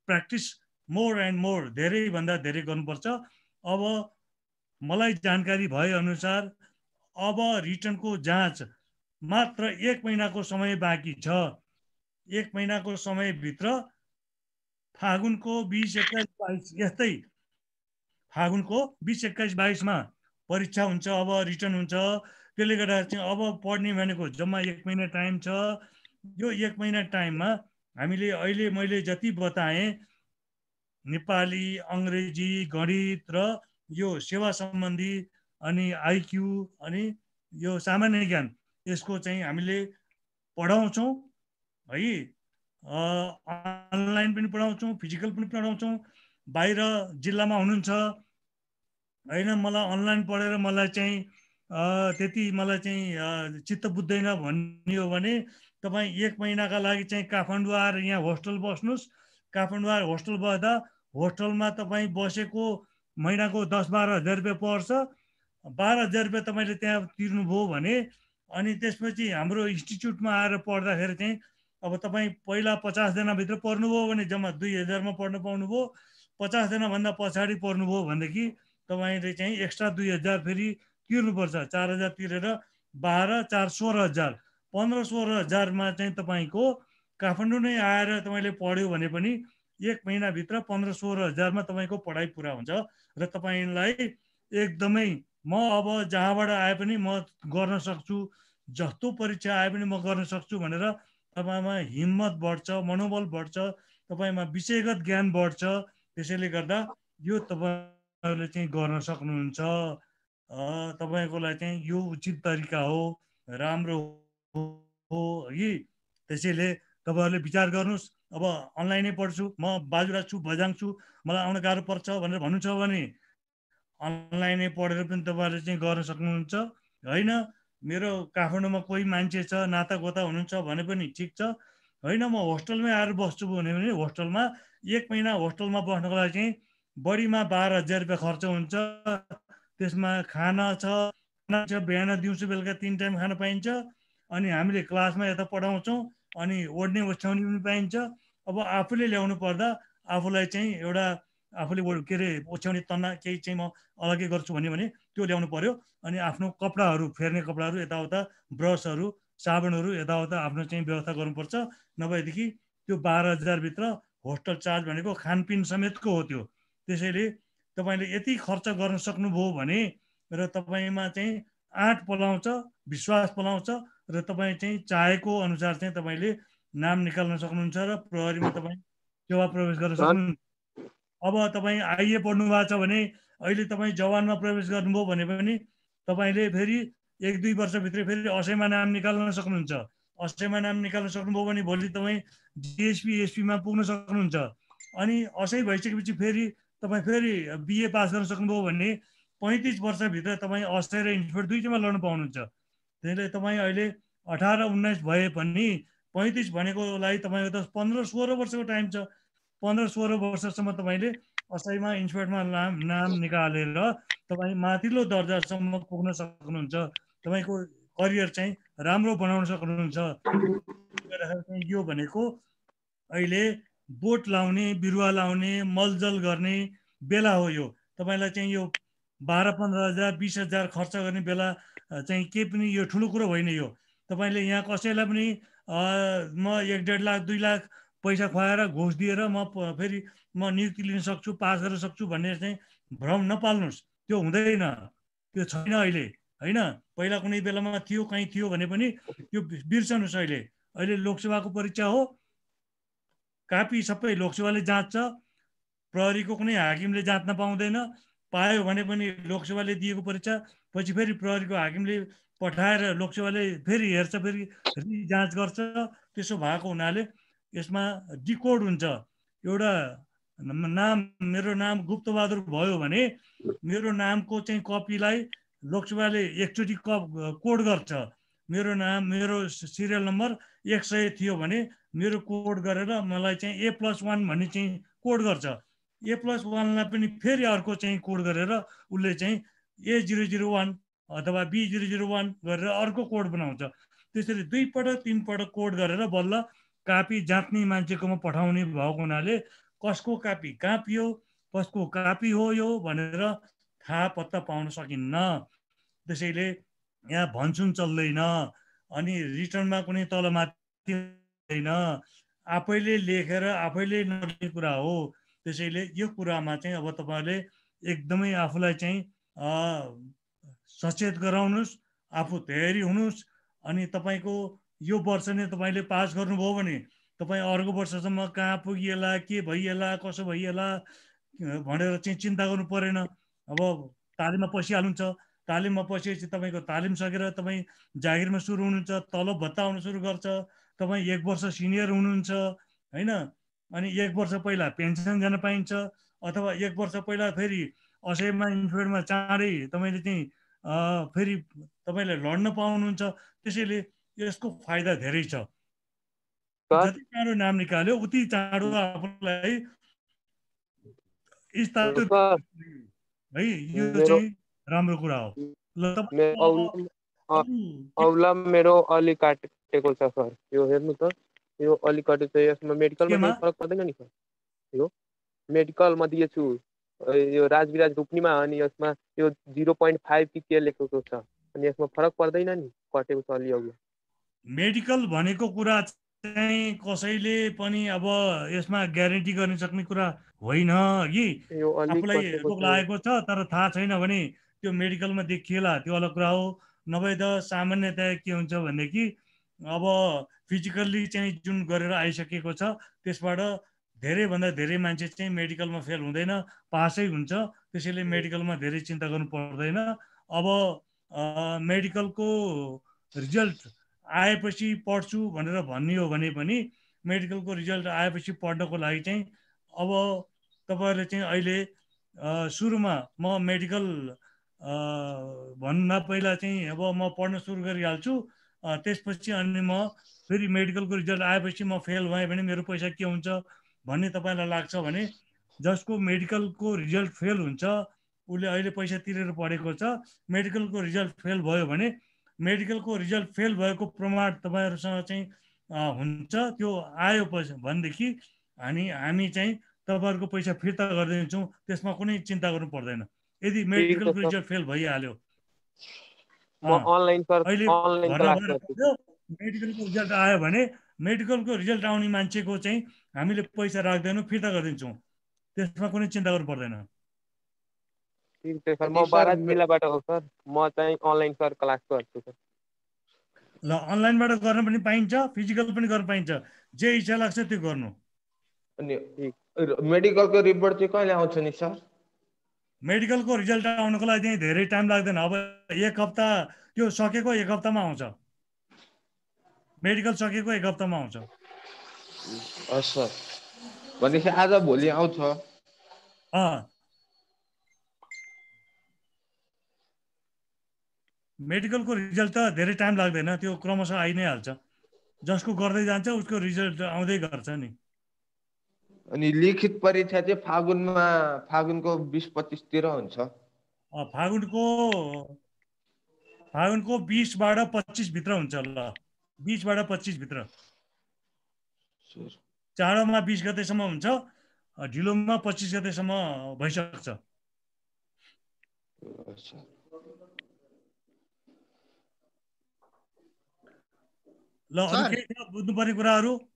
प्र्याक्टिस मोर एन्ड मोर धेरैभन्दा धेरै गर्नुपर्छ अब मलाई जानकारी भएअनुसार अब रिटर्नको जाँच मात्र एक महिनाको समय बाँकी छ एक महिनाको समयभित्र फागुनको बिस एक्काइस बाइस यस्तै फागुनको बिस एक्काइस बाइसमा परीक्षा हुन्छ अब रिटर्न हुन्छ त्यसले गर्दा चाहिँ अब पढ्ने भनेको जम्मा एक महिना टाइम छ यो एक महिना टाइममा हामीले अहिले मैले जति बताएँ नेपाली अङ्ग्रेजी गणित र यो सेवा सम्बन्धी अनि आइक्यू अनि यो सामान्य ज्ञान यसको चाहिँ हामीले पढाउँछौँ है अनलाइन पनि पढाउँछौँ फिजिकल पनि पढाउँछौँ बाहिर जिल्लामा हुनुहुन्छ होइन मलाई अनलाइन पढेर मलाई चाहिँ त्यति मलाई चाहिँ चित्त बुझ्दैन भन्ने हो भने तपाईँ एक महिनाका लागि चाहिँ काठमाडौँ आएर यहाँ होस्टल बस्नुहोस् काठमाडौँ होस्टल बस्दा होस्टलमा तपाईँ बसेको महिनाको दस बाह्र हजार रुपियाँ पर्छ बाह्र हजार रुपियाँ तपाईँले त्यहाँ तिर्नुभयो भने अनि त्यसपछि हाम्रो इन्स्टिच्युटमा आएर पढ्दाखेरि चाहिँ अब तपाईँ पहिला पचासजनाभित्र पढ्नुभयो भने जम्मा दुई हजारमा पढ्न पाउनुभयो पचासजनाभन्दा पछाडि पढ्नुभयो भनेदेखि तपाईँले चाहिँ एक्स्ट्रा दुई हजार फेरि तिर्नुपर्छ चार हजार तिरेर बाह्र चार सोह्र हजार पन्ध्र सोह्र हजारमा चाहिँ तपाईँको काठमाडौँ नै आएर तपाईँले पढ्यो भने पनि एक महिनाभित्र पन्ध्र सोह्र हजारमा तपाईँको पढाइ पुरा हुन्छ र तपाईँलाई एकदमै म अब जहाँबाट आए पनि म गर्न सक्छु जस्तो परीक्षा आए पनि म गर्न सक्छु भनेर तपाईँमा हिम्मत बढ्छ मनोबल बढ्छ तपाईँमा विषयगत ज्ञान बढ्छ त्यसैले गर्दा यो तपाईँहरूले चाहिँ गर्न सक्नुहुन्छ लागि चाहिँ यो उचित तरिका हो राम्रो हो है त्यसैले तपाईँहरूले विचार गर्नुहोस् अब अनलाइनै पढ्छु म बाजुरा छु बजाङ छु मलाई आउन गाह्रो पर्छ भनेर भन्नु छ भने अनलाइनै पढेर पनि तपाईँहरूले चाहिँ गर्न सक्नुहुन्छ होइन मेरो काठमाडौँमा कोही मान्छे छ नातागोता हुनुहुन्छ भने पनि ठिक छ होइन म होस्टेलमै आएर बस्छु भने भने होस्टेलमा एक महिना होस्टेलमा बस्नको लागि चाहिँ बढीमा बाह्र हजार रुपियाँ खर्च हुन्छ त्यसमा खाना छ बिहान दिउँसो बेलुका तिन टाइम खान पाइन्छ अनि हामीले क्लासमा यता पढाउँछौँ अनि ओढ्ने ओछ्याउने पनि पाइन्छ अब आफूले ल्याउनु पर्दा आफूलाई चाहिँ एउटा आफूले के अरे ओछ्याउने तन्ना केही चाहिँ म अलग्गै गर्छु भन्यो भने त्यो ल्याउनु पर्यो अनि आफ्नो कपडाहरू फेर्ने कपडाहरू यताउता ब्रसहरू साबुनहरू यताउता आफ्नो चाहिँ व्यवस्था गर्नुपर्छ नभएदेखि त्यो बाह्र हजारभित्र होस्टल चार्ज भनेको खानपिन समेतको हो त्यो त्यसैले तपाईँले यति खर्च गर्न सक्नुभयो भने र तपाईँमा चाहिँ आँट पलाउँछ विश्वास पलाउँछ र तपाईँ चाहिँ चाहेको अनुसार चाहिँ तपाईँले नाम निकाल्न सक्नुहुन्छ र प्रहरीमा तपाईँ सेवा प्रवेश गर्न सक्नुहुन्छ अब तपाईँ आइए पढ्नु भएको छ भने अहिले तपाईँ जवानमा प्रवेश गर्नुभयो भने पनि तपाईँले फेरि एक दुई वर्षभित्र फेरि असैमा नाम निकाल्न सक्नुहुन्छ असैमा नाम निकाल्न सक्नुभयो भने भोलि तपाईँ डिएसपी एसपीमा पुग्न सक्नुहुन्छ अनि असै भइसकेपछि फेरि तपाईँ फेरि बिए पास गर्न सक्नुभयो भने पैँतिस वर्षभित्र तपाईँ असै र इन्स्पेक्टर दुइटैमा लड्नु पाउनुहुन्छ त्यसले तपाईँ अहिले अठार उन्नाइस भए पनि पैँतिस भनेकोलाई तपाईँको त पन्ध्र सोह्र वर्षको टाइम छ पन्ध्र सोह्र वर्षसम्म तपाईँले असैमा इन्सपेक्टमा नाम नाम निकालेर तपाईँ माथिल्लो दर्जासम्म पुग्न सक्नुहुन्छ तपाईँको करियर चाहिँ राम्रो बनाउन सक्नुहुन्छ यो भनेको अहिले बोट लाउने बिरुवा लाउने मलजल गर्ने बेला हो यो तपाईँलाई चाहिँ यो बाह्र पन्ध्र हजार बिस हजार खर्च गर्ने बेला चाहिँ केही पनि यो ठुलो कुरो होइन यो तपाईँले यहाँ कसैलाई पनि म एक डेढ लाख दुई लाख पैसा खुवाएर घुस दिएर म फेरि म नियुक्ति लिन सक्छु पास गर्न सक्छु भन्ने चाहिँ भ्रम नपाल्नुहोस् त्यो हुँदैन त्यो छैन अहिले होइन पहिला कुनै बेलामा थियो कहीँ थियो भने पनि त्यो बिर्सनुहोस् अहिले अहिले लोकसेवाको परीक्षा हो कापी सबै लोकसेवाले जाँच्छ प्रहरीको कुनै हाकिमले जाँच्न पाउँदैन पायो भने पनि लोकसेवाले दिएको परीक्षा पछि फेरि प्रहरीको हाकिमले पठाएर लोकसेवाले फेरि हेर्छ फेरि जाँच गर्छ त्यसो भएको हुनाले यसमा डिकोड हुन्छ एउटा नाम मेरो नाम गुप्तबहादुर भयो भने मेरो नामको चाहिँ कपीलाई लोकसेवाले एकचोटि कप कोड गर्छ मेरो नाम मेरो सिरियल नम्बर एक सय थियो भने मेरो कोड गरेर मलाई चाहिँ ए प्लस वान भन्ने चाहिँ कोड गर्छ ए प्लस वानलाई पनि फेरि अर्को चाहिँ कोड गरेर उसले चाहिँ ए जिरो जिरो वान अथवा बी जिरो जिरो वान गरेर अर्को कोड बनाउँछ त्यसरी दुईपटक तिनपटक कोड गरेर बल्ल कापी जाँच्ने मान्छेकोमा पठाउने भएको हुनाले कसको कापी कापी हो कसको कापी हो यो भनेर थाहा पत्ता पाउन सकिन्न त्यसैले यहाँ भन्सुन चल्दैन अनि रिटर्नमा कुनै तलमाथि छैन आफैले लेखेर आफैले नलेख्ने कुरा हो त्यसैले यो कुरामा चाहिँ अब तपाईँहरूले एकदमै आफूलाई चाहिँ सचेत गराउनुहोस् आफू तयारी हुनुहोस् अनि तपाईँको यो वर्ष नै तपाईँले पास गर्नुभयो भने तपाईँ अर्को वर्षसम्म कहाँ पुगिएला के भइएला कसो भइएला भनेर चाहिँ चिन्ता गर्नु परेन अब तालिममा पसिहाल्नुहुन्छ तालिममा पसिएपछि तपाईँको तालिम सकेर तपाईँ जागिरमा सुरु हुनुहुन्छ तलब भत्ता आउनु सुरु गर्छ तपाईँ एक वर्ष सिनियर हुनुहुन्छ होइन अनि एक वर्ष पहिला पेन्सन जान पाइन्छ अथवा एक वर्ष पहिला फेरि असैमा इन्फ्लुएन्समा चाँडै तपाईँले चाहिँ फेरि तपाईँले लड्न पाउनुहुन्छ त्यसैले यसको फाइदा धेरै छ जति चाँडो नाम निकाल्यो उति चाँडो आफूलाई है यो चाहिँ राम्रो कुरा हो ल औला मेरो अलि काटेको छ सर यो हेर्नु त यो अलि काटेको यसमा मेडिकलमा फरक पर्दैन नि सर यो मेडिकलमा दिएछु यो राजविराज रुक्मीमा अनि यसमा यो जिरो पोइन्ट फाइभ कि के लेखेको छ अनि यसमा फरक पर्दैन नि कटेको छ अलि अघि मेडिकल भनेको कुरा चाहिँ कसैले पनि अब यसमा ग्यारेन्टी गर्न सक्ने कुरा होइन कि आफूलाई रोग लागेको छ तर थाहा छैन भने त्यो मेडिकलमा देखिएला त्यो अलग कुरा हो नभए त सामान्यतया के हुन्छ भनेदेखि अब फिजिकल्ली चाहिँ जुन गरेर आइसकेको छ त्यसबाट धेरैभन्दा धेरै मान्छे चाहिँ मेडिकलमा फेल हुँदैन पासै हुन्छ त्यसैले मेडिकलमा धेरै चिन्ता गर्नु पर्दैन अब मेडिकलको रिजल्ट आएपछि पढ्छु भनेर भन्ने हो भने पनि मेडिकलको रिजल्ट आएपछि पढ्नको लागि चाहिँ अब तपाईँहरूले चाहिँ अहिले सुरुमा म मेडिकल भन्दा पहिला चाहिँ अब म पढ्न सुरु गरिहाल्छु त्यसपछि अनि म फेरि मेडिकलको रिजल्ट आएपछि म फेल भएँ भने मेरो पैसा के हुन्छ भन्ने तपाईँलाई लाग्छ भने जसको मेडिकलको रिजल्ट फेल हुन्छ उसले अहिले पैसा तिरेर पढेको छ मेडिकलको रिजल्ट फेल भयो भने मेडिकलको रिजल्ट फेल भएको प्रमाण तपाईँहरूसँग चाहिँ हुन्छ त्यो आयो पैसा भनेदेखि हामी हामी चाहिँ तपाईँहरूको पैसा फिर्ता गरिदिन्छौँ त्यसमा कुनै चिन्ता गर्नु पर्दैन यदि मेडिकलको रिजल्ट फेल भइहाल्यो अहिले मेडिकलको रिजल्ट आयो भने मेडिकलको रिजल्ट आउने मान्छेको चाहिँ हामीले पैसा राख्दैनौँ फिर्ता गरिदिन्छौँ त्यसमा कुनै चिन्ता गर्नु पर्दैन ल अनलाइनबाट गर्न पनि पाइन्छ फिजिकल पनि गर्न पाइन्छ जे इच्छा लाग्छ त्यो गर्नु मेडिकलको रिपोर्ट चाहिँ कहिले आउँछ नि सर मेडिकलको रिजल्ट आउनुको लागि धेरै टाइम लाग्दैन अब एक हप्ता त्यो सकेको एक हप्तामा आउँछ मेडिकल सकेको एक हप्तामा आउँछ भनेपछि आज भोलि आउँछ मेडिकलको रिजल्ट त धेरै टाइम लाग्दैन त्यो क्रमशः आइ नै हाल्छ जसको गर्दै जान्छ उसको रिजल्ट आउँदै गर्छ नि अनि लिखित परीक्षा चाहिँ फागुनमा फागुनको बिस पच्चिसतिर हुन्छ फागुनको फागुनको बिसबाट पच्चिसभित्र हुन्छ ल बिसबाट पच्चिसभित्र चाँडोमा बिस गतेसम्म हुन्छ ढिलोमा पच्चिस गतेसम्म भइसक्छ ल अरू केही छ बुझ्नुपर्ने कुराहरू